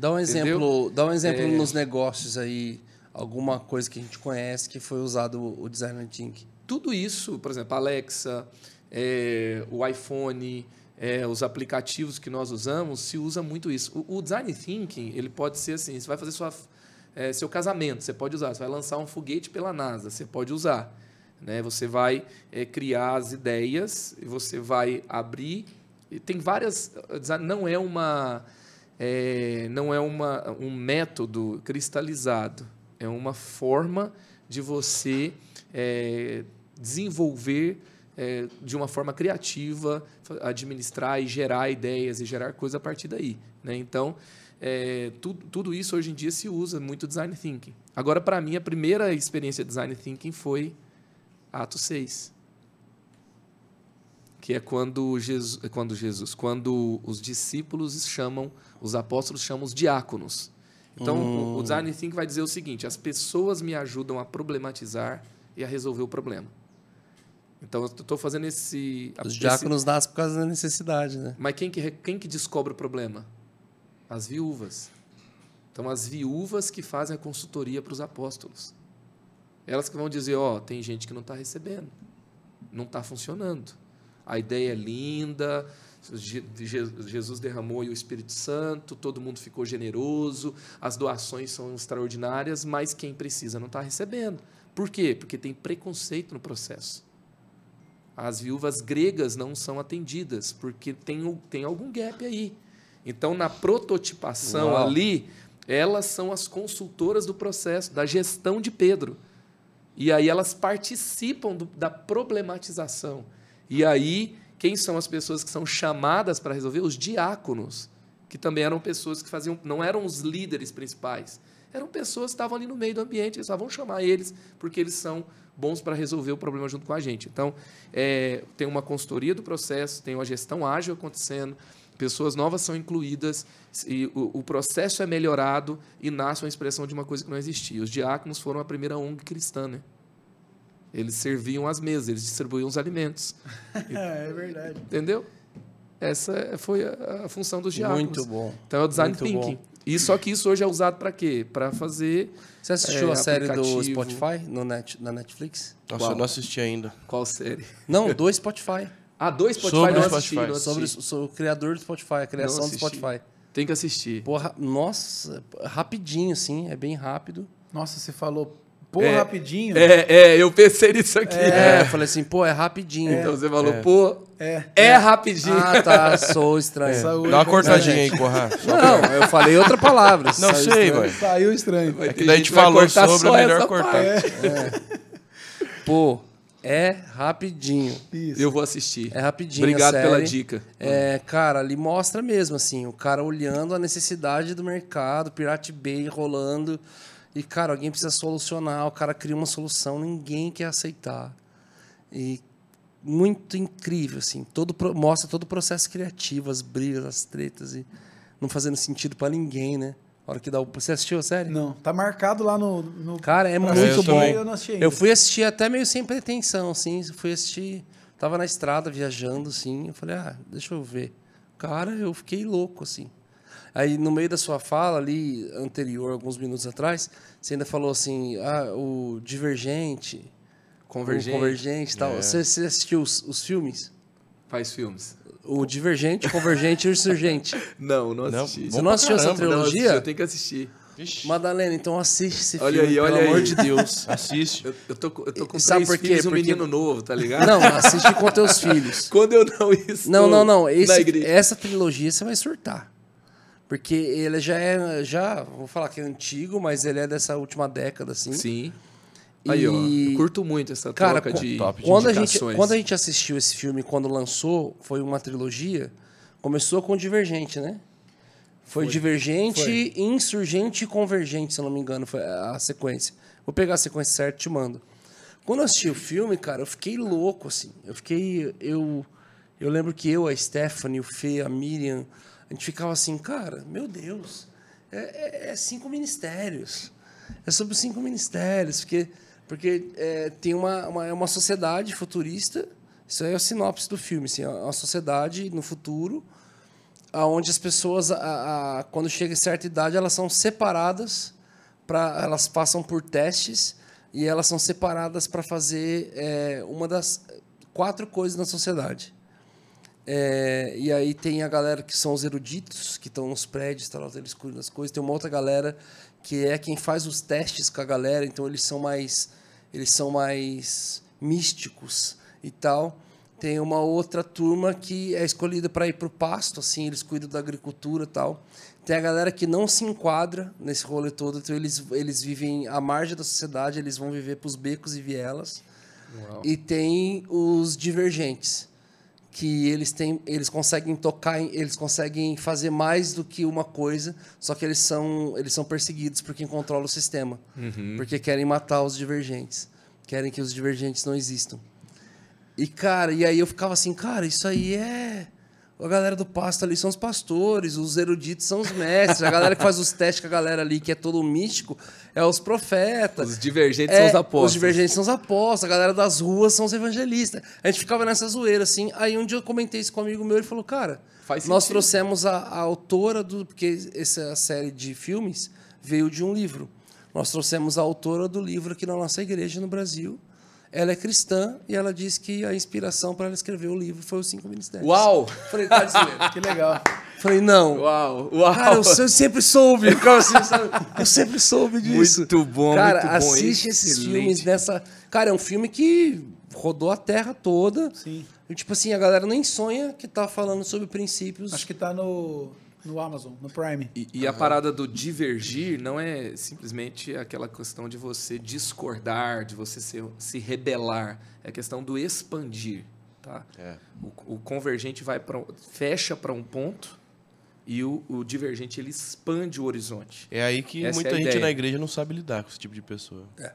Dá um exemplo, dá um exemplo é... nos negócios aí, alguma coisa que a gente conhece que foi usado o design thinking. Tudo isso, por exemplo, Alexa, é, o iPhone, é, os aplicativos que nós usamos, se usa muito isso. O, o design thinking, ele pode ser assim, você vai fazer sua, é, seu casamento, você pode usar. Você vai lançar um foguete pela NASA, você pode usar. Né? Você vai é, criar as ideias, você vai abrir. E tem várias... Eh, não é uma é, não é uma, um método cristalizado, é uma forma de você é, desenvolver é, de uma forma criativa, administrar e gerar ideias e gerar coisas a partir daí. Né? Então, é, tu, tudo isso hoje em dia se usa muito design thinking. Agora, para mim, a primeira experiência de design thinking foi Ato 6 que é quando Jesus, é quando Jesus, quando os discípulos chamam, os apóstolos chamam os diáconos. Então, hum. o Design Think vai dizer o seguinte: as pessoas me ajudam a problematizar e a resolver o problema. Então, eu estou fazendo esse. Os diáconos esse... nascem por causa da necessidade, né? Mas quem que, quem que descobre o problema? As viúvas. Então, as viúvas que fazem a consultoria para os apóstolos. Elas que vão dizer: ó, oh, tem gente que não está recebendo, não está funcionando a ideia é linda, Jesus derramou o Espírito Santo, todo mundo ficou generoso, as doações são extraordinárias, mas quem precisa não está recebendo. Por quê? Porque tem preconceito no processo. As viúvas gregas não são atendidas, porque tem, tem algum gap aí. Então, na prototipação Uau. ali, elas são as consultoras do processo, da gestão de Pedro. E aí elas participam do, da problematização. E aí, quem são as pessoas que são chamadas para resolver? Os diáconos, que também eram pessoas que faziam, não eram os líderes principais, eram pessoas que estavam ali no meio do ambiente, eles só vão chamar eles porque eles são bons para resolver o problema junto com a gente. Então, é, tem uma consultoria do processo, tem uma gestão ágil acontecendo, pessoas novas são incluídas, e o, o, processo é melhorado e nasce uma expressão de uma coisa que não existia. Os diáconos foram a primeira ONG cristã, né? Eles serviam as mesas, eles distribuíam os alimentos. *laughs* é verdade. Entendeu? Essa foi a, a função dos diálogos. Muito bom. Então é o design Muito thinking. Bom. E só que isso hoje é usado para quê? Para fazer. Você assistiu é, a série do Spotify no net, na Netflix? Nossa, Qual? eu não assisti ainda. Qual série? Não, do Spotify. ah, do Spotify sobre não, assisti, Spotify. não Sobre, sobre o criador do Spotify, a criação do Spotify. Tem que assistir. Porra, nossa, rapidinho, assim, é bem rápido. Nossa, você falou Pô, é, rapidinho. É, é, eu pensei nisso aqui. É, é. falei assim, pô, é rapidinho. É, então você falou, é. pô, é. é, é rapidinho. Ah, tá, sou estranho. Saúde, Dá uma cortadinha aí, porra. Não, eu falei outra palavra. Não sei, vai. Saiu estranho. É que daí a gente falou sobre, é melhor cortar. Pô, é rapidinho. Isso. Eu vou assistir. É rapidinho. Obrigado pela dica. É, cara, ali mostra mesmo, assim, o cara olhando a necessidade do mercado, Pirate Bay rolando. E, cara, alguém precisa solucionar, o cara cria uma solução, ninguém quer aceitar. E muito incrível, assim. Todo, mostra todo o processo criativo, as brigas, as tretas, e não fazendo sentido para ninguém, né? hora que dá o. Você assistiu a série? Não. Tá marcado lá no. no... Cara, é muito eu bom. ainda. eu, fui assistir até meio sem pretensão, assim. Fui assistir. Tava na estrada viajando, assim. Eu falei, ah, deixa eu ver. Cara, eu fiquei louco, assim. Aí no meio da sua fala ali anterior, alguns minutos atrás, você ainda falou assim, ah, o Divergente, Convergente, Convergente, tal. É. Você, você, assistiu os, os filmes? Faz filmes. O Divergente, Convergente e o Insurgente. *laughs* Não, não assisti. Não, você não assistiu caramba, essa trilogia? Assisti, eu tenho que assistir. Ixi. Madalena, então assiste esse olha filme, aí, olha pelo aí. amor de Deus. *laughs* assiste. Eu, eu, tô, eu tô com e Sabe por quê? filhos um Porque... menino novo, tá ligado? Não, assiste com teus filhos. *laughs* Quando eu não isso. Não, não, não. Esse, essa trilogia você vai surtar. Porque ele já é, já, vou falar que é antigo, mas ele é dessa última década, assim. Sim. Aí, e... ó, curto muito essa cara, troca de, top, de quando a gente Quando a gente assistiu esse filme, quando lançou, foi uma trilogia, começou com Divergente, né? Foi, foi. Divergente, foi. Insurgente e Convergente, se eu não me engano, foi a sequência. Vou pegar a sequência certa e te mando. Quando eu assisti o filme, cara, eu fiquei louco, assim. Eu fiquei... Eu, eu lembro que eu, a Stephanie, o Fê, a Miriam a gente ficava assim, cara, meu Deus, é, é, é cinco ministérios. É sobre cinco ministérios, porque, porque é, tem uma, uma, é uma sociedade futurista, isso aí é a sinopse do filme, assim, é uma sociedade no futuro aonde as pessoas, a, a, quando chega certa idade, elas são separadas, pra, elas passam por testes e elas são separadas para fazer é, uma das quatro coisas na sociedade. É, e aí tem a galera que são os eruditos, que estão nos prédios, tá lá, eles cuidam das coisas. Tem uma outra galera que é quem faz os testes com a galera, então eles são mais eles são mais místicos e tal. Tem uma outra turma que é escolhida para ir para o pasto, assim, eles cuidam da agricultura e tal. Tem a galera que não se enquadra nesse rolê todo, então eles, eles vivem à margem da sociedade, eles vão viver para os becos e vielas. Uau. E tem os divergentes, que eles têm, eles conseguem tocar, eles conseguem fazer mais do que uma coisa, só que eles são, eles são perseguidos por quem controla o sistema, uhum. porque querem matar os divergentes, querem que os divergentes não existam. E cara, e aí eu ficava assim, cara, isso aí é a galera do pasto ali são os pastores, os eruditos são os mestres, a galera que faz os testes com a galera ali que é todo místico é os profetas. Os divergentes é, são os apóstolos. Os divergentes são os apóstolos, a galera das ruas são os evangelistas. A gente ficava nessa zoeira, assim. Aí um dia eu comentei isso com um amigo meu, ele falou, cara, nós trouxemos a, a, autora do. Porque essa série de filmes veio de um livro. Nós trouxemos a autora do livro aqui na nossa igreja no Brasil ela é cristã e ela diz que a inspiração para ela escrever o livro foi os cinco ministérios. Uau! Falei, tá dizendo. que legal. Falei, não. Uau, uau. Cara, eu, eu sempre soube. Assim, eu sempre soube disso. Muito bom, Cara, muito bom. assiste esses Excelente. filmes nessa... Cara, é um filme que rodou a terra toda. Sim. E, tipo assim, a galera nem sonha que tá falando sobre princípios... Acho que tá no... No Amazon, no Prime. E, e a parada do divergir não é simplesmente aquela questão de você discordar, de você se, se rebelar. É a questão do expandir. Tá? É. O, o, convergente vai pra, fecha para um ponto e o, o, divergente ele expande o horizonte. É aí que Essa é muita é gente ideia. na igreja não sabe lidar com esse tipo de pessoa. É.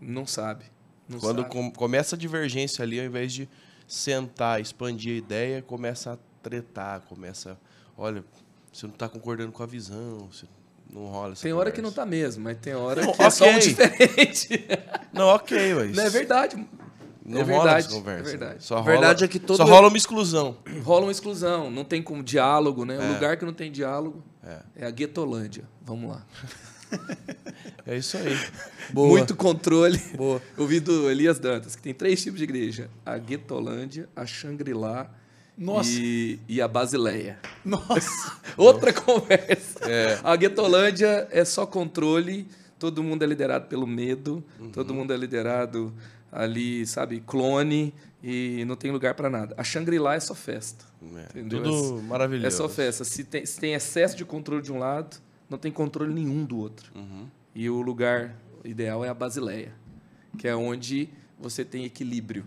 Não sabe. Não Quando sabe. Com, começa a divergência ali, ao invés de sentar, expandir a ideia, começa a tretar, começa. Olha, você não está concordando com a visão, você não rola Tem hora conversa. que não tá mesmo, mas tem hora não, que okay. é só um diferente. *laughs* Não, ok, mas... Não, é verdade. Não é rola essa conversa. É verdade. Só rola, verdade é que todo... Só rola uma exclusão. *clears throat* Rola uma exclusão. Não tem como diálogo, né? É. Um lugar que não tem diálogo é, é a guetolândia. Vamos lá. *laughs* É isso aí. Boa. Muito controle. Boa. *laughs* Eu do Elias Dantas, que tem três tipos de igreja. A guetolândia, a xangri nossa. E, e a Basileia. Nossa. *laughs* Outra Nossa. conversa. É. A Guetolândia é só controle, todo mundo é liderado pelo medo, uhum. todo mundo é liderado ali, sabe, clone e não tem lugar para nada. A Shangri-La é só festa. É. Tudo maravilhoso. É, é só festa. Se tem, se tem, excesso de controle de um lado, não tem controle nenhum do outro. Uhum. E o lugar ideal é a Basileia, que é onde você tem equilíbrio,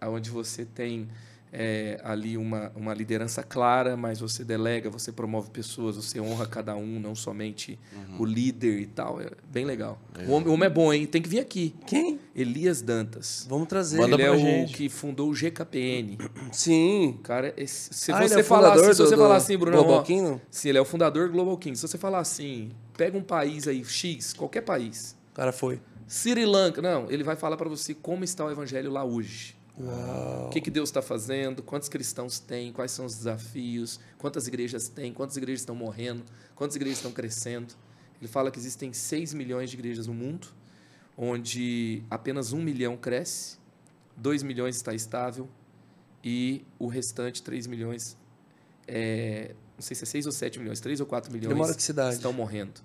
aonde você tem é, ali uma, uma liderança clara, mas você delega, você promove pessoas, você honra cada um, não somente uhum. o líder e tal. É bem legal. É. O, homem, o, homem, é bom, hein? Tem que vir aqui. Quem? Elias Dantas. Vamos trazer. Manda ele é gente. o que fundou o GKPN. *clears throat* Sim. Cara, é ah, é assim, se, você falar assim, se você falar assim, Bruno... Global não Sim, ele é o fundador do Global King Se você falar assim, pega um país aí, X, qualquer país. O cara foi. Sri Lanka. Não, ele vai falar para você como está o evangelho lá hoje. O que, que Deus está fazendo? Quantos cristãos tem? Quais são os desafios? Quantas igrejas tem? Quantas igrejas estão morrendo? Quantas igrejas estão crescendo? Ele fala que existem 6 milhões de igrejas no mundo, onde apenas 1 milhão cresce, 2 milhões está estável e o restante, 3 milhões, é, não sei se é 6 ou 7 milhões, 3 ou 4 milhões estão morrendo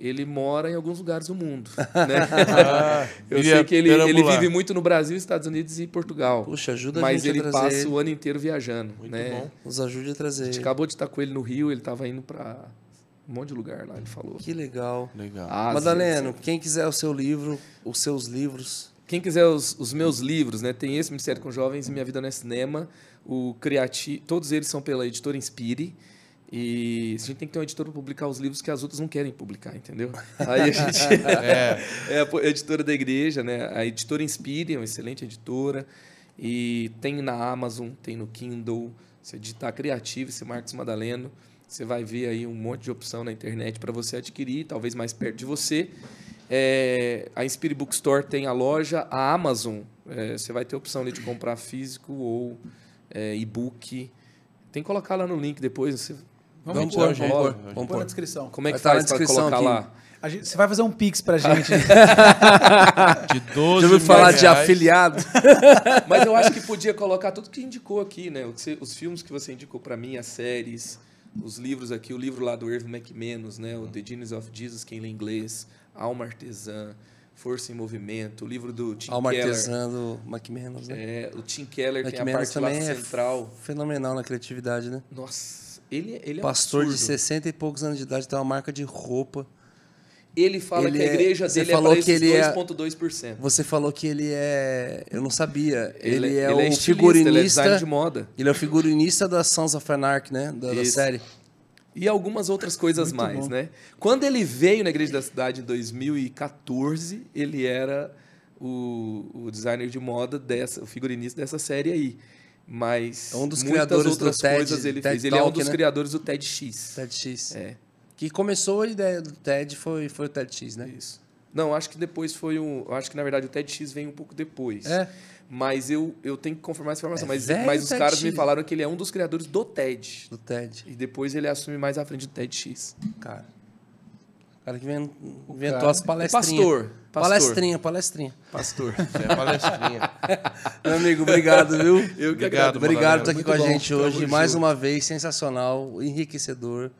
ele mora em alguns lugares do mundo. *laughs* Né? Ah, eu sei que ele, ele, vive muito no Brasil, Estados Unidos e Portugal. Puxa, ajuda Mas a gente ele a passa o ano inteiro viajando. Muito né? bom. Nos ajude a trazer. A gente acabou de estar com ele no Rio, ele estava indo para um monte de lugar lá, ele falou. Que legal. legal. Ásia, Madaleno, quem quiser o seu livro, os seus livros. Quem quiser os, os meus livros, né? Tem esse Ministério com Jovens e Minha Vida no é Cinema. O Criativo, todos eles são pela editora Inspire. E a gente tem que ter um editor para publicar os livros que as outras não querem publicar, entendeu? *laughs* Aí a gente. é. *laughs* é. a editora da igreja, né? A editora Inspire, é uma excelente editora. E tem na Amazon, tem no Kindle. Você digitar Criativo, esse Marcos Madaleno, você vai ver aí um monte de opção na internet para você adquirir, talvez mais perto de você. É, a Inspire Bookstore tem a loja, a Amazon, é, você vai ter a opção de comprar físico ou é, e-book. Tem que colocar lá no link depois, você Vamos, vamos pôr, vamos pôr. Vamos pôr. na descrição. Como é que vai tá a descrição colocar aqui. Gente, você vai fazer um pix pra *laughs* gente. de 12 Já ouviu falar de afiliado? *laughs* Mas eu acho que podia colocar tudo que indicou aqui, né? os filmes que você indicou para mim, as séries, os livros aqui, o livro lá do Irving McManus, né? O The Genius of Jesus, quem lê inglês, Alma Artesã, Força em Movimento, o livro do Tim Alma Keller. Alma Artesã do McManus, né? É, o Tim Keller McManus tem a parte lá é central. fenomenal na criatividade, né? Nossa ele, é, ele é Pastor absurdo. de 60 e poucos anos de idade, tem uma marca de roupa. Ele fala ele que a é- igreja é, dele falou é que ele 2,2%. É, você falou que ele é. Eu não sabia. Ele, é- ele é, ele é o figurinista. Ele é de moda. Ele é o figurinista da Sons of né? Da, da série. E algumas outras coisas Muito mais, bom. né? Quando ele veio na Igreja da Cidade em 2014, ele era o, o designer de moda, dessa, o figurinista dessa série aí. Mas é um dos criadores outras do TED, coisas ele TED fez. Talk, ele é um dos né? criadores do TEDx. TEDx. É. Que começou a ideia do TED foi, foi o TEDx, né? Isso. Não, acho que depois foi um. Acho que na verdade o TEDx vem um pouco depois. É. Mas eu, eu tenho que confirmar essa informação. É mas mas os caras me falaram que ele é um dos criadores do TED. Do TED. E depois ele assume mais à frente do TEDx. Cara cara que inventou cara... as é palestrinhas. Pastor. Pastor. Palestrinha, palestrinha. Pastor, é palestrinha. *laughs* Meu amigo, obrigado, viu? Eu que obrigado, obrigado por estar aqui Muito com bom. a gente hoje. Mais uma vez, sensacional, enriquecedor.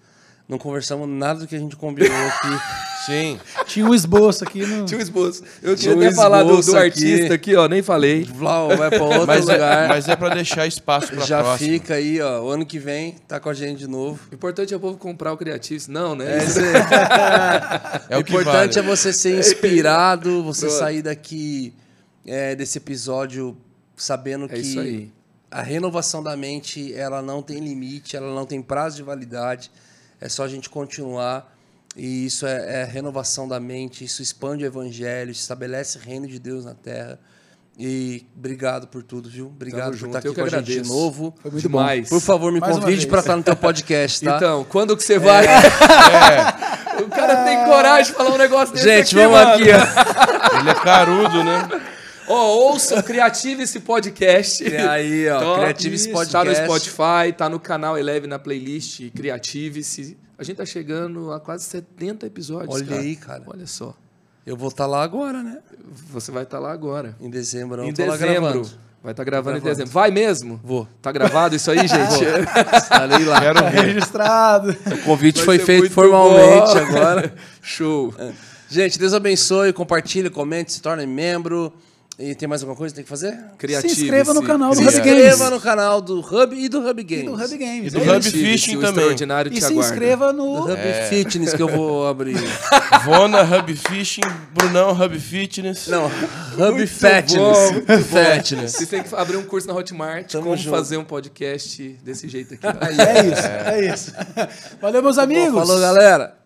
Não conversamos nada do que a gente combinou aqui. *laughs* Sim. Tinha um esboço aqui. No... Tinha um esboço. Eu tinha até falado do, do artista aqui, ó, nem falei. Vlau, vai pra outro mas, é- lugar. Mas é pra deixar espaço pra Já próxima. fica aí, ó, o ano que vem tá com a gente de novo. O importante é o povo comprar o Creatives. Não, né? É, isso. *laughs* é o que importante vale. é você ser inspirado, você Pronto. sair daqui é, desse episódio sabendo é que... Isso aí a renovação da mente ela não tem limite, ela não tem prazo de validade. É só a gente continuar. E isso é, é renovação da mente, isso expande o evangelho, estabelece o reino de Deus na terra. E obrigado por tudo, viu? Obrigado Tamo por estar aqui com a gente de novo. Foi muito demais. Bom. Por favor, me Mais convide para estar no teu podcast, tá? Então, quando que você vai? É. *laughs* O cara tem coragem de falar um negócio desse Gente, aqui, vamos mano. aqui. Ele é carudo, né? Ó, ouçam, criative esse podcast. E é aí, ó, Top. Então, esse podcast. Tá no Spotify, tá no canal Eleve na playlist Creative. se A gente tá chegando a quase 70 episódios, Olha cara. aí, cara. Olha só. Eu vou estar tá lá agora, né? Você vai estar tá lá agora. Em dezembro, eu tá em tô dezembro. lá gravando. Vai estar tá gravando, gravando em dezembro. Vai mesmo? Vou. Tá gravado isso aí, *laughs* gente? Estarei lá. Quero ver. registrado. O convite vai foi feito formalmente bom. agora. *laughs* Show. É. Gente, Deus abençoe, compartilhe, comente, se torne membro. E tem mais alguma coisa que tem que fazer? criativo se inscreva no canal do Hub Games. Se inscreva no canal do Hub e do Hub Games. E do Hub Games. E do é Hub Fishing também. E se inscreva no... Hub é. Fitness que eu vou *laughs* abrir. Vona, Hub Fishing, Brunão, Hub Fitness. Não, Hub Fatness. Fatness. Você tem que abrir um curso na Hotmart como fazer um podcast desse jeito aqui. *laughs* É isso, é. é. isso. Valeu, meus amigos. falou, galera.